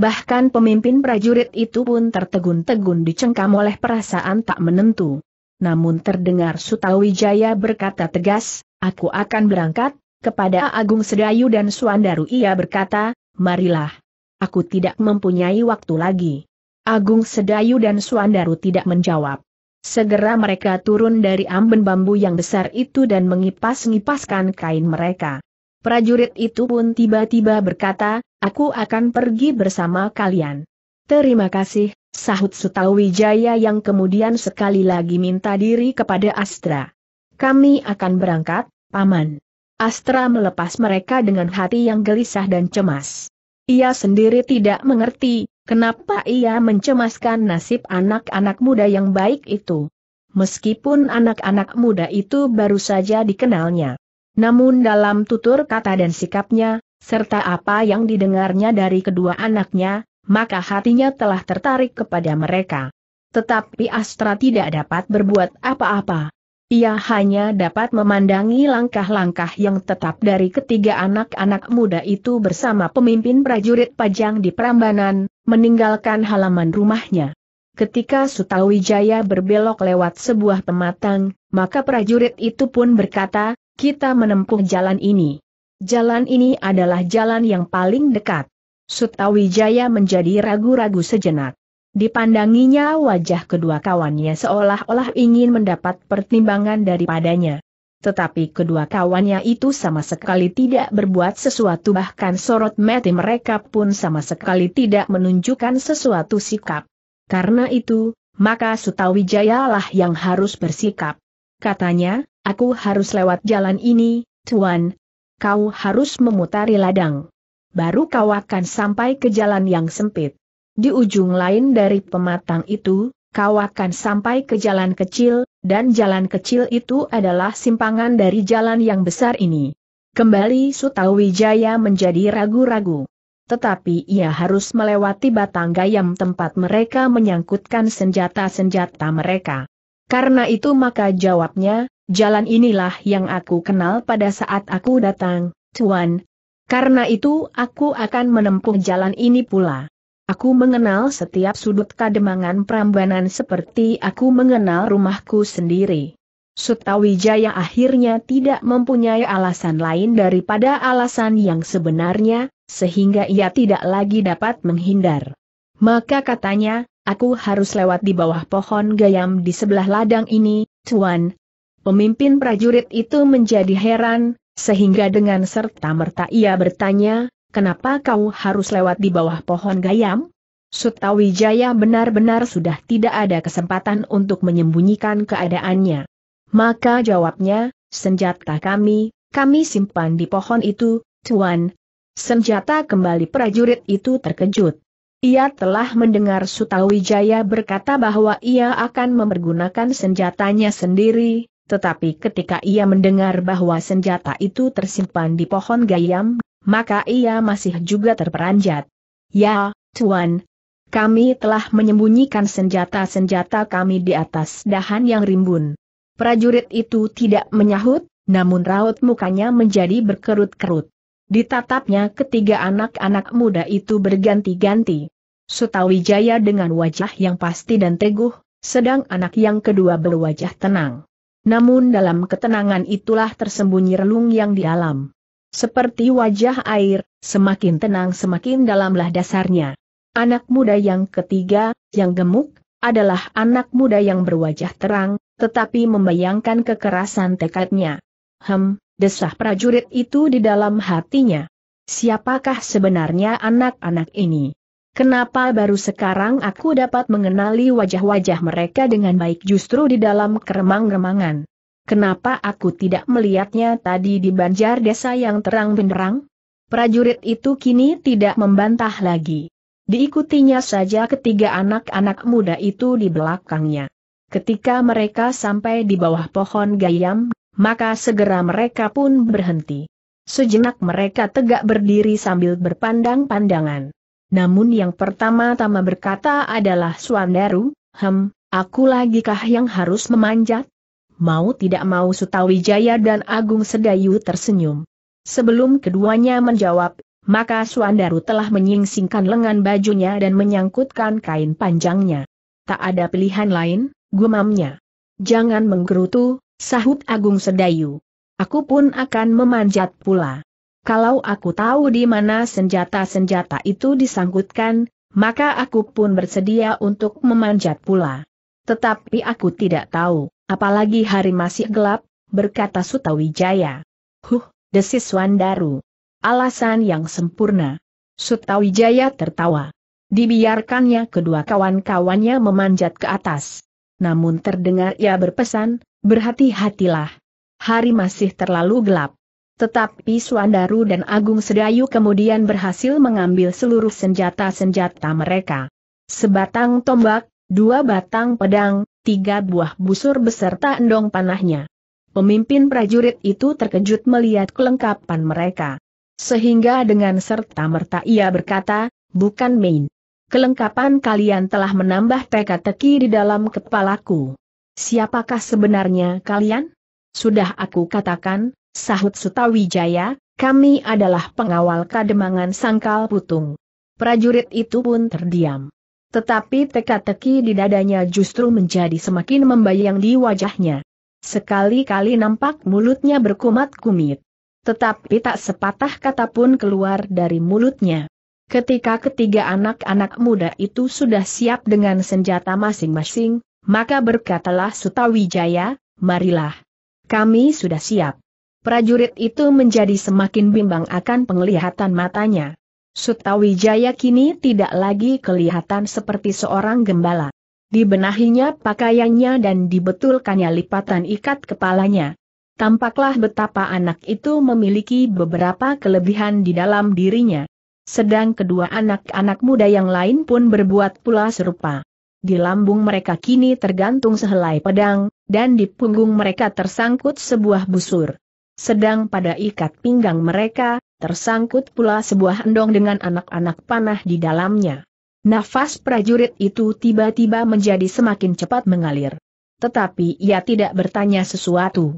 Bahkan pemimpin prajurit itu pun tertegun-tegun dicengkam oleh perasaan tak menentu. Namun terdengar Sutawijaya berkata tegas, aku akan berangkat, kepada Agung Sedayu dan Suandaru ia berkata, marilah. Aku tidak mempunyai waktu lagi. Agung Sedayu dan Suandaru tidak menjawab. Segera mereka turun dari amben bambu yang besar itu dan mengipas-ngipaskan kain mereka. Prajurit itu pun tiba-tiba berkata, aku akan pergi bersama kalian. Terima kasih, sahut Sutawijaya yang kemudian sekali lagi minta diri kepada Astra. Kami akan berangkat, Paman. Astra melepas mereka dengan hati yang gelisah dan cemas. Ia sendiri tidak mengerti, kenapa ia mencemaskan nasib anak-anak muda yang baik itu. Meskipun anak-anak muda itu baru saja dikenalnya. Namun dalam tutur kata dan sikapnya, serta apa yang didengarnya dari kedua anaknya, maka hatinya telah tertarik kepada mereka. Tetapi Astra tidak dapat berbuat apa-apa. Ia hanya dapat memandangi langkah-langkah yang tetap dari ketiga anak-anak muda itu bersama pemimpin prajurit pajang di Prambanan, meninggalkan halaman rumahnya. Ketika Sutawijaya berbelok lewat sebuah pematang, maka prajurit itu pun berkata, kita menempuh jalan ini. Jalan ini adalah jalan yang paling dekat. Sutawijaya menjadi ragu-ragu sejenak. Dipandanginya wajah kedua kawannya seolah-olah ingin mendapat pertimbangan daripadanya. Tetapi kedua kawannya itu sama sekali tidak berbuat sesuatu bahkan sorot mati mereka pun sama sekali tidak menunjukkan sesuatu sikap. Karena itu, maka Sutawijayalah yang harus bersikap. Katanya, aku harus lewat jalan ini, Tuan. Kau harus memutari ladang. Baru kau akan sampai ke jalan yang sempit. Di ujung lain dari pematang itu, kau akan sampai ke jalan kecil, dan jalan kecil itu adalah simpangan dari jalan yang besar ini. Kembali Sutawijaya menjadi ragu-ragu. Tetapi ia harus melewati batang gayam tempat mereka menyangkutkan senjata-senjata mereka. Karena itu maka jawabnya, jalan inilah yang aku kenal pada saat aku datang, Tuan. Karena itu aku akan menempuh jalan ini pula. Aku mengenal setiap sudut kademangan Prambanan seperti aku mengenal rumahku sendiri. Sutawijaya akhirnya tidak mempunyai alasan lain daripada alasan yang sebenarnya, sehingga ia tidak lagi dapat menghindar. Maka katanya, aku harus lewat di bawah pohon gayam di sebelah ladang ini, Tuan. Pemimpin prajurit itu menjadi heran, sehingga dengan serta-merta ia bertanya, kenapa kau harus lewat di bawah pohon gayam? Sutawijaya benar-benar sudah tidak ada kesempatan untuk menyembunyikan keadaannya. Maka jawabnya, senjata kami, kami simpan di pohon itu, Tuan. Senjata kembali prajurit itu terkejut. Ia telah mendengar Sutawijaya berkata bahwa ia akan mempergunakan senjatanya sendiri, tetapi ketika ia mendengar bahwa senjata itu tersimpan di pohon gayam, maka ia masih juga terperanjat. Ya, Tuan, kami telah menyembunyikan senjata-senjata kami di atas dahan yang rimbun. Prajurit itu tidak menyahut, namun raut mukanya menjadi berkerut-kerut. Ditatapnya ketiga anak-anak muda itu berganti-ganti. Sutawijaya dengan wajah yang pasti dan teguh, sedang anak yang kedua berwajah tenang. Namun dalam ketenangan itulah tersembunyi relung yang di alam. Seperti wajah air, semakin tenang semakin dalamlah dasarnya. Anak muda yang ketiga, yang gemuk, adalah anak muda yang berwajah terang, tetapi membayangkan kekerasan tekadnya. Hem, desah prajurit itu di dalam hatinya. Siapakah sebenarnya anak-anak ini? Kenapa baru sekarang aku dapat mengenali wajah-wajah mereka dengan baik justru di dalam keremang-remangan? Kenapa aku tidak melihatnya tadi di banjar desa yang terang benderang? Prajurit itu kini tidak membantah lagi. Diikutinya saja ketiga anak-anak muda itu di belakangnya. Ketika mereka sampai di bawah pohon gayam, maka segera mereka pun berhenti. Sejenak mereka tegak berdiri sambil berpandang-pandangan. Namun yang pertama-tama berkata adalah Swandaru, Hem, aku lagikah yang harus memanjat? mau tidak mau Sutawijaya dan Agung Sedayu tersenyum. Sebelum keduanya menjawab, maka Suandaru telah menyingsingkan lengan bajunya dan menyangkutkan kain panjangnya. Tak ada pilihan lain, gumamnya. Jangan menggerutu, sahut Agung Sedayu. Aku pun akan memanjat pula. Kalau aku tahu di mana senjata-senjata itu disangkutkan, maka aku pun bersedia untuk memanjat pula. Tetapi aku tidak tahu. Apalagi hari masih gelap, berkata Sutawijaya. Huh, desis Wandaru. Alasan yang sempurna. Sutawijaya tertawa. Dibiarkannya kedua kawan-kawannya memanjat ke atas. Namun terdengar ia berpesan, berhati-hatilah. Hari masih terlalu gelap. Tetapi Suandaru dan Agung Sedayu kemudian berhasil mengambil seluruh senjata-senjata mereka. Sebatang tombak, dua batang pedang, tiga buah busur beserta endong panahnya. Pemimpin prajurit itu terkejut melihat kelengkapan mereka. Sehingga dengan serta-merta ia berkata, bukan main. Kelengkapan kalian telah menambah teka-teki di dalam kepalaku. Siapakah sebenarnya kalian? Sudah aku katakan, sahut Sutawijaya, kami adalah pengawal kademangan sangkal putung. Prajurit itu pun terdiam. Tetapi teka-teki di dadanya justru menjadi semakin membayang di wajahnya. Sekali-kali nampak mulutnya berkumat kumit. Tetapi tak sepatah kata pun keluar dari mulutnya. Ketika ketiga anak-anak muda itu sudah siap dengan senjata masing-masing, maka berkatalah Sutawijaya, marilah. Kami sudah siap. Prajurit itu menjadi semakin bimbang akan penglihatan matanya. Sutawijaya kini tidak lagi kelihatan seperti seorang gembala. Dibenahinya pakaiannya dan dibetulkannya lipatan ikat kepalanya. Tampaklah betapa anak itu memiliki beberapa kelebihan di dalam dirinya. Sedang kedua anak-anak muda yang lain pun berbuat pula serupa. Di lambung mereka kini tergantung sehelai pedang, dan di punggung mereka tersangkut sebuah busur. Sedang pada ikat pinggang mereka, tersangkut pula sebuah endong dengan anak-anak panah di dalamnya. Nafas prajurit itu tiba-tiba menjadi semakin cepat mengalir. Tetapi ia tidak bertanya sesuatu.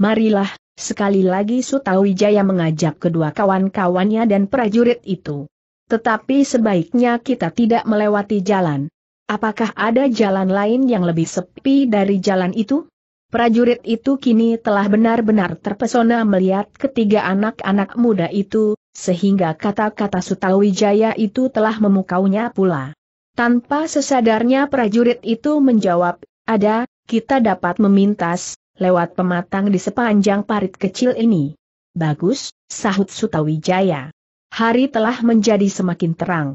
Marilah, sekali lagi Sutawijaya mengajak kedua kawan-kawannya dan prajurit itu. Tetapi sebaiknya kita tidak melewati jalan. Apakah ada jalan lain yang lebih sepi dari jalan itu? Prajurit itu kini telah benar-benar terpesona melihat ketiga anak-anak muda itu, sehingga kata-kata Sutawijaya itu telah memukaunya pula. Tanpa sesadarnya prajurit itu menjawab, ada, kita dapat memintas, lewat pematang di sepanjang parit kecil ini. Bagus, sahut Sutawijaya. Hari telah menjadi semakin terang.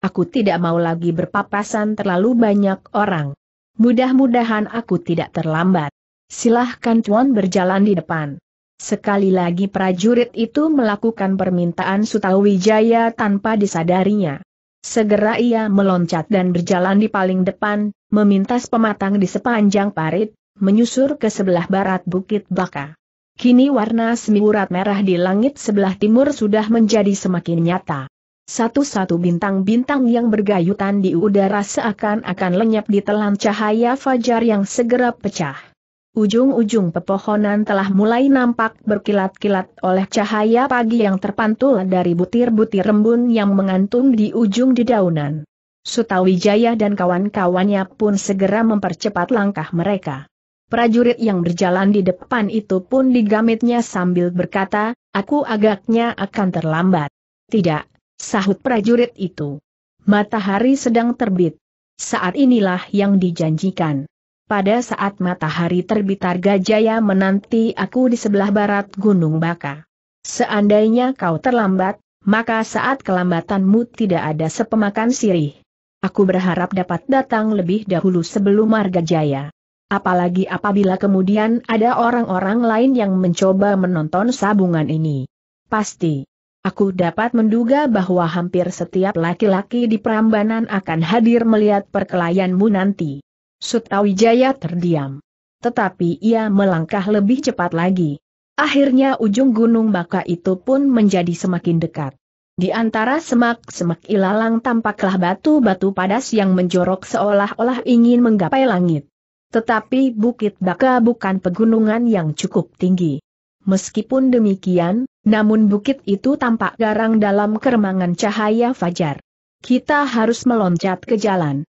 Aku tidak mau lagi berpapasan terlalu banyak orang. Mudah-mudahan aku tidak terlambat. Silahkan Tuan berjalan di depan. Sekali lagi prajurit itu melakukan permintaan Sutawijaya tanpa disadarinya. Segera ia meloncat dan berjalan di paling depan, memintas pematang di sepanjang parit, menyusur ke sebelah barat Bukit Baka. Kini warna semiurat merah di langit sebelah timur sudah menjadi semakin nyata. Satu-satu bintang-bintang yang bergayutan di udara seakan-akan lenyap di telan cahaya fajar yang segera pecah. Ujung-ujung pepohonan telah mulai nampak berkilat-kilat oleh cahaya pagi yang terpantul dari butir-butir embun yang mengantung di ujung dedaunan. Sutawijaya dan kawan-kawannya pun segera mempercepat langkah mereka. Prajurit yang berjalan di depan itu pun digamitnya sambil berkata, aku agaknya akan terlambat. Tidak, sahut prajurit itu. Matahari sedang terbit. Saat inilah yang dijanjikan pada saat matahari terbit Jaya menanti aku di sebelah barat Gunung Baka. Seandainya kau terlambat, maka saat kelambatanmu tidak ada sepemakan sirih. Aku berharap dapat datang lebih dahulu sebelum Marga Jaya. Apalagi apabila kemudian ada orang-orang lain yang mencoba menonton sabungan ini. Pasti. Aku dapat menduga bahwa hampir setiap laki-laki di Prambanan akan hadir melihat perkelayanmu nanti. Sutawijaya terdiam. Tetapi ia melangkah lebih cepat lagi. Akhirnya ujung gunung baka itu pun menjadi semakin dekat. Di antara semak-semak ilalang tampaklah batu-batu padas yang menjorok seolah-olah ingin menggapai langit. Tetapi Bukit Baka bukan pegunungan yang cukup tinggi. Meskipun demikian, namun bukit itu tampak garang dalam keremangan cahaya fajar. Kita harus meloncat ke jalan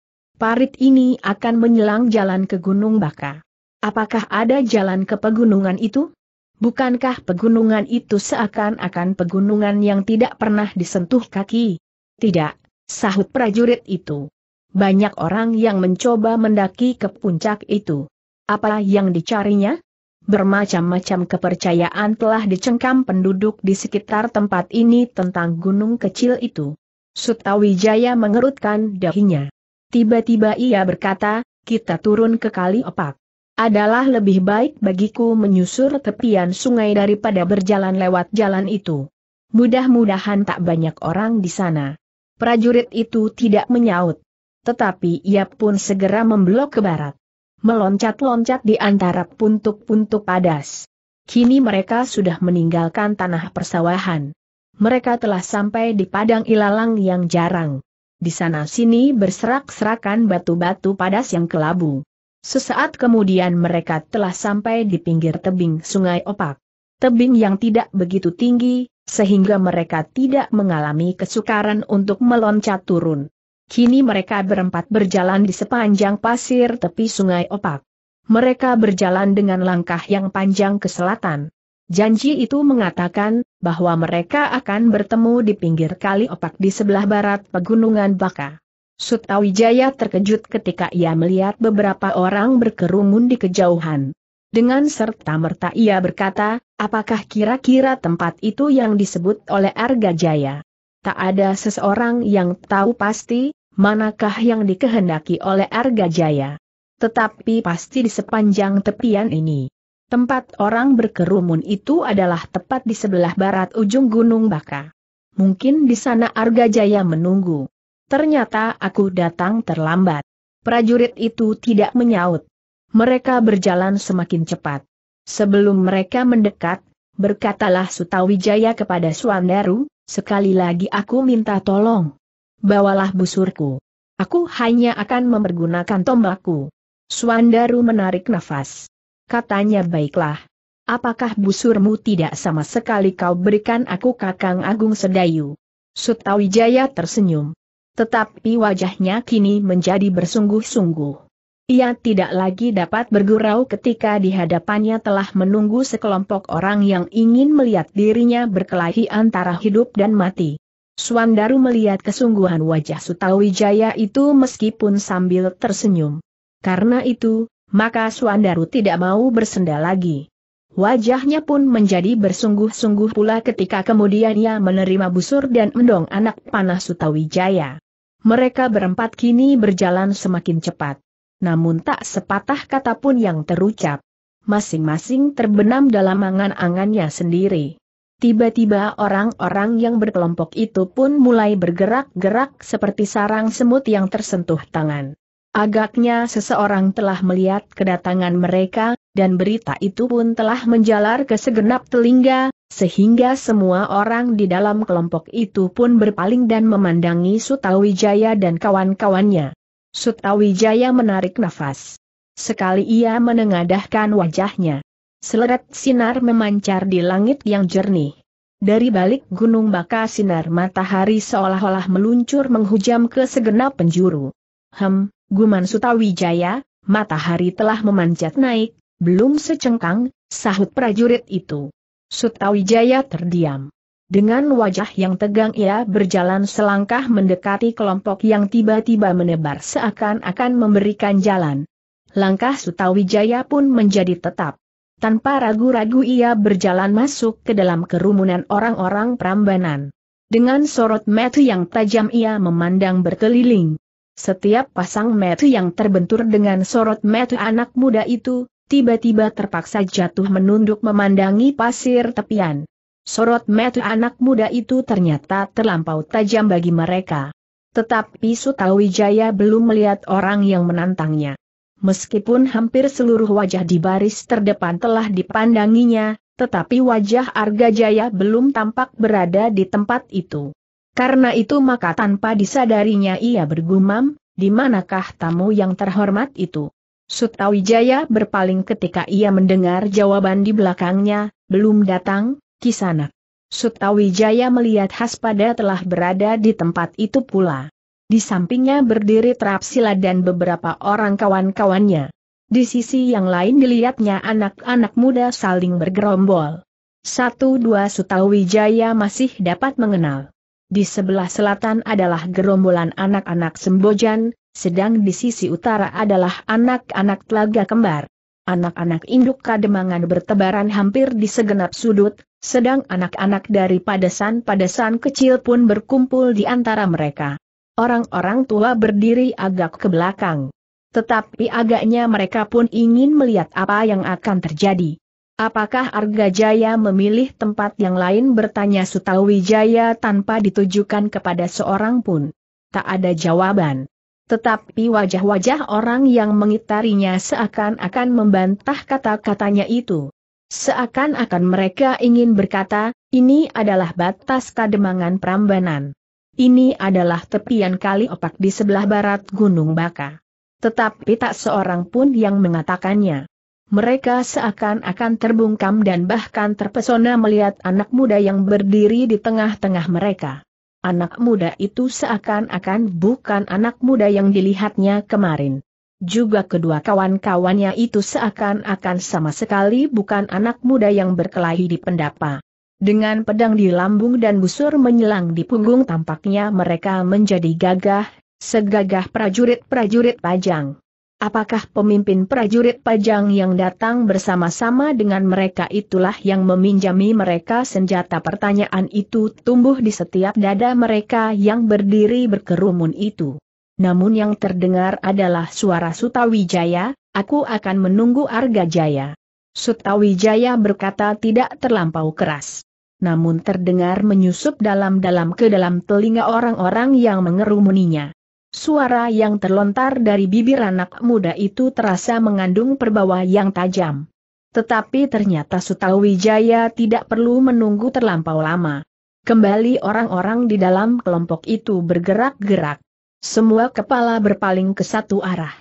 parit ini akan menyelang jalan ke Gunung Baka. Apakah ada jalan ke pegunungan itu? Bukankah pegunungan itu seakan-akan pegunungan yang tidak pernah disentuh kaki? Tidak, sahut prajurit itu. Banyak orang yang mencoba mendaki ke puncak itu. Apa yang dicarinya? Bermacam-macam kepercayaan telah dicengkam penduduk di sekitar tempat ini tentang gunung kecil itu. Sutawijaya mengerutkan dahinya. Tiba-tiba ia berkata, kita turun ke kali opak. Adalah lebih baik bagiku menyusur tepian sungai daripada berjalan lewat jalan itu. Mudah-mudahan tak banyak orang di sana. Prajurit itu tidak menyaut. Tetapi ia pun segera memblok ke barat. Meloncat-loncat di antara puntuk-puntuk padas. Kini mereka sudah meninggalkan tanah persawahan. Mereka telah sampai di padang ilalang yang jarang. Di sana-sini berserak-serakan batu-batu padas yang kelabu. Sesaat kemudian mereka telah sampai di pinggir tebing sungai opak. Tebing yang tidak begitu tinggi, sehingga mereka tidak mengalami kesukaran untuk meloncat turun. Kini mereka berempat berjalan di sepanjang pasir tepi sungai opak. Mereka berjalan dengan langkah yang panjang ke selatan. Janji itu mengatakan, bahwa mereka akan bertemu di pinggir kali opak di sebelah barat pegunungan Baka. Sutawijaya terkejut ketika ia melihat beberapa orang berkerumun di kejauhan. Dengan serta-merta ia berkata, apakah kira-kira tempat itu yang disebut oleh Arga Jaya? Tak ada seseorang yang tahu pasti, manakah yang dikehendaki oleh Arga Jaya. Tetapi pasti di sepanjang tepian ini. Tempat orang berkerumun itu adalah tepat di sebelah barat ujung Gunung Baka. Mungkin di sana Arga Jaya menunggu. Ternyata aku datang terlambat. Prajurit itu tidak menyaut. Mereka berjalan semakin cepat. Sebelum mereka mendekat, berkatalah Sutawijaya kepada Suandaru, sekali lagi aku minta tolong. Bawalah busurku. Aku hanya akan mempergunakan tombakku. Suandaru menarik nafas katanya baiklah. Apakah busurmu tidak sama sekali kau berikan aku Kakang Agung Sedayu? Sutawijaya tersenyum. Tetapi wajahnya kini menjadi bersungguh-sungguh. Ia tidak lagi dapat bergurau ketika di hadapannya telah menunggu sekelompok orang yang ingin melihat dirinya berkelahi antara hidup dan mati. Suandaru melihat kesungguhan wajah Sutawijaya itu meskipun sambil tersenyum. Karena itu, maka Suandaru tidak mau bersenda lagi. Wajahnya pun menjadi bersungguh-sungguh pula ketika kemudian ia menerima busur dan mendong anak panah Sutawijaya. Mereka berempat kini berjalan semakin cepat. Namun tak sepatah kata pun yang terucap. Masing-masing terbenam dalam angan-angannya sendiri. Tiba-tiba orang-orang yang berkelompok itu pun mulai bergerak-gerak seperti sarang semut yang tersentuh tangan. Agaknya seseorang telah melihat kedatangan mereka, dan berita itu pun telah menjalar ke segenap telinga, sehingga semua orang di dalam kelompok itu pun berpaling dan memandangi Sutawijaya dan kawan-kawannya. Sutawijaya menarik nafas. Sekali ia menengadahkan wajahnya. Seleret sinar memancar di langit yang jernih. Dari balik gunung baka sinar matahari seolah-olah meluncur menghujam ke segenap penjuru. Hem, Guman Sutawijaya, matahari telah memanjat naik, belum secengkang, sahut prajurit itu. Sutawijaya terdiam. Dengan wajah yang tegang ia berjalan selangkah mendekati kelompok yang tiba-tiba menebar seakan-akan memberikan jalan. Langkah Sutawijaya pun menjadi tetap. Tanpa ragu-ragu ia berjalan masuk ke dalam kerumunan orang-orang Prambanan. Dengan sorot mata yang tajam ia memandang berkeliling. Setiap pasang metu yang terbentur dengan sorot metu anak muda itu, tiba-tiba terpaksa jatuh menunduk memandangi pasir tepian. Sorot metu anak muda itu ternyata terlampau tajam bagi mereka. Tetapi Sutawijaya belum melihat orang yang menantangnya. Meskipun hampir seluruh wajah di baris terdepan telah dipandanginya, tetapi wajah Arga Jaya belum tampak berada di tempat itu. Karena itu maka tanpa disadarinya ia bergumam, di manakah tamu yang terhormat itu? Sutawijaya berpaling ketika ia mendengar jawaban di belakangnya, belum datang, kisanak. Sutawijaya melihat Haspada telah berada di tempat itu pula. Di sampingnya berdiri Trapsila dan beberapa orang kawan-kawannya. Di sisi yang lain dilihatnya anak-anak muda saling bergerombol. Satu dua Sutawijaya masih dapat mengenal. Di sebelah selatan adalah gerombolan anak-anak Sembojan, sedang di sisi utara adalah anak-anak Telaga Kembar. Anak-anak induk kademangan bertebaran hampir di segenap sudut, sedang anak-anak dari padasan-padasan kecil pun berkumpul di antara mereka. Orang-orang tua berdiri agak ke belakang. Tetapi agaknya mereka pun ingin melihat apa yang akan terjadi. Apakah Arga Jaya memilih tempat yang lain bertanya Sutawijaya tanpa ditujukan kepada seorang pun? Tak ada jawaban. Tetapi wajah-wajah orang yang mengitarinya seakan-akan membantah kata-katanya itu. Seakan-akan mereka ingin berkata, ini adalah batas kademangan Prambanan. Ini adalah tepian kali opak di sebelah barat Gunung Baka. Tetapi tak seorang pun yang mengatakannya mereka seakan-akan terbungkam dan bahkan terpesona melihat anak muda yang berdiri di tengah-tengah mereka. Anak muda itu seakan-akan bukan anak muda yang dilihatnya kemarin. Juga kedua kawan-kawannya itu seakan-akan sama sekali bukan anak muda yang berkelahi di pendapa. Dengan pedang di lambung dan busur menyelang di punggung tampaknya mereka menjadi gagah, segagah prajurit-prajurit pajang. Apakah pemimpin prajurit pajang yang datang bersama-sama dengan mereka itulah yang meminjami mereka senjata pertanyaan itu tumbuh di setiap dada mereka yang berdiri berkerumun itu. Namun yang terdengar adalah suara Sutawijaya, aku akan menunggu Arga Jaya. Sutawijaya berkata tidak terlampau keras. Namun terdengar menyusup dalam-dalam ke dalam telinga orang-orang yang mengerumuninya. Suara yang terlontar dari bibir anak muda itu terasa mengandung perbawa yang tajam. Tetapi ternyata Sutawijaya tidak perlu menunggu terlampau lama. Kembali orang-orang di dalam kelompok itu bergerak-gerak. Semua kepala berpaling ke satu arah.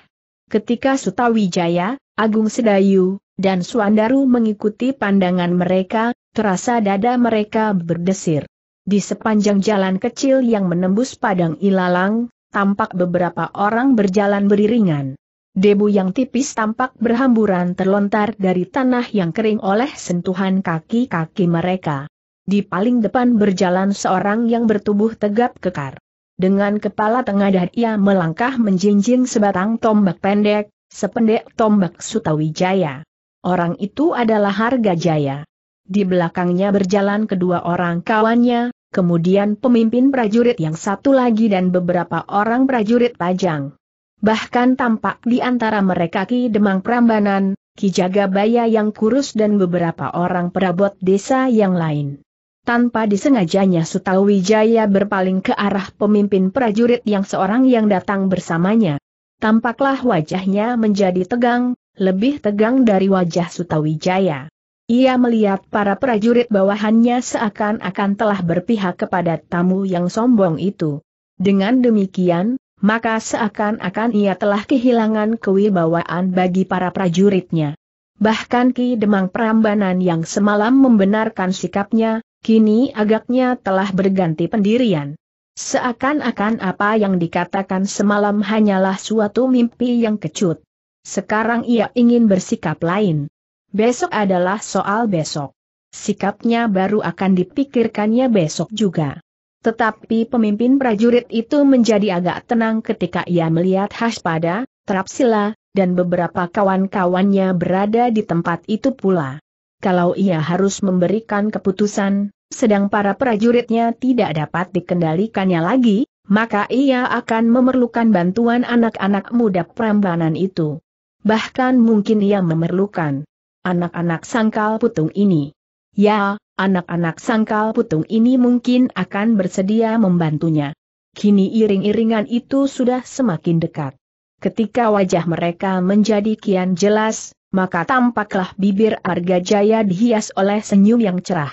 Ketika Sutawijaya, Agung Sedayu, dan Suandaru mengikuti pandangan mereka, terasa dada mereka berdesir. Di sepanjang jalan kecil yang menembus padang ilalang, tampak beberapa orang berjalan beriringan. Debu yang tipis tampak berhamburan terlontar dari tanah yang kering oleh sentuhan kaki-kaki mereka. Di paling depan berjalan seorang yang bertubuh tegap kekar. Dengan kepala tengadah ia melangkah menjinjing sebatang tombak pendek, sependek tombak Sutawijaya. Orang itu adalah Harga Jaya. Di belakangnya berjalan kedua orang kawannya, kemudian pemimpin prajurit yang satu lagi dan beberapa orang prajurit pajang. Bahkan tampak di antara mereka Ki Demang Prambanan, Ki Jagabaya yang kurus dan beberapa orang perabot desa yang lain. Tanpa disengajanya Sutawijaya berpaling ke arah pemimpin prajurit yang seorang yang datang bersamanya. Tampaklah wajahnya menjadi tegang, lebih tegang dari wajah Sutawijaya. Ia melihat para prajurit bawahannya seakan-akan telah berpihak kepada tamu yang sombong itu. Dengan demikian, maka seakan-akan ia telah kehilangan kewibawaan bagi para prajuritnya. Bahkan Ki Demang Prambanan yang semalam membenarkan sikapnya, kini agaknya telah berganti pendirian. Seakan-akan apa yang dikatakan semalam hanyalah suatu mimpi yang kecut. Sekarang ia ingin bersikap lain. Besok adalah soal besok. Sikapnya baru akan dipikirkannya besok juga. Tetapi pemimpin prajurit itu menjadi agak tenang ketika ia melihat Haspada, Trapsila, dan beberapa kawan-kawannya berada di tempat itu pula. Kalau ia harus memberikan keputusan, sedang para prajuritnya tidak dapat dikendalikannya lagi, maka ia akan memerlukan bantuan anak-anak muda Prambanan itu. Bahkan mungkin ia memerlukan anak-anak sangkal putung ini. Ya, anak-anak sangkal putung ini mungkin akan bersedia membantunya. Kini iring-iringan itu sudah semakin dekat. Ketika wajah mereka menjadi kian jelas, maka tampaklah bibir Arga Jaya dihias oleh senyum yang cerah.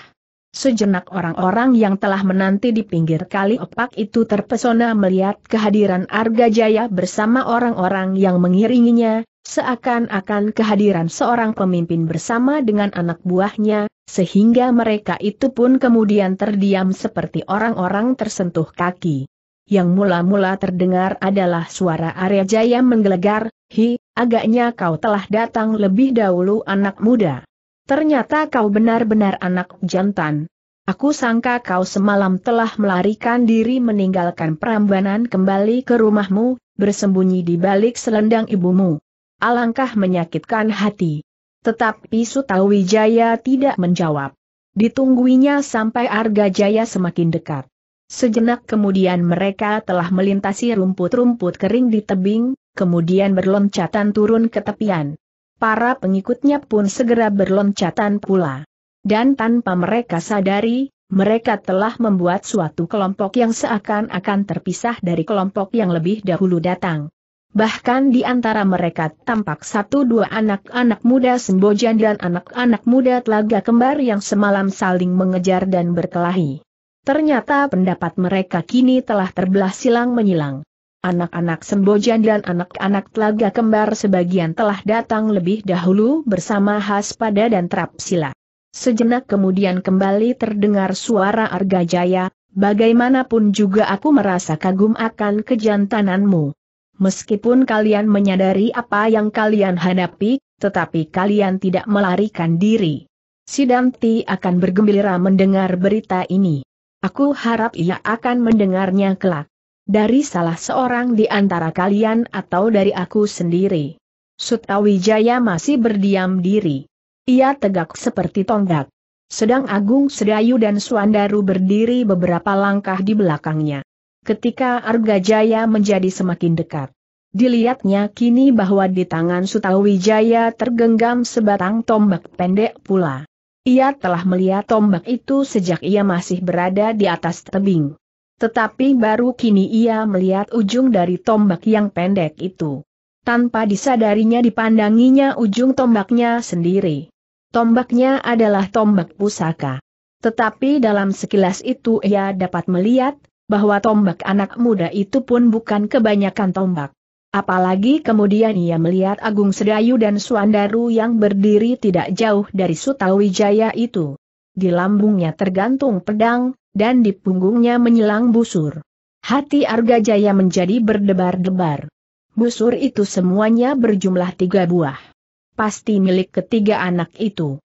Sejenak orang-orang yang telah menanti di pinggir kali opak itu terpesona melihat kehadiran Arga Jaya bersama orang-orang yang mengiringinya, seakan-akan kehadiran seorang pemimpin bersama dengan anak buahnya, sehingga mereka itu pun kemudian terdiam seperti orang-orang tersentuh kaki. Yang mula-mula terdengar adalah suara Arya Jaya menggelegar, Hi, agaknya kau telah datang lebih dahulu anak muda. Ternyata kau benar-benar anak jantan. Aku sangka kau semalam telah melarikan diri meninggalkan perambanan kembali ke rumahmu, bersembunyi di balik selendang ibumu. Alangkah menyakitkan hati. Tetapi Sutawijaya tidak menjawab. Ditungguinya sampai Arga Jaya semakin dekat. Sejenak kemudian mereka telah melintasi rumput-rumput kering di tebing, kemudian berloncatan turun ke tepian. Para pengikutnya pun segera berloncatan pula. Dan tanpa mereka sadari, mereka telah membuat suatu kelompok yang seakan-akan terpisah dari kelompok yang lebih dahulu datang. Bahkan di antara mereka tampak satu dua anak-anak muda Sembojan dan anak-anak muda Telaga Kembar yang semalam saling mengejar dan berkelahi. Ternyata pendapat mereka kini telah terbelah silang menyilang. Anak-anak Sembojan dan anak-anak Telaga Kembar sebagian telah datang lebih dahulu bersama Haspada dan Trapsila. Sejenak kemudian kembali terdengar suara Arga Jaya. bagaimanapun juga aku merasa kagum akan kejantananmu. Meskipun kalian menyadari apa yang kalian hadapi, tetapi kalian tidak melarikan diri. Sidanti akan bergembira mendengar berita ini. Aku harap ia akan mendengarnya kelak. Dari salah seorang di antara kalian atau dari aku sendiri. Sutawijaya masih berdiam diri. Ia tegak seperti tonggak. Sedang Agung Sedayu dan Suandaru berdiri beberapa langkah di belakangnya ketika Arga Jaya menjadi semakin dekat. Dilihatnya kini bahwa di tangan Sutawijaya tergenggam sebatang tombak pendek pula. Ia telah melihat tombak itu sejak ia masih berada di atas tebing. Tetapi baru kini ia melihat ujung dari tombak yang pendek itu. Tanpa disadarinya dipandanginya ujung tombaknya sendiri. Tombaknya adalah tombak pusaka. Tetapi dalam sekilas itu ia dapat melihat bahwa tombak anak muda itu pun bukan kebanyakan tombak. Apalagi kemudian ia melihat Agung Sedayu dan Suandaru yang berdiri tidak jauh dari Sutawijaya itu. Di lambungnya tergantung pedang, dan di punggungnya menyelang busur. Hati Arga Jaya menjadi berdebar-debar. Busur itu semuanya berjumlah tiga buah. Pasti milik ketiga anak itu.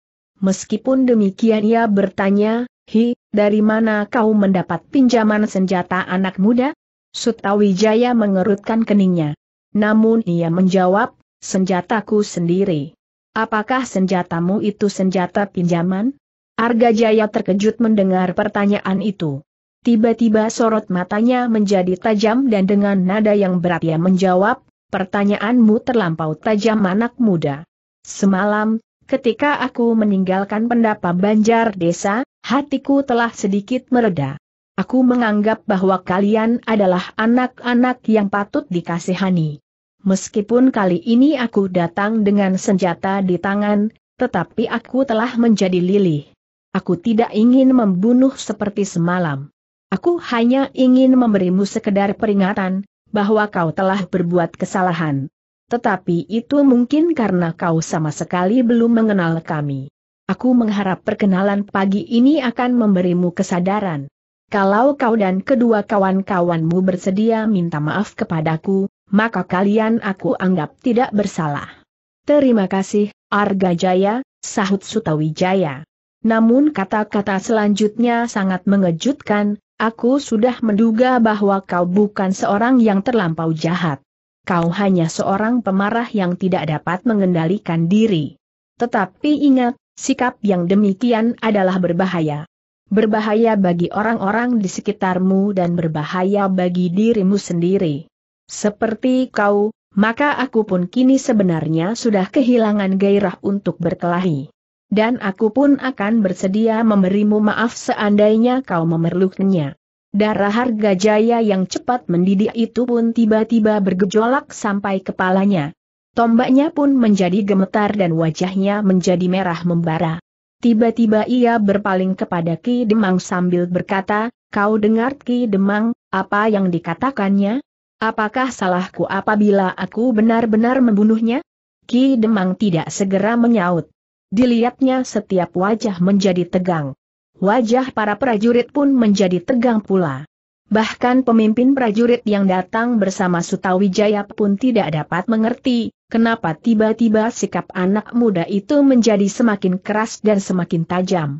Meskipun demikian ia bertanya, Hi, dari mana kau mendapat pinjaman senjata anak muda? Sutawijaya mengerutkan keningnya. Namun ia menjawab, senjataku sendiri. Apakah senjatamu itu senjata pinjaman? Arga Jaya terkejut mendengar pertanyaan itu. Tiba-tiba sorot matanya menjadi tajam dan dengan nada yang berat ia menjawab, pertanyaanmu terlampau tajam anak muda. Semalam, Ketika aku meninggalkan pendapa banjar desa, hatiku telah sedikit mereda. Aku menganggap bahwa kalian adalah anak-anak yang patut dikasihani. Meskipun kali ini aku datang dengan senjata di tangan, tetapi aku telah menjadi lilih. Aku tidak ingin membunuh seperti semalam. Aku hanya ingin memberimu sekedar peringatan, bahwa kau telah berbuat kesalahan. Tetapi itu mungkin karena kau sama sekali belum mengenal kami. Aku mengharap perkenalan pagi ini akan memberimu kesadaran. Kalau kau dan kedua kawan-kawanmu bersedia minta maaf kepadaku, maka kalian aku anggap tidak bersalah. Terima kasih, Arga Jaya, sahut Sutawijaya. Namun kata-kata selanjutnya sangat mengejutkan, aku sudah menduga bahwa kau bukan seorang yang terlampau jahat kau hanya seorang pemarah yang tidak dapat mengendalikan diri. Tetapi ingat, sikap yang demikian adalah berbahaya. Berbahaya bagi orang-orang di sekitarmu dan berbahaya bagi dirimu sendiri. Seperti kau, maka aku pun kini sebenarnya sudah kehilangan gairah untuk berkelahi. Dan aku pun akan bersedia memberimu maaf seandainya kau memerlukannya. Darah harga jaya yang cepat mendidih itu pun tiba-tiba bergejolak sampai kepalanya. Tombaknya pun menjadi gemetar dan wajahnya menjadi merah membara. Tiba-tiba ia berpaling kepada Ki Demang sambil berkata, Kau dengar Ki Demang, apa yang dikatakannya? Apakah salahku apabila aku benar-benar membunuhnya? Ki Demang tidak segera menyaut. Dilihatnya setiap wajah menjadi tegang wajah para prajurit pun menjadi tegang pula. Bahkan pemimpin prajurit yang datang bersama Sutawijaya pun tidak dapat mengerti, kenapa tiba-tiba sikap anak muda itu menjadi semakin keras dan semakin tajam.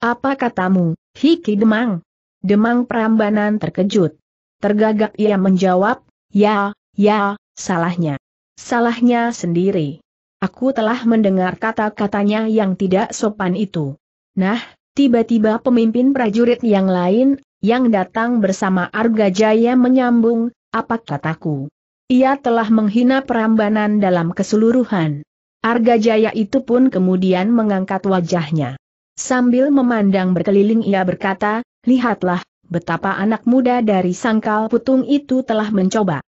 Apa katamu, Hiki Demang? Demang Prambanan terkejut. Tergagap ia menjawab, ya, ya, salahnya. Salahnya sendiri. Aku telah mendengar kata-katanya yang tidak sopan itu. Nah, Tiba-tiba pemimpin prajurit yang lain, yang datang bersama Arga Jaya, menyambung, apa kataku? Ia telah menghina perambanan dalam keseluruhan. Arga Jaya itu pun kemudian mengangkat wajahnya. Sambil memandang berkeliling ia berkata, lihatlah, betapa anak muda dari sangkal putung itu telah mencoba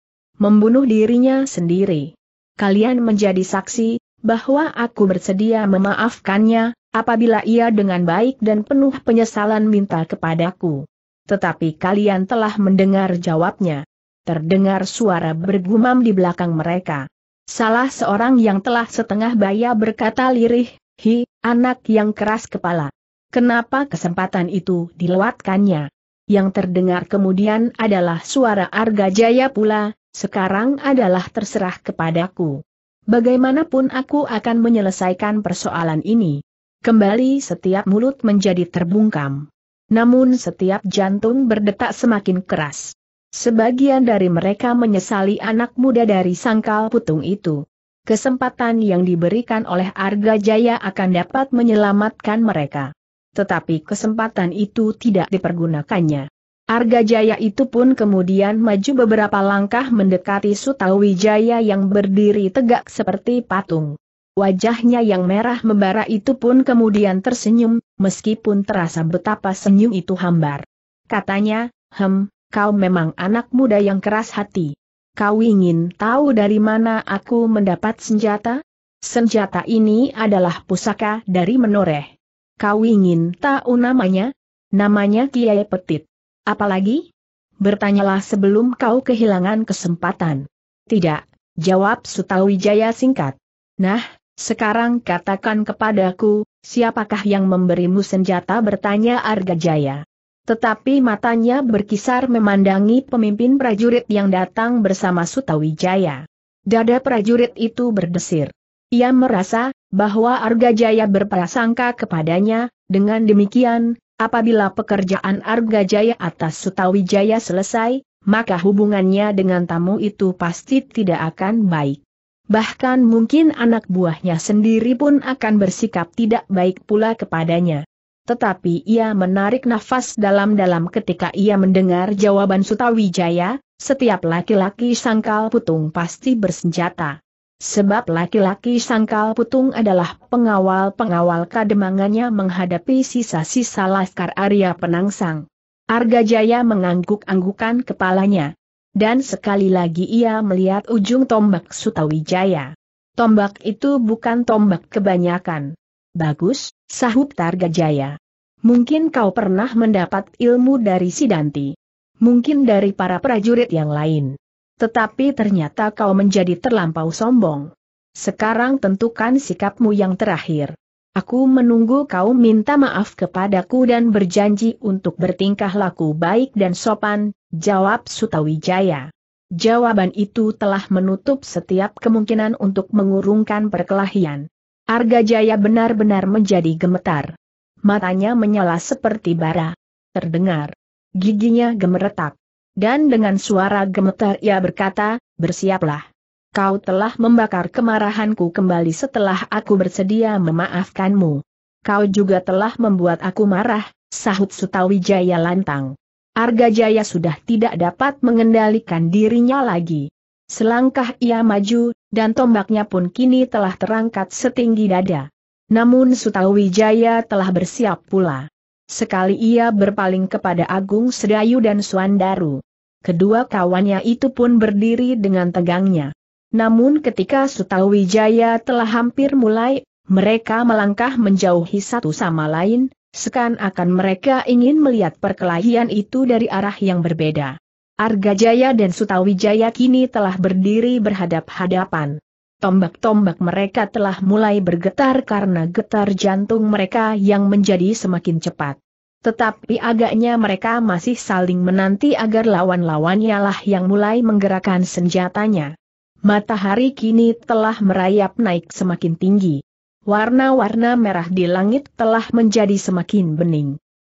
membunuh dirinya sendiri. Kalian menjadi saksi, bahwa aku bersedia memaafkannya, apabila ia dengan baik dan penuh penyesalan minta kepadaku. Tetapi kalian telah mendengar jawabnya. Terdengar suara bergumam di belakang mereka. Salah seorang yang telah setengah baya berkata lirih, Hi, anak yang keras kepala. Kenapa kesempatan itu dilewatkannya? Yang terdengar kemudian adalah suara Arga Jaya pula, sekarang adalah terserah kepadaku. Bagaimanapun aku akan menyelesaikan persoalan ini kembali setiap mulut menjadi terbungkam. Namun setiap jantung berdetak semakin keras. Sebagian dari mereka menyesali anak muda dari sangkal putung itu. Kesempatan yang diberikan oleh Arga Jaya akan dapat menyelamatkan mereka. Tetapi kesempatan itu tidak dipergunakannya. Arga Jaya itu pun kemudian maju beberapa langkah mendekati Sutawijaya yang berdiri tegak seperti patung. Wajahnya yang merah membara itu pun kemudian tersenyum, meskipun terasa betapa senyum itu hambar. Katanya, Hem, kau memang anak muda yang keras hati. Kau ingin tahu dari mana aku mendapat senjata? Senjata ini adalah pusaka dari menoreh. Kau ingin tahu namanya? Namanya Kiai Petit. Apalagi? Bertanyalah sebelum kau kehilangan kesempatan. Tidak, jawab Sutawijaya singkat. Nah, sekarang katakan kepadaku, siapakah yang memberimu senjata bertanya Arga Jaya. Tetapi matanya berkisar memandangi pemimpin prajurit yang datang bersama Sutawijaya. Dada prajurit itu berdesir. Ia merasa, bahwa Arga Jaya berprasangka kepadanya, dengan demikian, apabila pekerjaan Arga Jaya atas Sutawijaya selesai, maka hubungannya dengan tamu itu pasti tidak akan baik bahkan mungkin anak buahnya sendiri pun akan bersikap tidak baik pula kepadanya. Tetapi ia menarik nafas dalam-dalam ketika ia mendengar jawaban Sutawijaya, setiap laki-laki sangkal putung pasti bersenjata. Sebab laki-laki sangkal putung adalah pengawal-pengawal kademangannya menghadapi sisa-sisa laskar Arya Penangsang. Arga Jaya mengangguk-anggukan kepalanya. Dan sekali lagi ia melihat ujung tombak Sutawijaya. Tombak itu bukan tombak kebanyakan. Bagus, sahut Jaya. Mungkin kau pernah mendapat ilmu dari Sidanti. Mungkin dari para prajurit yang lain. Tetapi ternyata kau menjadi terlampau sombong. Sekarang tentukan sikapmu yang terakhir. Aku menunggu kau minta maaf kepadaku dan berjanji untuk bertingkah laku baik dan sopan, Jawab Sutawijaya. Jawaban itu telah menutup setiap kemungkinan untuk mengurungkan perkelahian. Arga Jaya benar-benar menjadi gemetar. Matanya menyala seperti bara. Terdengar. Giginya gemeretak. Dan dengan suara gemetar ia berkata, bersiaplah. Kau telah membakar kemarahanku kembali setelah aku bersedia memaafkanmu. Kau juga telah membuat aku marah, sahut Sutawijaya lantang. Argajaya sudah tidak dapat mengendalikan dirinya lagi. Selangkah ia maju, dan tombaknya pun kini telah terangkat setinggi dada. Namun Sutawijaya telah bersiap pula. Sekali ia berpaling kepada Agung Sedayu dan Suandaru. Kedua kawannya itu pun berdiri dengan tegangnya. Namun ketika Sutawijaya telah hampir mulai, mereka melangkah menjauhi satu sama lain, Sekan-akan mereka ingin melihat perkelahian itu dari arah yang berbeda. Arga Jaya dan Sutawijaya kini telah berdiri berhadap-hadapan. Tombak-tombak mereka telah mulai bergetar karena getar jantung mereka yang menjadi semakin cepat. Tetapi agaknya mereka masih saling menanti agar lawan-lawannya lah yang mulai menggerakkan senjatanya. Matahari kini telah merayap naik semakin tinggi warna-warna merah di langit telah menjadi semakin bening.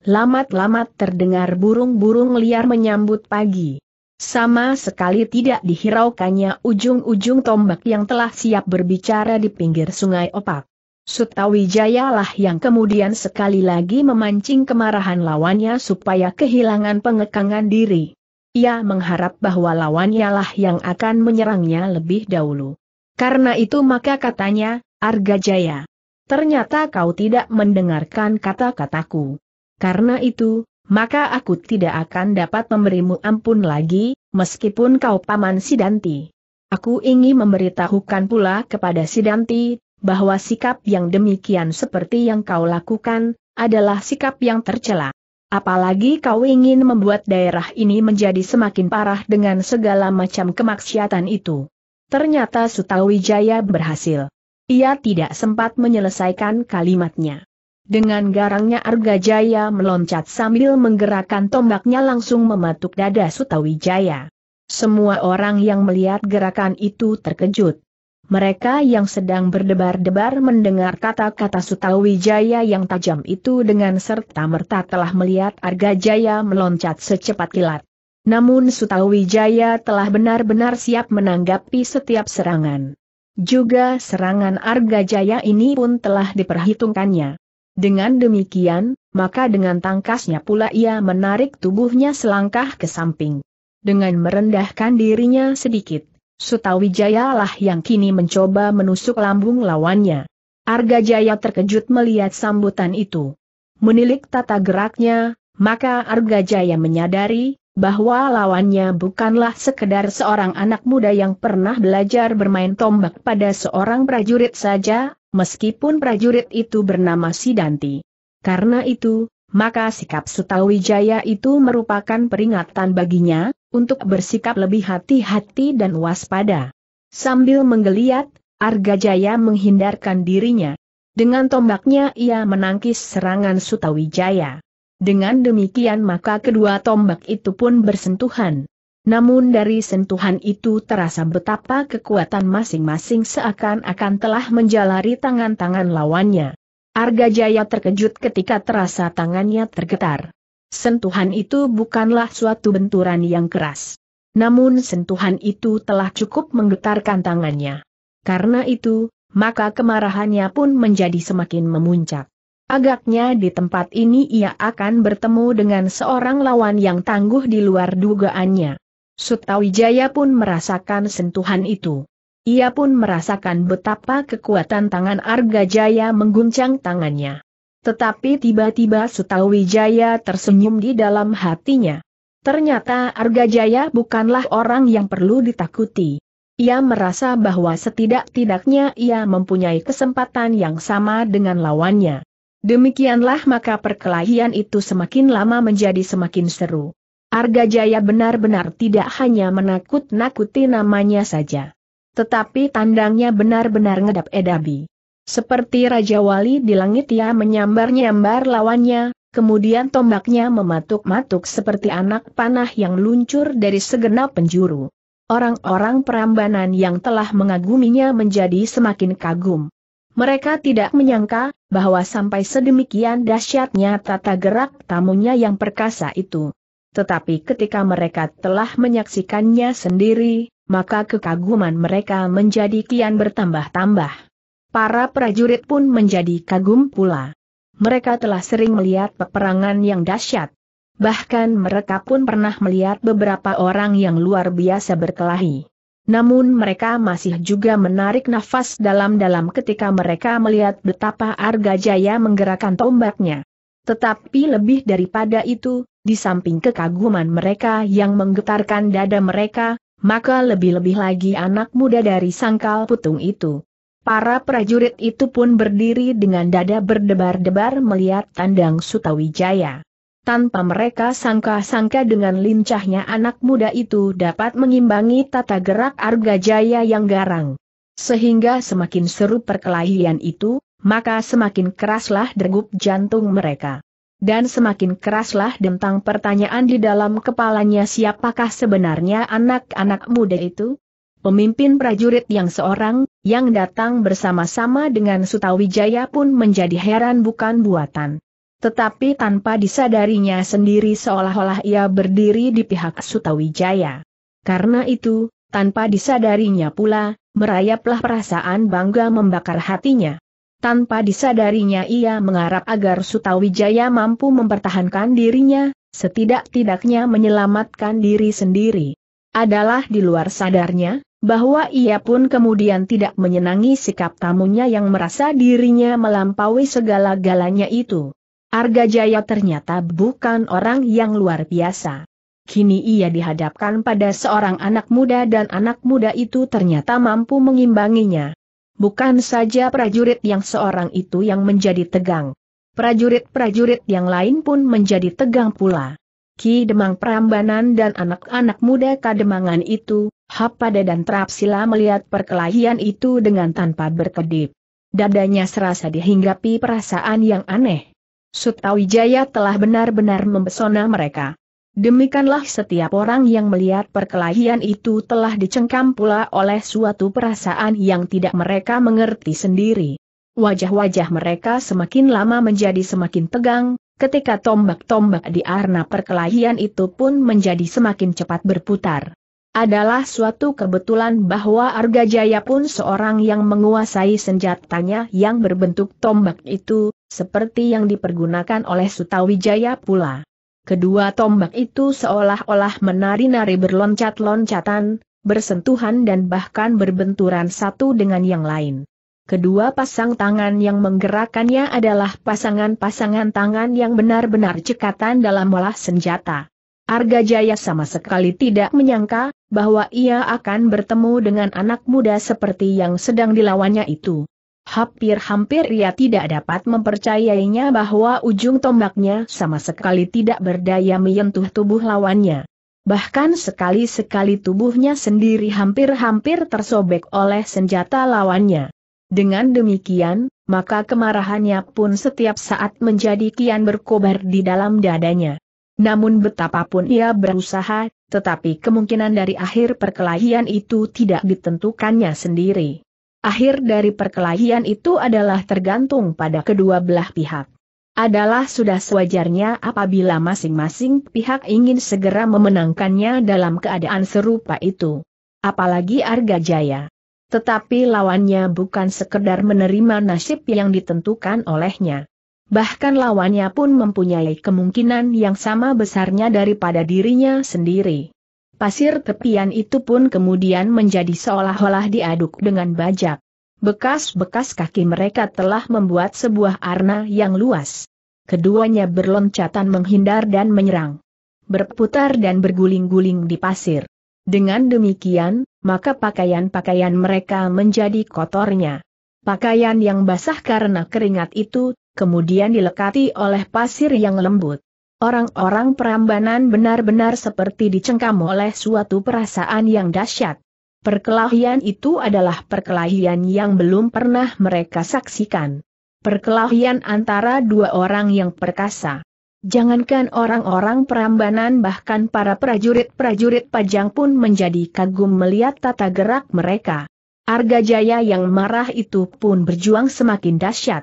Lamat-lamat terdengar burung-burung liar menyambut pagi. Sama sekali tidak dihiraukannya ujung-ujung tombak yang telah siap berbicara di pinggir sungai opak. Sutawijaya lah yang kemudian sekali lagi memancing kemarahan lawannya supaya kehilangan pengekangan diri. Ia mengharap bahwa lawannya lah yang akan menyerangnya lebih dahulu. Karena itu maka katanya, Argajaya. Ternyata kau tidak mendengarkan kata-kataku. Karena itu, maka aku tidak akan dapat memberimu ampun lagi, meskipun kau paman Sidanti. Aku ingin memberitahukan pula kepada Sidanti, bahwa sikap yang demikian seperti yang kau lakukan, adalah sikap yang tercela. Apalagi kau ingin membuat daerah ini menjadi semakin parah dengan segala macam kemaksiatan itu. Ternyata Sutawijaya berhasil. Ia tidak sempat menyelesaikan kalimatnya. Dengan garangnya Arga Jaya meloncat sambil menggerakkan tombaknya langsung mematuk dada Sutawijaya. Semua orang yang melihat gerakan itu terkejut. Mereka yang sedang berdebar-debar mendengar kata-kata Sutawijaya yang tajam itu dengan serta-merta telah melihat Arga Jaya meloncat secepat kilat. Namun Sutawijaya telah benar-benar siap menanggapi setiap serangan. Juga serangan Arga Jaya ini pun telah diperhitungkannya. Dengan demikian, maka dengan tangkasnya pula ia menarik tubuhnya selangkah ke samping. Dengan merendahkan dirinya sedikit, Sutawijaya lah yang kini mencoba menusuk lambung lawannya. Arga Jaya terkejut melihat sambutan itu. Menilik tata geraknya, maka Arga Jaya menyadari, bahwa lawannya bukanlah sekedar seorang anak muda yang pernah belajar bermain tombak pada seorang prajurit saja, meskipun prajurit itu bernama Sidanti. Karena itu, maka sikap Sutawijaya itu merupakan peringatan baginya, untuk bersikap lebih hati-hati dan waspada. Sambil menggeliat, Arga Jaya menghindarkan dirinya. Dengan tombaknya ia menangkis serangan Sutawijaya. Dengan demikian maka kedua tombak itu pun bersentuhan. Namun dari sentuhan itu terasa betapa kekuatan masing-masing seakan-akan telah menjalari tangan-tangan lawannya. Arga Jaya terkejut ketika terasa tangannya tergetar. Sentuhan itu bukanlah suatu benturan yang keras. Namun sentuhan itu telah cukup menggetarkan tangannya. Karena itu, maka kemarahannya pun menjadi semakin memuncak. Agaknya di tempat ini ia akan bertemu dengan seorang lawan yang tangguh di luar dugaannya. Sutawijaya pun merasakan sentuhan itu. Ia pun merasakan betapa kekuatan tangan Argajaya mengguncang tangannya. Tetapi tiba-tiba Sutawijaya tersenyum di dalam hatinya. Ternyata Argajaya bukanlah orang yang perlu ditakuti. Ia merasa bahwa setidak-tidaknya ia mempunyai kesempatan yang sama dengan lawannya. Demikianlah maka perkelahian itu semakin lama menjadi semakin seru. Arga Jaya benar-benar tidak hanya menakut-nakuti namanya saja. Tetapi tandangnya benar-benar ngedap edabi. Seperti Raja Wali di langit ia menyambar-nyambar lawannya, kemudian tombaknya mematuk-matuk seperti anak panah yang luncur dari segenap penjuru. Orang-orang perambanan yang telah mengaguminya menjadi semakin kagum. Mereka tidak menyangka bahwa sampai sedemikian dahsyatnya tata gerak tamunya yang perkasa itu. Tetapi ketika mereka telah menyaksikannya sendiri, maka kekaguman mereka menjadi kian bertambah-tambah. Para prajurit pun menjadi kagum pula. Mereka telah sering melihat peperangan yang dahsyat. Bahkan mereka pun pernah melihat beberapa orang yang luar biasa berkelahi. Namun mereka masih juga menarik nafas dalam-dalam ketika mereka melihat betapa Arga Jaya menggerakkan tombaknya. Tetapi lebih daripada itu, di samping kekaguman mereka yang menggetarkan dada mereka, maka lebih-lebih lagi anak muda dari sangkal putung itu. Para prajurit itu pun berdiri dengan dada berdebar-debar melihat tandang Sutawijaya tanpa mereka sangka-sangka dengan lincahnya anak muda itu dapat mengimbangi tata gerak Arga Jaya yang garang. Sehingga semakin seru perkelahian itu, maka semakin keraslah degup jantung mereka. Dan semakin keraslah dentang pertanyaan di dalam kepalanya siapakah sebenarnya anak-anak muda itu? Pemimpin prajurit yang seorang, yang datang bersama-sama dengan Sutawijaya pun menjadi heran bukan buatan. Tetapi tanpa disadarinya sendiri seolah-olah ia berdiri di pihak Sutawijaya. Karena itu, tanpa disadarinya pula, merayaplah perasaan bangga membakar hatinya. Tanpa disadarinya ia mengharap agar Sutawijaya mampu mempertahankan dirinya, setidak-tidaknya menyelamatkan diri sendiri. Adalah di luar sadarnya, bahwa ia pun kemudian tidak menyenangi sikap tamunya yang merasa dirinya melampaui segala-galanya itu. Jaya ternyata bukan orang yang luar biasa. Kini ia dihadapkan pada seorang anak muda dan anak muda itu ternyata mampu mengimbanginya. Bukan saja prajurit yang seorang itu yang menjadi tegang. Prajurit-prajurit yang lain pun menjadi tegang pula. Ki Demang Prambanan dan anak-anak muda Kademangan itu, Hapada dan Trapsila melihat perkelahian itu dengan tanpa berkedip. Dadanya serasa dihinggapi perasaan yang aneh Sutawijaya telah benar-benar mempesona mereka. Demikianlah setiap orang yang melihat perkelahian itu telah dicengkam pula oleh suatu perasaan yang tidak mereka mengerti sendiri. Wajah-wajah mereka semakin lama menjadi semakin tegang, ketika tombak-tombak di arena perkelahian itu pun menjadi semakin cepat berputar. Adalah suatu kebetulan bahwa Arga Jaya pun seorang yang menguasai senjatanya yang berbentuk tombak itu, seperti yang dipergunakan oleh Sutawijaya pula. Kedua tombak itu seolah-olah menari-nari berloncat-loncatan, bersentuhan dan bahkan berbenturan satu dengan yang lain. Kedua pasang tangan yang menggerakkannya adalah pasangan-pasangan tangan yang benar-benar cekatan dalam olah senjata. Arga Jaya sama sekali tidak menyangka bahwa ia akan bertemu dengan anak muda seperti yang sedang dilawannya itu. Hampir-hampir ia tidak dapat mempercayainya bahwa ujung tombaknya sama sekali tidak berdaya menyentuh tubuh lawannya. Bahkan sekali-sekali tubuhnya sendiri hampir-hampir tersobek oleh senjata lawannya. Dengan demikian, maka kemarahannya pun setiap saat menjadi kian berkobar di dalam dadanya. Namun betapapun ia berusaha, tetapi kemungkinan dari akhir perkelahian itu tidak ditentukannya sendiri. Akhir dari perkelahian itu adalah tergantung pada kedua belah pihak. Adalah sudah sewajarnya apabila masing-masing pihak ingin segera memenangkannya dalam keadaan serupa itu. Apalagi Arga Jaya. Tetapi lawannya bukan sekedar menerima nasib yang ditentukan olehnya. Bahkan lawannya pun mempunyai kemungkinan yang sama besarnya daripada dirinya sendiri. Pasir tepian itu pun kemudian menjadi seolah-olah diaduk dengan bajak. Bekas-bekas kaki mereka telah membuat sebuah arna yang luas. Keduanya berloncatan menghindar dan menyerang. Berputar dan berguling-guling di pasir. Dengan demikian, maka pakaian-pakaian mereka menjadi kotornya. Pakaian yang basah karena keringat itu, kemudian dilekati oleh pasir yang lembut. Orang-orang perambanan benar-benar seperti dicengkam oleh suatu perasaan yang dahsyat. Perkelahian itu adalah perkelahian yang belum pernah mereka saksikan. Perkelahian antara dua orang yang perkasa. Jangankan orang-orang perambanan bahkan para prajurit-prajurit Pajang pun menjadi kagum melihat tata gerak mereka. Arga Jaya yang marah itu pun berjuang semakin dahsyat.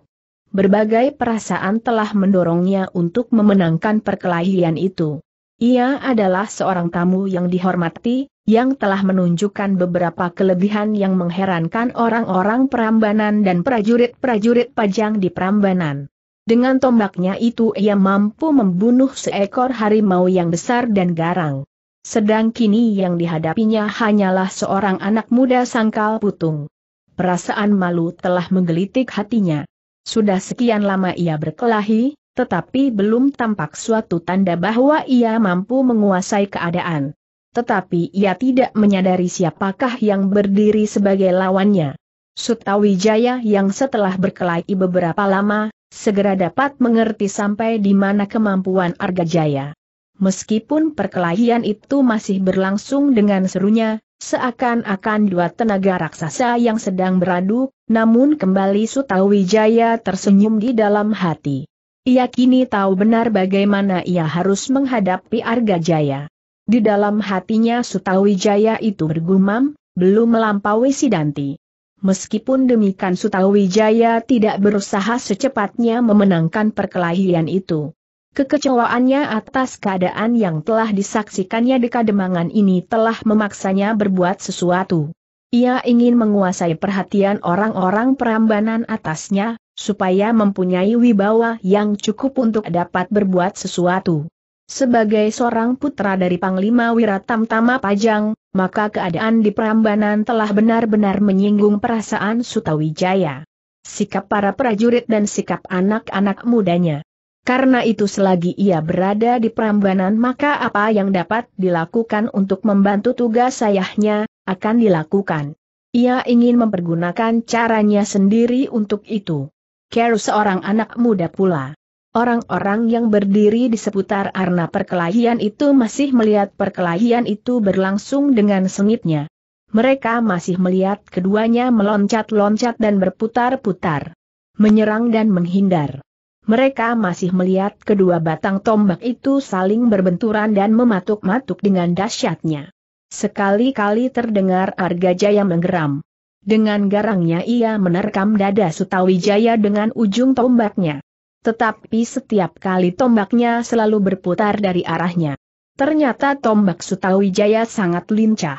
Berbagai perasaan telah mendorongnya untuk memenangkan perkelahian itu. Ia adalah seorang tamu yang dihormati, yang telah menunjukkan beberapa kelebihan yang mengherankan orang-orang perambanan dan prajurit-prajurit pajang di perambanan. Dengan tombaknya itu ia mampu membunuh seekor harimau yang besar dan garang. Sedang kini yang dihadapinya hanyalah seorang anak muda sangkal putung. Perasaan malu telah menggelitik hatinya. Sudah sekian lama ia berkelahi, tetapi belum tampak suatu tanda bahwa ia mampu menguasai keadaan. Tetapi ia tidak menyadari siapakah yang berdiri sebagai lawannya. Sutawijaya yang setelah berkelahi beberapa lama, segera dapat mengerti sampai di mana kemampuan Argajaya. Meskipun perkelahian itu masih berlangsung dengan serunya, Seakan-akan dua tenaga raksasa yang sedang beradu, namun kembali Sutawijaya tersenyum di dalam hati. Ia kini tahu benar bagaimana ia harus menghadapi Arga Jaya. Di dalam hatinya Sutawijaya itu bergumam, belum melampaui Sidanti. Meskipun demikian Sutawijaya tidak berusaha secepatnya memenangkan perkelahian itu. Kekecewaannya atas keadaan yang telah disaksikannya di kademangan ini telah memaksanya berbuat sesuatu. Ia ingin menguasai perhatian orang-orang perambanan atasnya, supaya mempunyai wibawa yang cukup untuk dapat berbuat sesuatu. Sebagai seorang putra dari Panglima Wiratam Tama Pajang, maka keadaan di perambanan telah benar-benar menyinggung perasaan Sutawijaya. Sikap para prajurit dan sikap anak-anak mudanya. Karena itu selagi ia berada di Prambanan maka apa yang dapat dilakukan untuk membantu tugas sayahnya, akan dilakukan. Ia ingin mempergunakan caranya sendiri untuk itu. Care seorang anak muda pula. Orang-orang yang berdiri di seputar arna perkelahian itu masih melihat perkelahian itu berlangsung dengan sengitnya. Mereka masih melihat keduanya meloncat-loncat dan berputar-putar. Menyerang dan menghindar mereka masih melihat kedua batang tombak itu saling berbenturan dan mematuk-matuk dengan dahsyatnya. Sekali-kali terdengar Arga Jaya menggeram. Dengan garangnya ia menerkam dada Sutawijaya dengan ujung tombaknya. Tetapi setiap kali tombaknya selalu berputar dari arahnya. Ternyata tombak Sutawijaya sangat lincah.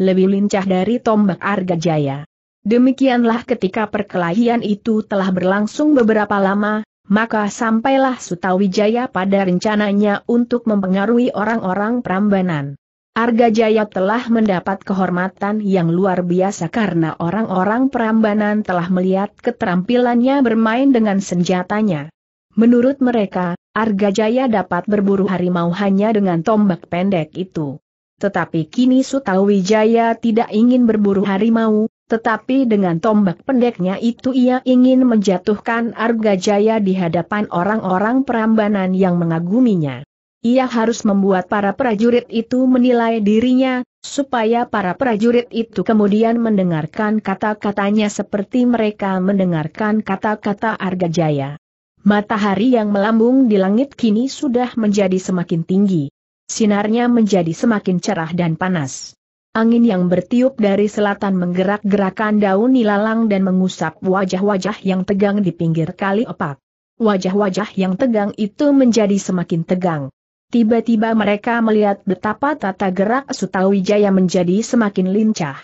Lebih lincah dari tombak Arga Jaya. Demikianlah ketika perkelahian itu telah berlangsung beberapa lama, maka sampailah Sutawijaya pada rencananya untuk mempengaruhi orang-orang Prambanan. Arga Jaya telah mendapat kehormatan yang luar biasa karena orang-orang Prambanan telah melihat keterampilannya bermain dengan senjatanya. Menurut mereka, Arga Jaya dapat berburu harimau hanya dengan tombak pendek itu. Tetapi kini Sutawijaya tidak ingin berburu harimau, tetapi dengan tombak pendeknya itu ia ingin menjatuhkan Arga Jaya di hadapan orang-orang perambanan yang mengaguminya. Ia harus membuat para prajurit itu menilai dirinya, supaya para prajurit itu kemudian mendengarkan kata-katanya seperti mereka mendengarkan kata-kata Arga Jaya. Matahari yang melambung di langit kini sudah menjadi semakin tinggi. Sinarnya menjadi semakin cerah dan panas. Angin yang bertiup dari selatan menggerak-gerakan daun nilalang dan mengusap wajah-wajah yang tegang di pinggir kali opak. Wajah-wajah yang tegang itu menjadi semakin tegang. Tiba-tiba mereka melihat betapa tata gerak Sutawijaya menjadi semakin lincah.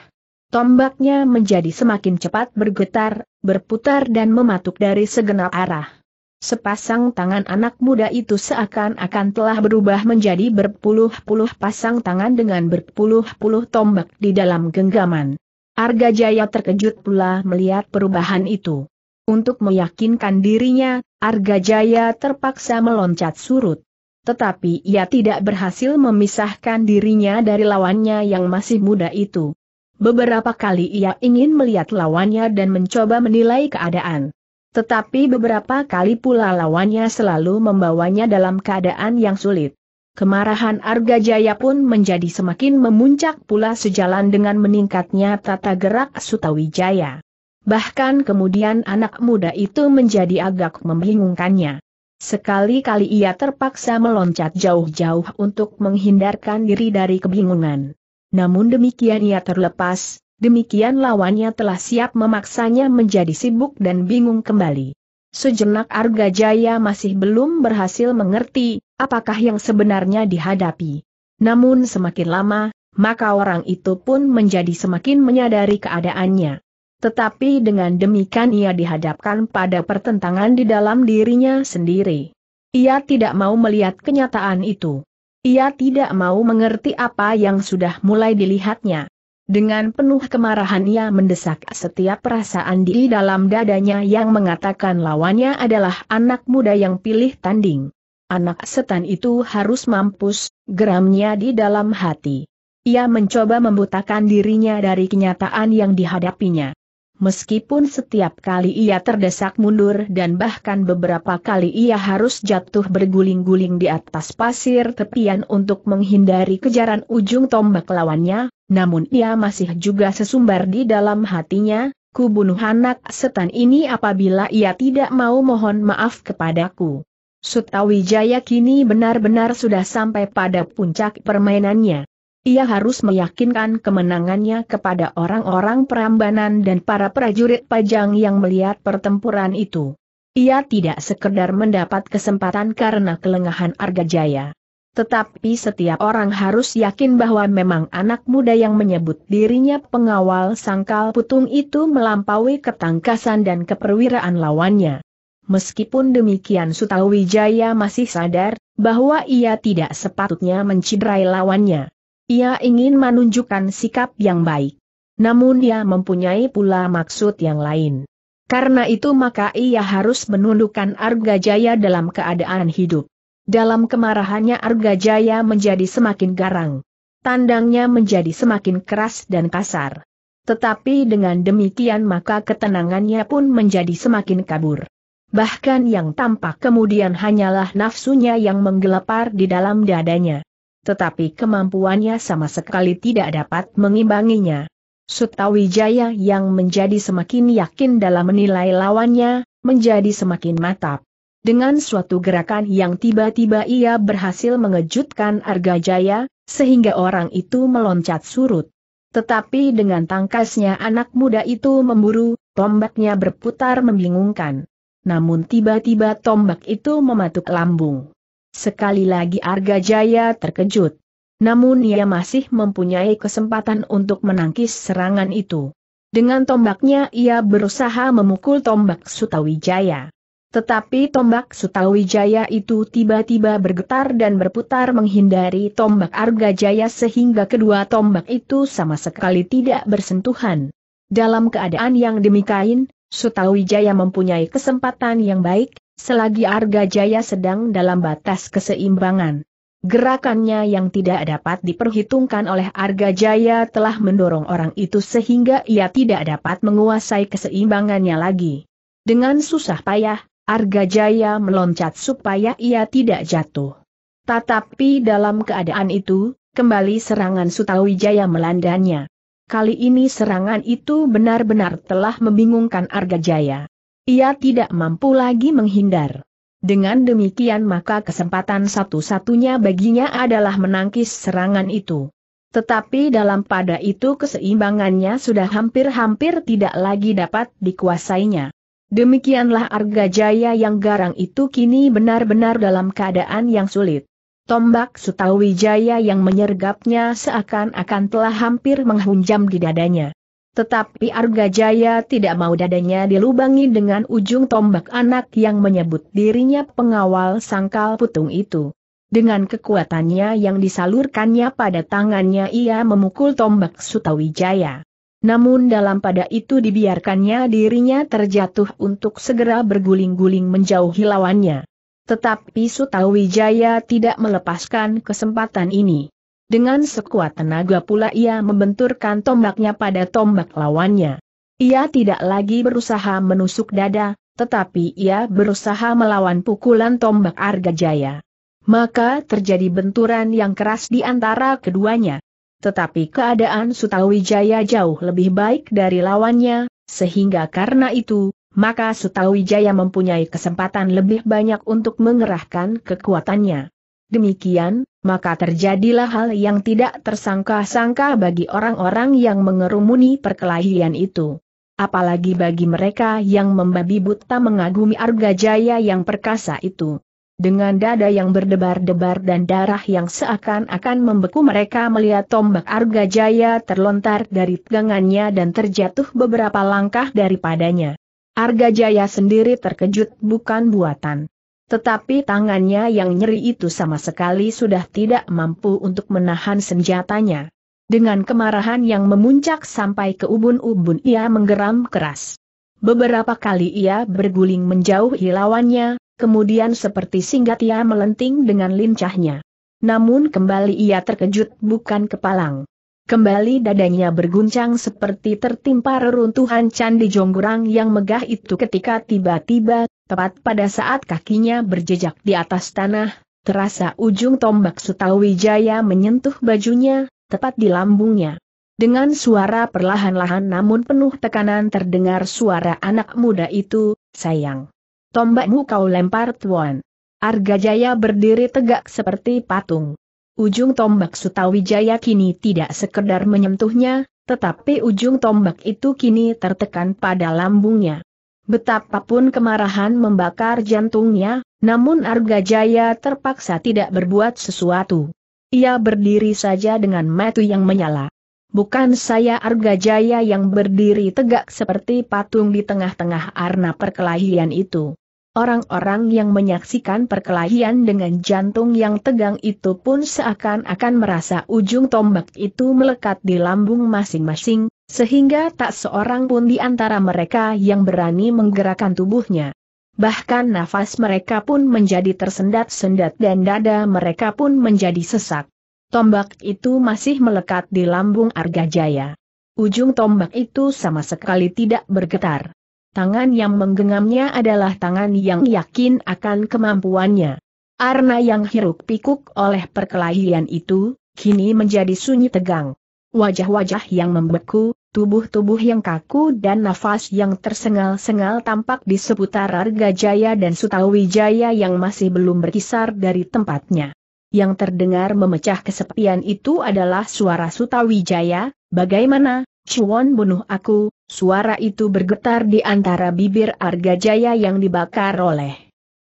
Tombaknya menjadi semakin cepat bergetar, berputar dan mematuk dari segenap arah. Sepasang tangan anak muda itu seakan-akan telah berubah menjadi berpuluh-puluh pasang tangan dengan berpuluh-puluh tombak di dalam genggaman. Arga Jaya terkejut pula melihat perubahan itu. Untuk meyakinkan dirinya, Arga Jaya terpaksa meloncat surut. Tetapi ia tidak berhasil memisahkan dirinya dari lawannya yang masih muda itu. Beberapa kali ia ingin melihat lawannya dan mencoba menilai keadaan. Tetapi beberapa kali pula lawannya selalu membawanya dalam keadaan yang sulit. Kemarahan Arga Jaya pun menjadi semakin memuncak pula sejalan dengan meningkatnya tata gerak Sutawijaya. Bahkan kemudian anak muda itu menjadi agak membingungkannya. Sekali-kali ia terpaksa meloncat jauh-jauh untuk menghindarkan diri dari kebingungan. Namun demikian ia terlepas, Demikian lawannya telah siap memaksanya menjadi sibuk dan bingung kembali. Sejenak Arga Jaya masih belum berhasil mengerti, apakah yang sebenarnya dihadapi. Namun semakin lama, maka orang itu pun menjadi semakin menyadari keadaannya. Tetapi dengan demikian ia dihadapkan pada pertentangan di dalam dirinya sendiri. Ia tidak mau melihat kenyataan itu. Ia tidak mau mengerti apa yang sudah mulai dilihatnya. Dengan penuh kemarahan ia mendesak setiap perasaan di dalam dadanya yang mengatakan lawannya adalah anak muda yang pilih tanding. Anak setan itu harus mampus, geramnya di dalam hati. Ia mencoba membutakan dirinya dari kenyataan yang dihadapinya. Meskipun setiap kali ia terdesak mundur dan bahkan beberapa kali ia harus jatuh berguling-guling di atas pasir tepian untuk menghindari kejaran ujung tombak lawannya, namun ia masih juga sesumbar di dalam hatinya, ku bunuh anak setan ini apabila ia tidak mau mohon maaf kepadaku. Sutawijaya kini benar-benar sudah sampai pada puncak permainannya. Ia harus meyakinkan kemenangannya kepada orang-orang perambanan dan para prajurit pajang yang melihat pertempuran itu. Ia tidak sekedar mendapat kesempatan karena kelengahan Argajaya. Tetapi setiap orang harus yakin bahwa memang anak muda yang menyebut dirinya pengawal sangkal putung itu melampaui ketangkasan dan keperwiraan lawannya. Meskipun demikian Sutawijaya masih sadar, bahwa ia tidak sepatutnya menciderai lawannya. Ia ingin menunjukkan sikap yang baik. Namun ia mempunyai pula maksud yang lain. Karena itu maka ia harus menundukkan Arga Jaya dalam keadaan hidup. Dalam kemarahannya Arga Jaya menjadi semakin garang. Tandangnya menjadi semakin keras dan kasar. Tetapi dengan demikian maka ketenangannya pun menjadi semakin kabur. Bahkan yang tampak kemudian hanyalah nafsunya yang menggelepar di dalam dadanya tetapi kemampuannya sama sekali tidak dapat mengimbanginya. Sutawijaya yang menjadi semakin yakin dalam menilai lawannya, menjadi semakin matap. Dengan suatu gerakan yang tiba-tiba ia berhasil mengejutkan Argajaya, sehingga orang itu meloncat surut. Tetapi dengan tangkasnya anak muda itu memburu, tombaknya berputar membingungkan. Namun tiba-tiba tombak itu mematuk lambung. Sekali lagi Arga Jaya terkejut. Namun ia masih mempunyai kesempatan untuk menangkis serangan itu. Dengan tombaknya ia berusaha memukul tombak Sutawijaya. Tetapi tombak Sutawijaya itu tiba-tiba bergetar dan berputar menghindari tombak Arga Jaya sehingga kedua tombak itu sama sekali tidak bersentuhan. Dalam keadaan yang demikian, Sutawijaya mempunyai kesempatan yang baik selagi Arga Jaya sedang dalam batas keseimbangan. Gerakannya yang tidak dapat diperhitungkan oleh Arga Jaya telah mendorong orang itu sehingga ia tidak dapat menguasai keseimbangannya lagi. Dengan susah payah, Arga Jaya meloncat supaya ia tidak jatuh. Tetapi dalam keadaan itu, kembali serangan Sutawijaya melandanya. Kali ini serangan itu benar-benar telah membingungkan Arga Jaya. Ia tidak mampu lagi menghindar. Dengan demikian maka kesempatan satu-satunya baginya adalah menangkis serangan itu. Tetapi dalam pada itu keseimbangannya sudah hampir-hampir tidak lagi dapat dikuasainya. Demikianlah Arga Jaya yang garang itu kini benar-benar dalam keadaan yang sulit. Tombak Sutawijaya yang menyergapnya seakan-akan telah hampir menghunjam di dadanya. Tetapi Arga Jaya tidak mau dadanya dilubangi dengan ujung tombak anak yang menyebut dirinya pengawal sangkal putung itu. Dengan kekuatannya yang disalurkannya pada tangannya ia memukul tombak Sutawijaya. Namun dalam pada itu dibiarkannya dirinya terjatuh untuk segera berguling-guling menjauhi lawannya. Tetapi Sutawijaya tidak melepaskan kesempatan ini. Dengan sekuat tenaga pula ia membenturkan tombaknya pada tombak lawannya. Ia tidak lagi berusaha menusuk dada, tetapi ia berusaha melawan pukulan tombak Arga Jaya. Maka terjadi benturan yang keras di antara keduanya. Tetapi keadaan Sutawijaya jauh lebih baik dari lawannya, sehingga karena itu, maka Sutawijaya mempunyai kesempatan lebih banyak untuk mengerahkan kekuatannya. Demikian, maka terjadilah hal yang tidak tersangka-sangka bagi orang-orang yang mengerumuni perkelahian itu. Apalagi bagi mereka yang membabi buta mengagumi Arga Jaya yang perkasa itu. Dengan dada yang berdebar-debar dan darah yang seakan-akan membeku mereka melihat tombak Arga Jaya terlontar dari tegangannya dan terjatuh beberapa langkah daripadanya. Arga Jaya sendiri terkejut bukan buatan. Tetapi tangannya yang nyeri itu sama sekali sudah tidak mampu untuk menahan senjatanya. Dengan kemarahan yang memuncak sampai ke ubun-ubun ia menggeram keras. Beberapa kali ia berguling menjauhi lawannya, kemudian seperti singgat ia melenting dengan lincahnya. Namun kembali ia terkejut bukan kepalang. Kembali dadanya berguncang seperti tertimpa reruntuhan candi jonggurang yang megah itu ketika tiba-tiba, tepat pada saat kakinya berjejak di atas tanah, terasa ujung tombak Sutawijaya menyentuh bajunya, tepat di lambungnya. Dengan suara perlahan-lahan namun penuh tekanan terdengar suara anak muda itu, sayang. Tombakmu kau lempar tuan. Argajaya berdiri tegak seperti patung. Ujung tombak Sutawijaya kini tidak sekedar menyentuhnya, tetapi ujung tombak itu kini tertekan pada lambungnya. Betapapun kemarahan membakar jantungnya, namun Arga Jaya terpaksa tidak berbuat sesuatu. Ia berdiri saja dengan metu yang menyala. Bukan saya Arga Jaya yang berdiri tegak seperti patung di tengah-tengah arna perkelahian itu. Orang-orang yang menyaksikan perkelahian dengan jantung yang tegang itu pun seakan-akan merasa ujung tombak itu melekat di lambung masing-masing, sehingga tak seorang pun di antara mereka yang berani menggerakkan tubuhnya. Bahkan nafas mereka pun menjadi tersendat-sendat dan dada mereka pun menjadi sesak. Tombak itu masih melekat di lambung Argajaya. Ujung tombak itu sama sekali tidak bergetar tangan yang menggenggamnya adalah tangan yang yakin akan kemampuannya. Arna yang hiruk pikuk oleh perkelahian itu, kini menjadi sunyi tegang. Wajah-wajah yang membeku, tubuh-tubuh yang kaku dan nafas yang tersengal-sengal tampak di seputar Arga Jaya dan Sutawijaya yang masih belum berkisar dari tempatnya. Yang terdengar memecah kesepian itu adalah suara Sutawijaya, bagaimana, Chuan bunuh aku, Suara itu bergetar di antara bibir Arga Jaya yang dibakar oleh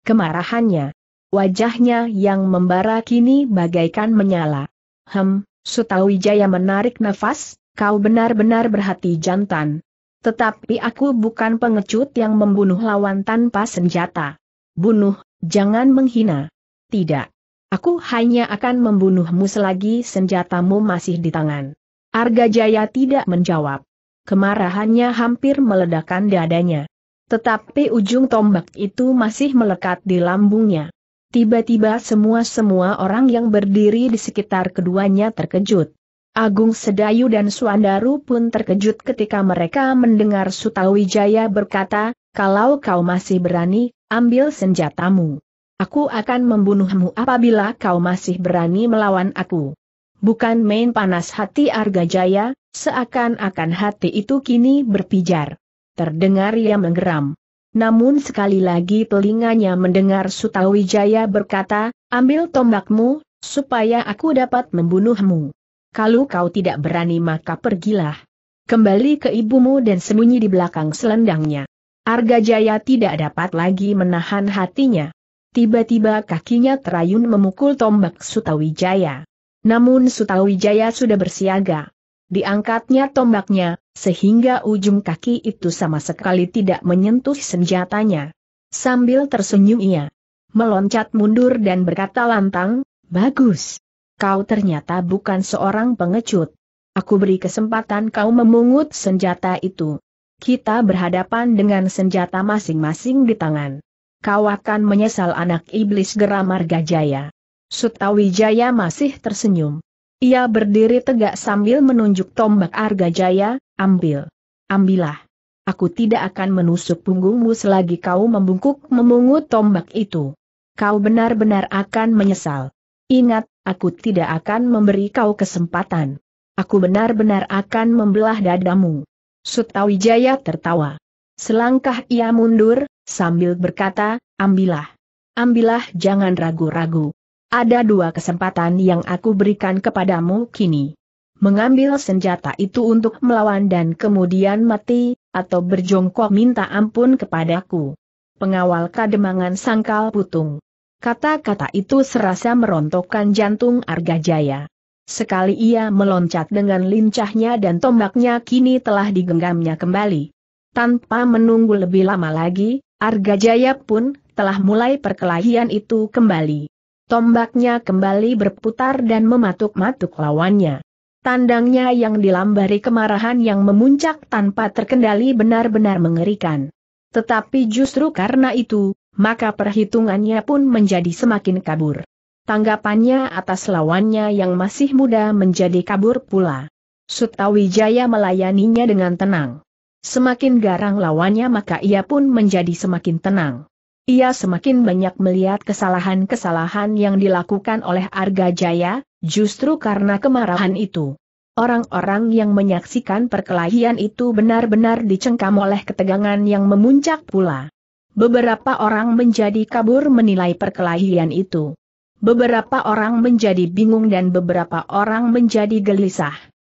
kemarahannya. Wajahnya yang membara kini bagaikan menyala. Hem, Sutawijaya menarik nafas, kau benar-benar berhati jantan. Tetapi aku bukan pengecut yang membunuh lawan tanpa senjata. Bunuh, jangan menghina. Tidak. Aku hanya akan membunuhmu selagi senjatamu masih di tangan. Arga Jaya tidak menjawab kemarahannya hampir meledakkan dadanya. Tetapi ujung tombak itu masih melekat di lambungnya. Tiba-tiba semua-semua orang yang berdiri di sekitar keduanya terkejut. Agung Sedayu dan Suandaru pun terkejut ketika mereka mendengar Sutawijaya berkata, kalau kau masih berani, ambil senjatamu. Aku akan membunuhmu apabila kau masih berani melawan aku. Bukan main panas hati Arga Jaya, seakan-akan hati itu kini berpijar. Terdengar ia menggeram. Namun sekali lagi telinganya mendengar Sutawijaya berkata, ambil tombakmu, supaya aku dapat membunuhmu. Kalau kau tidak berani maka pergilah. Kembali ke ibumu dan sembunyi di belakang selendangnya. Arga Jaya tidak dapat lagi menahan hatinya. Tiba-tiba kakinya terayun memukul tombak Sutawijaya. Namun Sutawijaya sudah bersiaga. Diangkatnya tombaknya, sehingga ujung kaki itu sama sekali tidak menyentuh senjatanya. Sambil tersenyum ia meloncat mundur dan berkata lantang, Bagus. Kau ternyata bukan seorang pengecut. Aku beri kesempatan kau memungut senjata itu. Kita berhadapan dengan senjata masing-masing di tangan. Kau akan menyesal anak iblis geram Margajaya." Sutawijaya masih tersenyum. Ia berdiri tegak sambil menunjuk tombak Arga Jaya. ambil. Ambillah. Aku tidak akan menusuk punggungmu selagi kau membungkuk memungut tombak itu. Kau benar-benar akan menyesal. Ingat, aku tidak akan memberi kau kesempatan. Aku benar-benar akan membelah dadamu. Sutawijaya tertawa. Selangkah ia mundur, sambil berkata, ambillah. Ambillah jangan ragu-ragu. Ada dua kesempatan yang aku berikan kepadamu kini. Mengambil senjata itu untuk melawan dan kemudian mati, atau berjongkok minta ampun kepadaku. Pengawal kademangan sangkal putung. Kata-kata itu serasa merontokkan jantung Arga Jaya. Sekali ia meloncat dengan lincahnya dan tombaknya kini telah digenggamnya kembali. Tanpa menunggu lebih lama lagi, Arga Jaya pun telah mulai perkelahian itu kembali. Tombaknya kembali berputar dan mematuk-matuk lawannya. Tandangnya yang dilambari kemarahan yang memuncak tanpa terkendali benar-benar mengerikan. Tetapi justru karena itu, maka perhitungannya pun menjadi semakin kabur. Tanggapannya atas lawannya yang masih muda menjadi kabur pula. Sutawijaya melayaninya dengan tenang. Semakin garang lawannya maka ia pun menjadi semakin tenang. Ia semakin banyak melihat kesalahan-kesalahan yang dilakukan oleh Arga Jaya, justru karena kemarahan itu. Orang-orang yang menyaksikan perkelahian itu benar-benar dicengkam oleh ketegangan yang memuncak pula. Beberapa orang menjadi kabur menilai perkelahian itu. Beberapa orang menjadi bingung dan beberapa orang menjadi gelisah.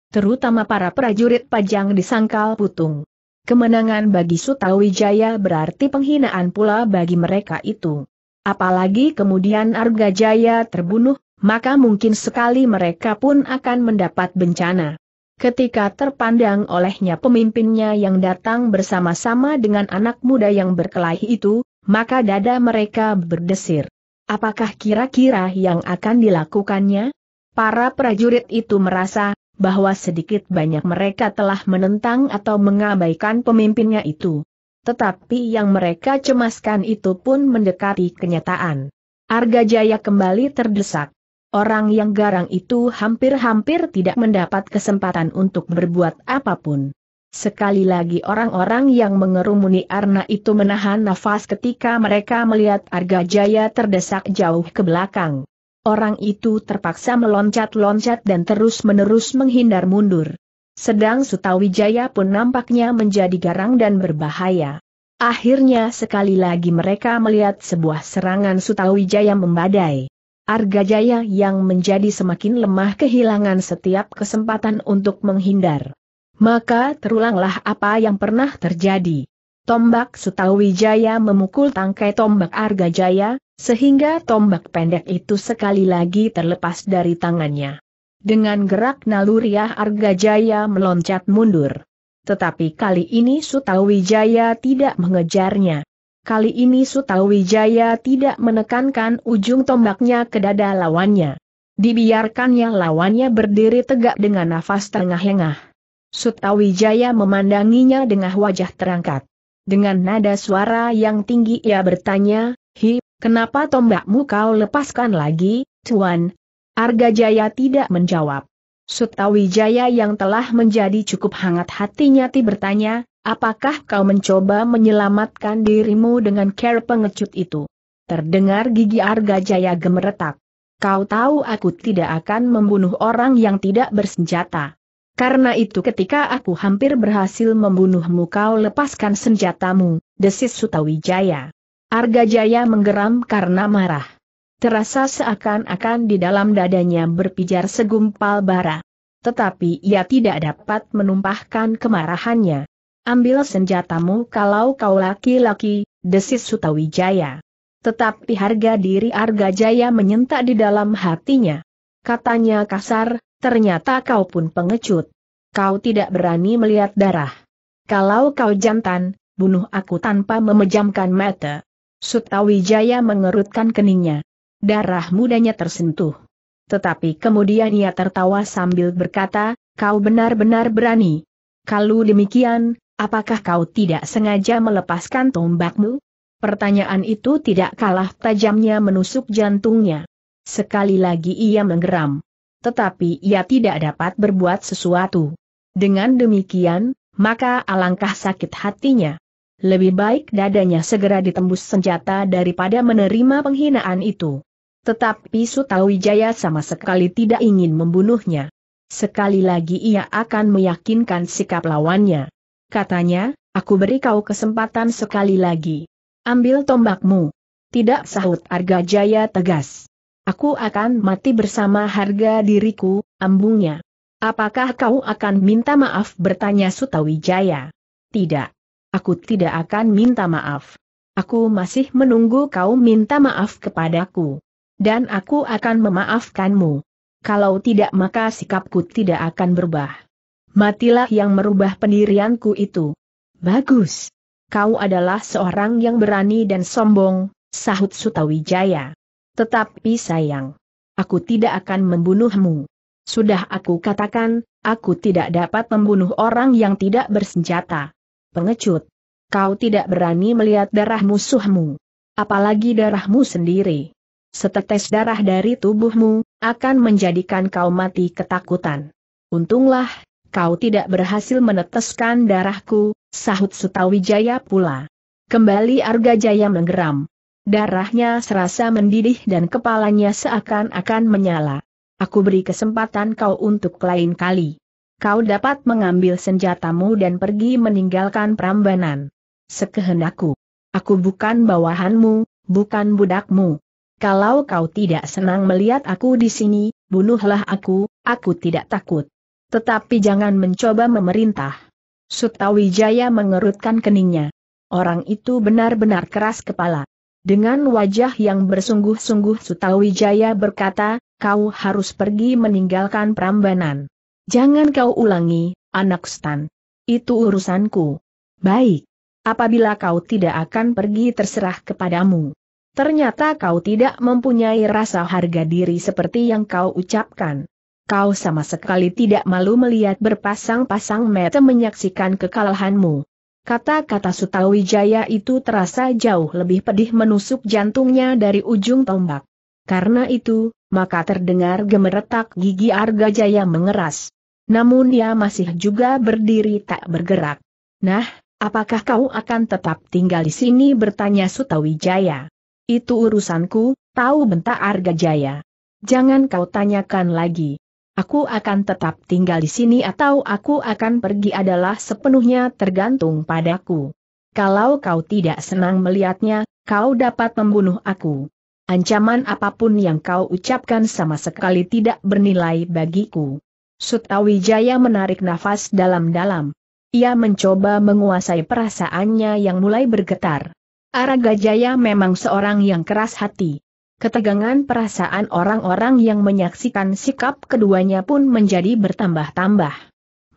Terutama para prajurit pajang di Sangkal putung. Kemenangan bagi Sutawijaya berarti penghinaan pula bagi mereka itu. Apalagi kemudian Arga Jaya terbunuh, maka mungkin sekali mereka pun akan mendapat bencana. Ketika terpandang olehnya pemimpinnya yang datang bersama-sama dengan anak muda yang berkelahi itu, maka dada mereka berdesir. Apakah kira-kira yang akan dilakukannya? Para prajurit itu merasa, bahwa sedikit banyak mereka telah menentang atau mengabaikan pemimpinnya itu. Tetapi yang mereka cemaskan itu pun mendekati kenyataan. Arga Jaya kembali terdesak. Orang yang garang itu hampir-hampir tidak mendapat kesempatan untuk berbuat apapun. Sekali lagi orang-orang yang mengerumuni Arna itu menahan nafas ketika mereka melihat Arga Jaya terdesak jauh ke belakang orang itu terpaksa meloncat-loncat dan terus-menerus menghindar mundur. Sedang Sutawijaya pun nampaknya menjadi garang dan berbahaya. Akhirnya sekali lagi mereka melihat sebuah serangan Sutawijaya membadai. Argajaya yang menjadi semakin lemah kehilangan setiap kesempatan untuk menghindar. Maka terulanglah apa yang pernah terjadi. Tombak Wijaya memukul tangkai tombak Arga Jaya, sehingga tombak pendek itu sekali lagi terlepas dari tangannya. Dengan gerak naluriah Arga Jaya meloncat mundur. Tetapi kali ini Sutawijaya tidak mengejarnya. Kali ini Sutawijaya tidak menekankan ujung tombaknya ke dada lawannya. Dibiarkannya lawannya berdiri tegak dengan nafas tengah engah Sutawijaya memandanginya dengan wajah terangkat. Dengan nada suara yang tinggi ia bertanya, Hi, kenapa tombakmu kau lepaskan lagi, Tuan? Arga Jaya tidak menjawab. Sutawijaya yang telah menjadi cukup hangat hatinya ti bertanya, apakah kau mencoba menyelamatkan dirimu dengan care pengecut itu? Terdengar gigi Arga Jaya gemeretak. Kau tahu aku tidak akan membunuh orang yang tidak bersenjata. Karena itu ketika aku hampir berhasil membunuhmu kau lepaskan senjatamu, desis Sutawijaya. Arga Jaya menggeram karena marah. Terasa seakan-akan di dalam dadanya berpijar segumpal bara. Tetapi ia tidak dapat menumpahkan kemarahannya. Ambil senjatamu kalau kau laki-laki, desis Sutawijaya. Tetapi harga diri Arga Jaya menyentak di dalam hatinya. Katanya kasar, Ternyata kau pun pengecut. Kau tidak berani melihat darah. Kalau kau jantan, bunuh aku tanpa memejamkan mata. Sutawijaya mengerutkan keningnya. Darah mudanya tersentuh. Tetapi kemudian ia tertawa sambil berkata, kau benar-benar berani. Kalau demikian, apakah kau tidak sengaja melepaskan tombakmu? Pertanyaan itu tidak kalah tajamnya menusuk jantungnya. Sekali lagi ia menggeram tetapi ia tidak dapat berbuat sesuatu. Dengan demikian, maka alangkah sakit hatinya. Lebih baik dadanya segera ditembus senjata daripada menerima penghinaan itu. Tetapi Sutawijaya sama sekali tidak ingin membunuhnya. Sekali lagi ia akan meyakinkan sikap lawannya. Katanya, aku beri kau kesempatan sekali lagi. Ambil tombakmu. Tidak sahut Arga Jaya tegas. Aku akan mati bersama harga diriku, ambungnya. Apakah kau akan minta maaf bertanya Sutawijaya? Tidak. Aku tidak akan minta maaf. Aku masih menunggu kau minta maaf kepadaku. Dan aku akan memaafkanmu. Kalau tidak maka sikapku tidak akan berubah. Matilah yang merubah pendirianku itu. Bagus. Kau adalah seorang yang berani dan sombong, sahut Sutawijaya. Tetapi sayang, aku tidak akan membunuhmu. Sudah aku katakan, aku tidak dapat membunuh orang yang tidak bersenjata. Pengecut, kau tidak berani melihat darah musuhmu. Apalagi darahmu sendiri. Setetes darah dari tubuhmu, akan menjadikan kau mati ketakutan. Untunglah, kau tidak berhasil meneteskan darahku, sahut Sutawijaya pula. Kembali Arga Jaya menggeram, Darahnya serasa mendidih dan kepalanya seakan-akan menyala. Aku beri kesempatan kau untuk lain kali. Kau dapat mengambil senjatamu dan pergi meninggalkan Prambanan. Sekehendakku. Aku bukan bawahanmu, bukan budakmu. Kalau kau tidak senang melihat aku di sini, bunuhlah aku, aku tidak takut. Tetapi jangan mencoba memerintah. Sutawijaya mengerutkan keningnya. Orang itu benar-benar keras kepala. Dengan wajah yang bersungguh-sungguh Sutawijaya berkata, kau harus pergi meninggalkan Prambanan. Jangan kau ulangi, anak Stan. Itu urusanku. Baik. Apabila kau tidak akan pergi terserah kepadamu. Ternyata kau tidak mempunyai rasa harga diri seperti yang kau ucapkan. Kau sama sekali tidak malu melihat berpasang-pasang mata menyaksikan kekalahanmu. Kata-kata Sutawijaya itu terasa jauh lebih pedih menusuk jantungnya dari ujung tombak. Karena itu, maka terdengar gemeretak gigi Arga Jaya mengeras. Namun ia masih juga berdiri tak bergerak. Nah, apakah kau akan tetap tinggal di sini bertanya Sutawijaya? Itu urusanku, tahu bentak Arga Jaya. Jangan kau tanyakan lagi aku akan tetap tinggal di sini atau aku akan pergi adalah sepenuhnya tergantung padaku. Kalau kau tidak senang melihatnya, kau dapat membunuh aku. Ancaman apapun yang kau ucapkan sama sekali tidak bernilai bagiku. Sutawijaya menarik nafas dalam-dalam. Ia mencoba menguasai perasaannya yang mulai bergetar. Aragajaya memang seorang yang keras hati. Ketegangan perasaan orang-orang yang menyaksikan sikap keduanya pun menjadi bertambah-tambah.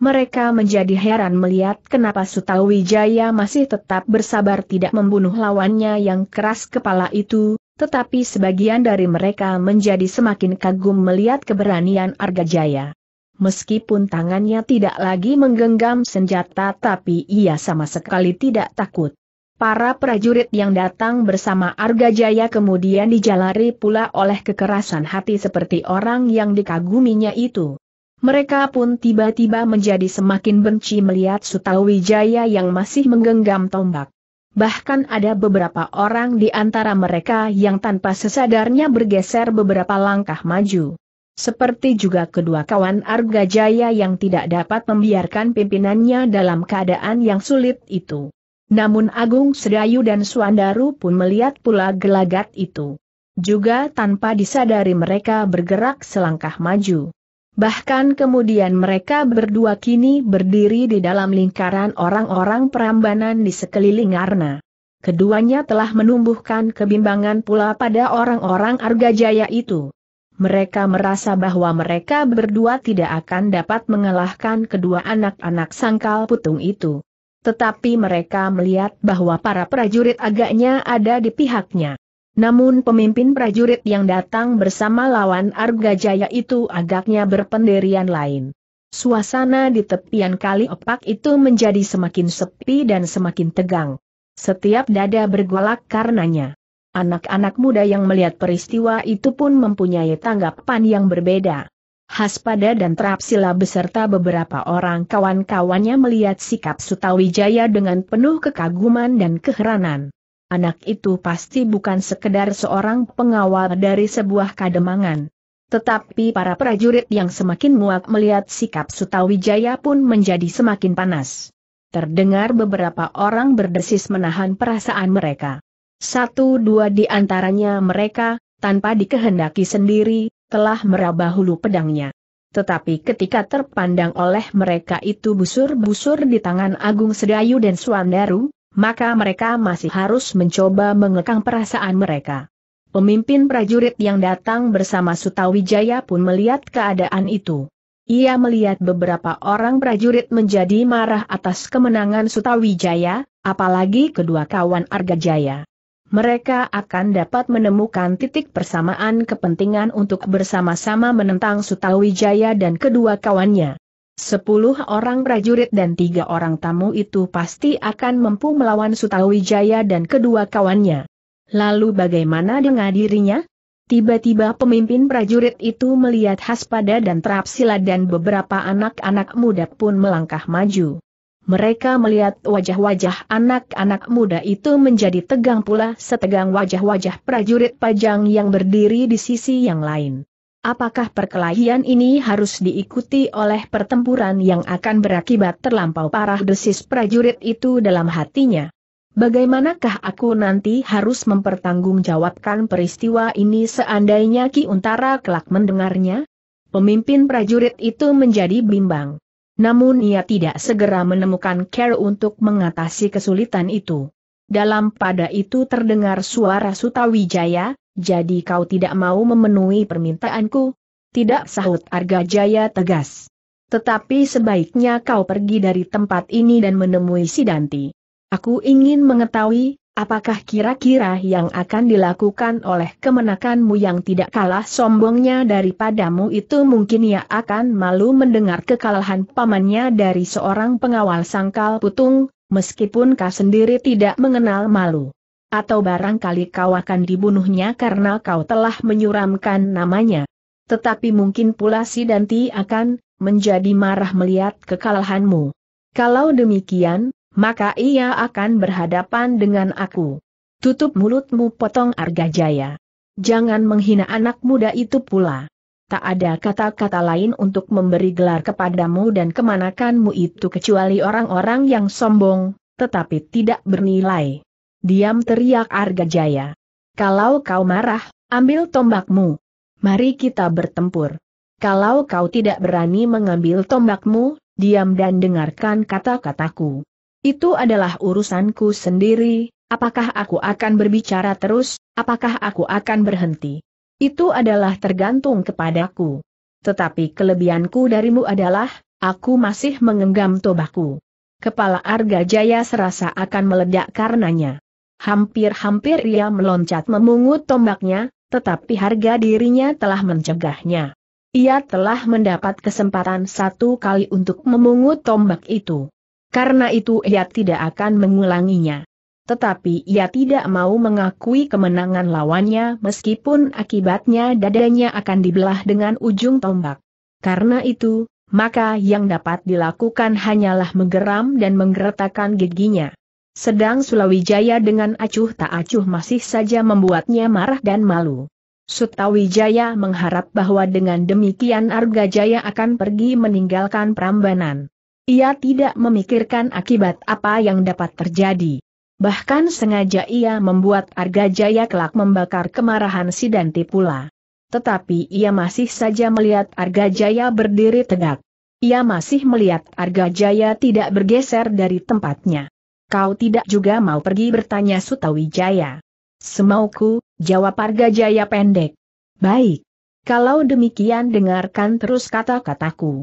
Mereka menjadi heran melihat kenapa Sutawijaya masih tetap bersabar tidak membunuh lawannya yang keras kepala itu, tetapi sebagian dari mereka menjadi semakin kagum melihat keberanian Argajaya. Meskipun tangannya tidak lagi menggenggam senjata tapi ia sama sekali tidak takut. Para prajurit yang datang bersama Arga Jaya kemudian dijalari pula oleh kekerasan hati seperti orang yang dikaguminya itu. Mereka pun tiba-tiba menjadi semakin benci melihat Sutawijaya yang masih menggenggam tombak. Bahkan ada beberapa orang di antara mereka yang tanpa sesadarnya bergeser beberapa langkah maju. Seperti juga kedua kawan Arga Jaya yang tidak dapat membiarkan pimpinannya dalam keadaan yang sulit itu. Namun Agung Sedayu dan Suandaru pun melihat pula gelagat itu. Juga tanpa disadari mereka bergerak selangkah maju. Bahkan kemudian mereka berdua kini berdiri di dalam lingkaran orang-orang perambanan di sekeliling Arna. Keduanya telah menumbuhkan kebimbangan pula pada orang-orang Arga Jaya itu. Mereka merasa bahwa mereka berdua tidak akan dapat mengalahkan kedua anak-anak sangkal putung itu. Tetapi mereka melihat bahwa para prajurit agaknya ada di pihaknya. Namun pemimpin prajurit yang datang bersama lawan Arga Jaya itu agaknya berpendirian lain. Suasana di tepian kali opak itu menjadi semakin sepi dan semakin tegang. Setiap dada bergolak karenanya. Anak-anak muda yang melihat peristiwa itu pun mempunyai tanggapan yang berbeda. Haspada dan Trapsila beserta beberapa orang kawan-kawannya melihat sikap Sutawijaya dengan penuh kekaguman dan keheranan. Anak itu pasti bukan sekedar seorang pengawal dari sebuah kademangan. Tetapi para prajurit yang semakin muak melihat sikap Sutawijaya pun menjadi semakin panas. Terdengar beberapa orang berdesis menahan perasaan mereka. Satu dua di antaranya mereka, tanpa dikehendaki sendiri, telah meraba hulu pedangnya. Tetapi ketika terpandang oleh mereka itu busur-busur di tangan Agung Sedayu dan Suandaru, maka mereka masih harus mencoba mengekang perasaan mereka. Pemimpin prajurit yang datang bersama Sutawijaya pun melihat keadaan itu. Ia melihat beberapa orang prajurit menjadi marah atas kemenangan Sutawijaya, apalagi kedua kawan Argajaya mereka akan dapat menemukan titik persamaan kepentingan untuk bersama-sama menentang Sutawijaya dan kedua kawannya. Sepuluh orang prajurit dan tiga orang tamu itu pasti akan mampu melawan Sutawijaya dan kedua kawannya. Lalu bagaimana dengan dirinya? Tiba-tiba pemimpin prajurit itu melihat Haspada dan Trapsila dan beberapa anak-anak muda pun melangkah maju mereka melihat wajah-wajah anak-anak muda itu menjadi tegang pula setegang wajah-wajah prajurit pajang yang berdiri di sisi yang lain. Apakah perkelahian ini harus diikuti oleh pertempuran yang akan berakibat terlampau parah desis prajurit itu dalam hatinya? Bagaimanakah aku nanti harus mempertanggungjawabkan peristiwa ini seandainya Ki Untara kelak mendengarnya? Pemimpin prajurit itu menjadi bimbang. Namun ia tidak segera menemukan care untuk mengatasi kesulitan itu. Dalam pada itu terdengar suara Sutawijaya, jadi kau tidak mau memenuhi permintaanku? Tidak sahut Arga Jaya tegas. Tetapi sebaiknya kau pergi dari tempat ini dan menemui Sidanti. Aku ingin mengetahui, Apakah kira-kira yang akan dilakukan oleh kemenakanmu yang tidak kalah sombongnya daripadamu itu mungkin ia akan malu mendengar kekalahan pamannya dari seorang pengawal sangkal putung, meskipun kau sendiri tidak mengenal malu. Atau barangkali kau akan dibunuhnya karena kau telah menyuramkan namanya. Tetapi mungkin pula si Danti akan menjadi marah melihat kekalahanmu. Kalau demikian, maka ia akan berhadapan dengan aku. Tutup mulutmu potong Arga Jaya. Jangan menghina anak muda itu pula. Tak ada kata-kata lain untuk memberi gelar kepadamu dan kemanakanmu itu kecuali orang-orang yang sombong, tetapi tidak bernilai. Diam teriak Arga Jaya. Kalau kau marah, ambil tombakmu. Mari kita bertempur. Kalau kau tidak berani mengambil tombakmu, diam dan dengarkan kata-kataku. Itu adalah urusanku sendiri, apakah aku akan berbicara terus, apakah aku akan berhenti. Itu adalah tergantung kepadaku. Tetapi kelebihanku darimu adalah, aku masih mengenggam tobaku. Kepala Arga Jaya serasa akan meledak karenanya. Hampir-hampir ia meloncat memungut tombaknya, tetapi harga dirinya telah mencegahnya. Ia telah mendapat kesempatan satu kali untuk memungut tombak itu. Karena itu ia tidak akan mengulanginya. Tetapi ia tidak mau mengakui kemenangan lawannya meskipun akibatnya dadanya akan dibelah dengan ujung tombak. Karena itu, maka yang dapat dilakukan hanyalah menggeram dan menggeretakan giginya. Sedang Sulawijaya dengan acuh tak acuh masih saja membuatnya marah dan malu. Sutawijaya mengharap bahwa dengan demikian Arga Jaya akan pergi meninggalkan Prambanan. Ia tidak memikirkan akibat apa yang dapat terjadi. Bahkan sengaja ia membuat Arga Jaya kelak membakar kemarahan Sidanti pula. Tetapi ia masih saja melihat Arga Jaya berdiri tegak. Ia masih melihat Arga Jaya tidak bergeser dari tempatnya. Kau tidak juga mau pergi bertanya Sutawi Jaya. Semauku, jawab Arga Jaya pendek. Baik. Kalau demikian dengarkan terus kata-kataku.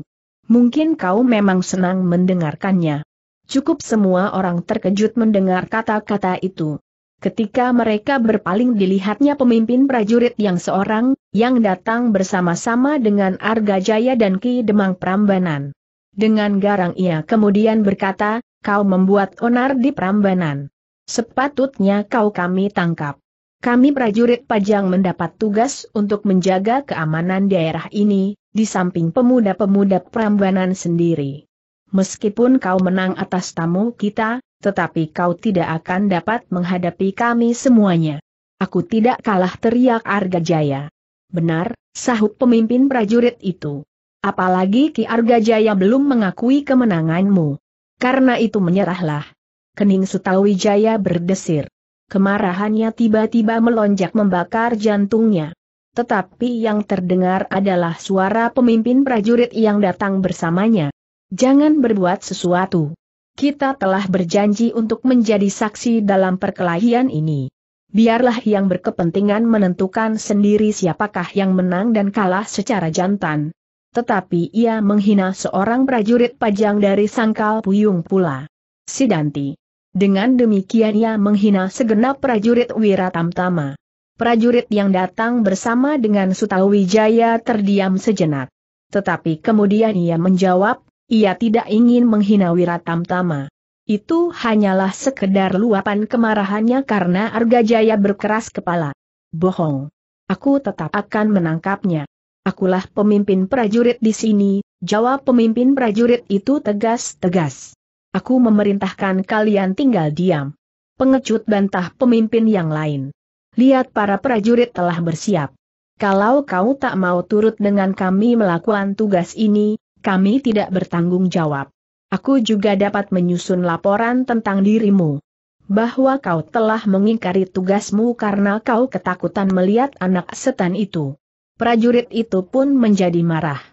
Mungkin kau memang senang mendengarkannya. Cukup semua orang terkejut mendengar kata-kata itu. Ketika mereka berpaling dilihatnya pemimpin prajurit yang seorang, yang datang bersama-sama dengan Arga Jaya dan Ki Demang Prambanan. Dengan garang ia kemudian berkata, kau membuat onar di Prambanan. Sepatutnya kau kami tangkap. Kami prajurit pajang mendapat tugas untuk menjaga keamanan daerah ini, di samping pemuda-pemuda perambanan sendiri. Meskipun kau menang atas tamu kita, tetapi kau tidak akan dapat menghadapi kami semuanya. Aku tidak kalah teriak Arga Jaya. Benar, sahut pemimpin prajurit itu. Apalagi Ki Arga Jaya belum mengakui kemenanganmu. Karena itu menyerahlah. Kening Sutawijaya berdesir kemarahannya tiba-tiba melonjak membakar jantungnya. Tetapi yang terdengar adalah suara pemimpin prajurit yang datang bersamanya. Jangan berbuat sesuatu. Kita telah berjanji untuk menjadi saksi dalam perkelahian ini. Biarlah yang berkepentingan menentukan sendiri siapakah yang menang dan kalah secara jantan. Tetapi ia menghina seorang prajurit pajang dari sangkal puyung pula. Sidanti. Dengan demikian ia menghina segenap prajurit Wiratamtama. Prajurit yang datang bersama dengan Sutawijaya terdiam sejenak. Tetapi kemudian ia menjawab, ia tidak ingin menghina Wiratamtama. Itu hanyalah sekedar luapan kemarahannya karena Argajaya berkeras kepala. Bohong. Aku tetap akan menangkapnya. Akulah pemimpin prajurit di sini, jawab pemimpin prajurit itu tegas-tegas. Aku memerintahkan kalian tinggal diam. Pengecut bantah pemimpin yang lain. Lihat para prajurit telah bersiap. Kalau kau tak mau turut dengan kami melakukan tugas ini, kami tidak bertanggung jawab. Aku juga dapat menyusun laporan tentang dirimu. Bahwa kau telah mengingkari tugasmu karena kau ketakutan melihat anak setan itu. Prajurit itu pun menjadi marah.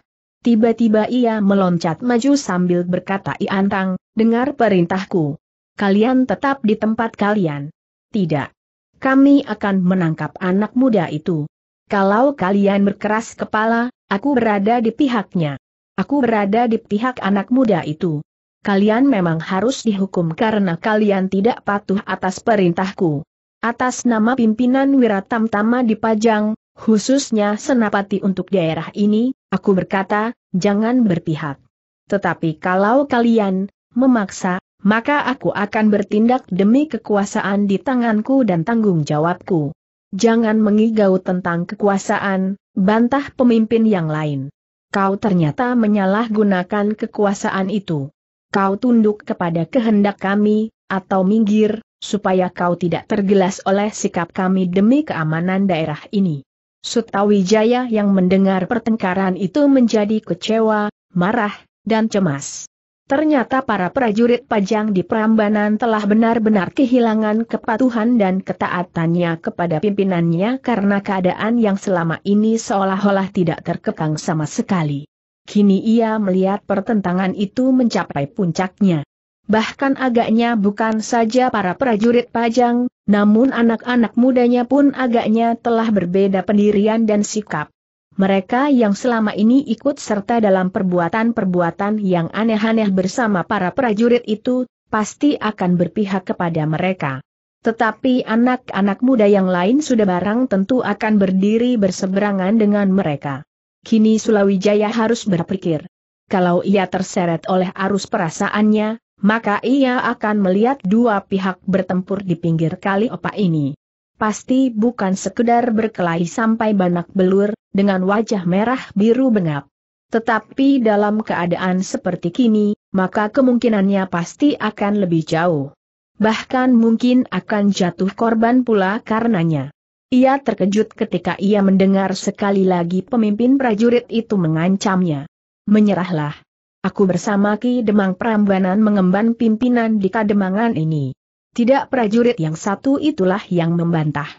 Tiba-tiba ia meloncat maju sambil berkata Iantang, dengar perintahku. Kalian tetap di tempat kalian. Tidak. Kami akan menangkap anak muda itu. Kalau kalian berkeras kepala, aku berada di pihaknya. Aku berada di pihak anak muda itu. Kalian memang harus dihukum karena kalian tidak patuh atas perintahku. Atas nama pimpinan Wiratam Tama Pajang, khususnya senapati untuk daerah ini, Aku berkata, jangan berpihak. Tetapi kalau kalian memaksa, maka aku akan bertindak demi kekuasaan di tanganku dan tanggung jawabku. Jangan mengigau tentang kekuasaan, bantah pemimpin yang lain. Kau ternyata menyalahgunakan kekuasaan itu. Kau tunduk kepada kehendak kami, atau minggir, supaya kau tidak tergelas oleh sikap kami demi keamanan daerah ini. Sutawijaya yang mendengar pertengkaran itu menjadi kecewa, marah, dan cemas. Ternyata para prajurit pajang di Prambanan telah benar-benar kehilangan kepatuhan dan ketaatannya kepada pimpinannya karena keadaan yang selama ini seolah-olah tidak terkekang sama sekali. Kini ia melihat pertentangan itu mencapai puncaknya bahkan agaknya bukan saja para prajurit pajang, namun anak-anak mudanya pun agaknya telah berbeda pendirian dan sikap. Mereka yang selama ini ikut serta dalam perbuatan-perbuatan yang aneh-aneh bersama para prajurit itu, pasti akan berpihak kepada mereka. Tetapi anak-anak muda yang lain sudah barang tentu akan berdiri berseberangan dengan mereka. Kini Sulawijaya harus berpikir. Kalau ia terseret oleh arus perasaannya, maka ia akan melihat dua pihak bertempur di pinggir kali opa ini. Pasti bukan sekedar berkelahi sampai banak belur, dengan wajah merah biru bengap. Tetapi dalam keadaan seperti kini, maka kemungkinannya pasti akan lebih jauh. Bahkan mungkin akan jatuh korban pula karenanya. Ia terkejut ketika ia mendengar sekali lagi pemimpin prajurit itu mengancamnya. Menyerahlah. Aku bersama Ki Demang Prambanan mengemban pimpinan di Kademangan ini. Tidak prajurit yang satu itulah yang membantah.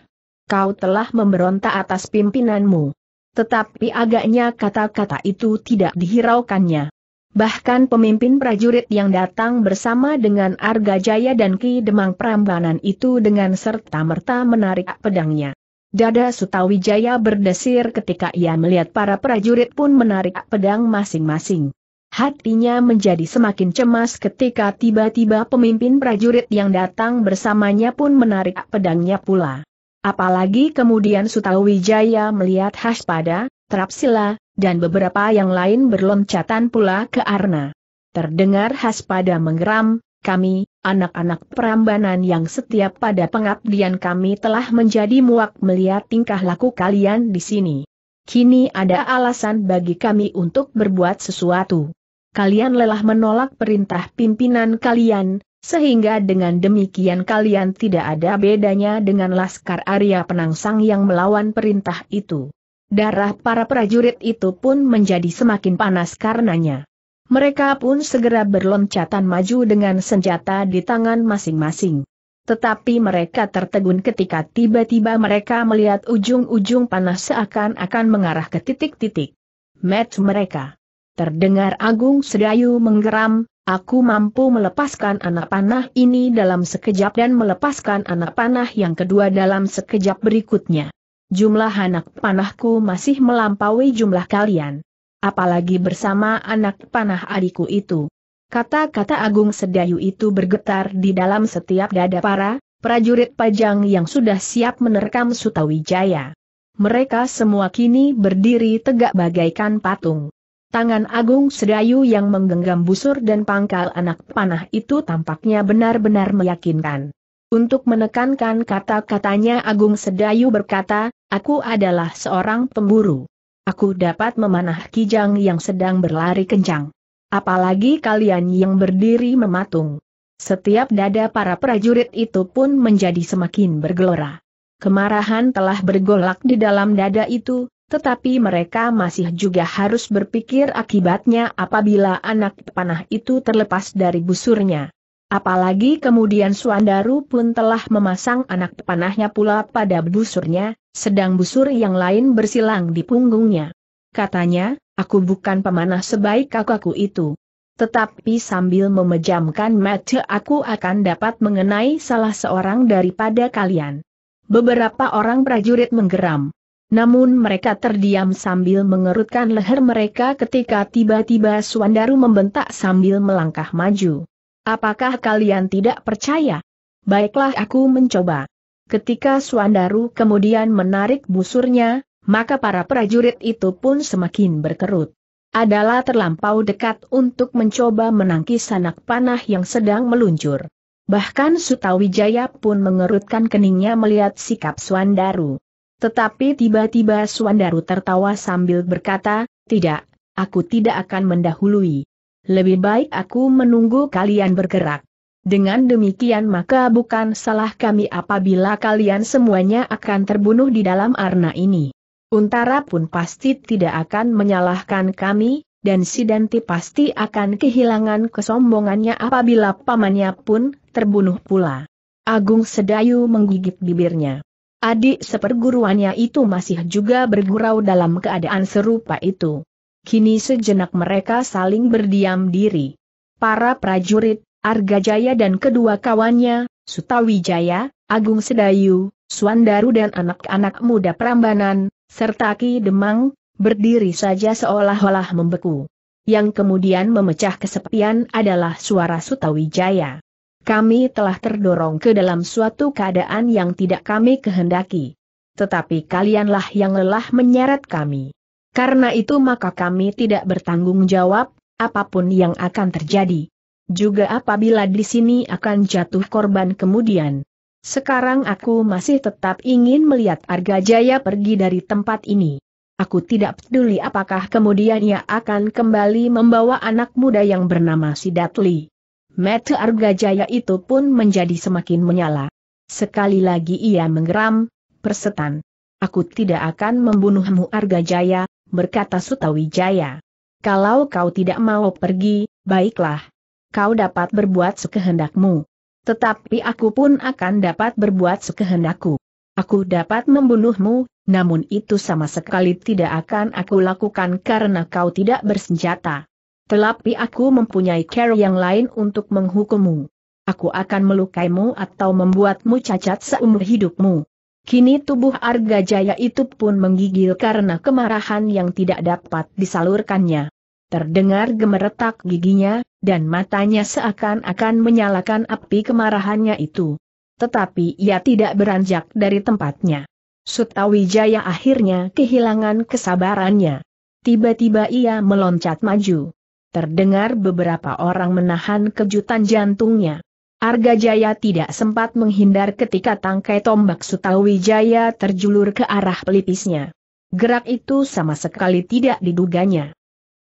Kau telah memberontak atas pimpinanmu. Tetapi agaknya kata-kata itu tidak dihiraukannya. Bahkan pemimpin prajurit yang datang bersama dengan Arga Jaya dan Ki Demang Prambanan itu dengan serta-merta menarik pedangnya. Dada Sutawijaya berdesir ketika ia melihat para prajurit pun menarik pedang masing-masing. Hatinya menjadi semakin cemas ketika tiba-tiba pemimpin prajurit yang datang bersamanya pun menarik pedangnya pula. Apalagi kemudian Sutawijaya melihat Haspada, Trapsila, dan beberapa yang lain berloncatan pula ke Arna. Terdengar Haspada menggeram, kami, anak-anak perambanan yang setiap pada pengabdian kami telah menjadi muak melihat tingkah laku kalian di sini. Kini ada alasan bagi kami untuk berbuat sesuatu kalian lelah menolak perintah pimpinan kalian, sehingga dengan demikian kalian tidak ada bedanya dengan Laskar Arya Penangsang yang melawan perintah itu. Darah para prajurit itu pun menjadi semakin panas karenanya. Mereka pun segera berloncatan maju dengan senjata di tangan masing-masing. Tetapi mereka tertegun ketika tiba-tiba mereka melihat ujung-ujung panas seakan-akan mengarah ke titik-titik. Match mereka. Terdengar Agung Sedayu menggeram, aku mampu melepaskan anak panah ini dalam sekejap dan melepaskan anak panah yang kedua dalam sekejap berikutnya. Jumlah anak panahku masih melampaui jumlah kalian. Apalagi bersama anak panah adikku itu. Kata-kata Agung Sedayu itu bergetar di dalam setiap dada para prajurit pajang yang sudah siap menerkam Sutawijaya. Mereka semua kini berdiri tegak bagaikan patung. Tangan Agung Sedayu yang menggenggam busur dan pangkal anak panah itu tampaknya benar-benar meyakinkan. Untuk menekankan kata-katanya Agung Sedayu berkata, aku adalah seorang pemburu. Aku dapat memanah kijang yang sedang berlari kencang. Apalagi kalian yang berdiri mematung. Setiap dada para prajurit itu pun menjadi semakin bergelora. Kemarahan telah bergolak di dalam dada itu, tetapi mereka masih juga harus berpikir akibatnya apabila anak panah itu terlepas dari busurnya. Apalagi kemudian Suandaru pun telah memasang anak panahnya pula pada busurnya, sedang busur yang lain bersilang di punggungnya. Katanya, aku bukan pemanah sebaik kakakku itu. Tetapi sambil memejamkan mata aku akan dapat mengenai salah seorang daripada kalian. Beberapa orang prajurit menggeram. Namun mereka terdiam sambil mengerutkan leher mereka ketika tiba-tiba Suandaru membentak sambil melangkah maju. Apakah kalian tidak percaya? Baiklah aku mencoba. Ketika Suandaru kemudian menarik busurnya, maka para prajurit itu pun semakin berkerut. Adalah terlampau dekat untuk mencoba menangkis sanak panah yang sedang meluncur. Bahkan Sutawijaya pun mengerutkan keningnya melihat sikap Suandaru. Tetapi tiba-tiba Suandaru tertawa sambil berkata, tidak, aku tidak akan mendahului. Lebih baik aku menunggu kalian bergerak. Dengan demikian maka bukan salah kami apabila kalian semuanya akan terbunuh di dalam arna ini. Untara pun pasti tidak akan menyalahkan kami, dan Sidanti pasti akan kehilangan kesombongannya apabila pamannya pun terbunuh pula. Agung Sedayu menggigit bibirnya. Adik seperguruannya itu masih juga bergurau dalam keadaan serupa itu. Kini sejenak mereka saling berdiam diri. Para prajurit, Argajaya dan kedua kawannya, Sutawijaya, Agung Sedayu, Suandaru dan anak-anak muda Prambanan, serta Ki Demang, berdiri saja seolah-olah membeku. Yang kemudian memecah kesepian adalah suara Sutawijaya. Kami telah terdorong ke dalam suatu keadaan yang tidak kami kehendaki. Tetapi kalianlah yang lelah menyeret kami. Karena itu maka kami tidak bertanggung jawab, apapun yang akan terjadi. Juga apabila di sini akan jatuh korban kemudian. Sekarang aku masih tetap ingin melihat Arga Jaya pergi dari tempat ini. Aku tidak peduli apakah kemudian ia akan kembali membawa anak muda yang bernama Sidatli. Arga Jaya itu pun menjadi semakin menyala. Sekali lagi ia menggeram, persetan. Aku tidak akan membunuhmu Arga Jaya, berkata Sutawijaya. Kalau kau tidak mau pergi, baiklah. Kau dapat berbuat sekehendakmu. Tetapi aku pun akan dapat berbuat sekehendakku. Aku dapat membunuhmu, namun itu sama sekali tidak akan aku lakukan karena kau tidak bersenjata. Tetapi aku mempunyai cara yang lain untuk menghukummu. Aku akan melukaimu atau membuatmu cacat seumur hidupmu. Kini tubuh Arga Jaya itu pun menggigil karena kemarahan yang tidak dapat disalurkannya. Terdengar gemeretak giginya, dan matanya seakan-akan menyalakan api kemarahannya itu. Tetapi ia tidak beranjak dari tempatnya. Sutawijaya akhirnya kehilangan kesabarannya. Tiba-tiba ia meloncat maju terdengar beberapa orang menahan kejutan jantungnya. Arga Jaya tidak sempat menghindar ketika tangkai tombak Sutawijaya terjulur ke arah pelipisnya. Gerak itu sama sekali tidak diduganya.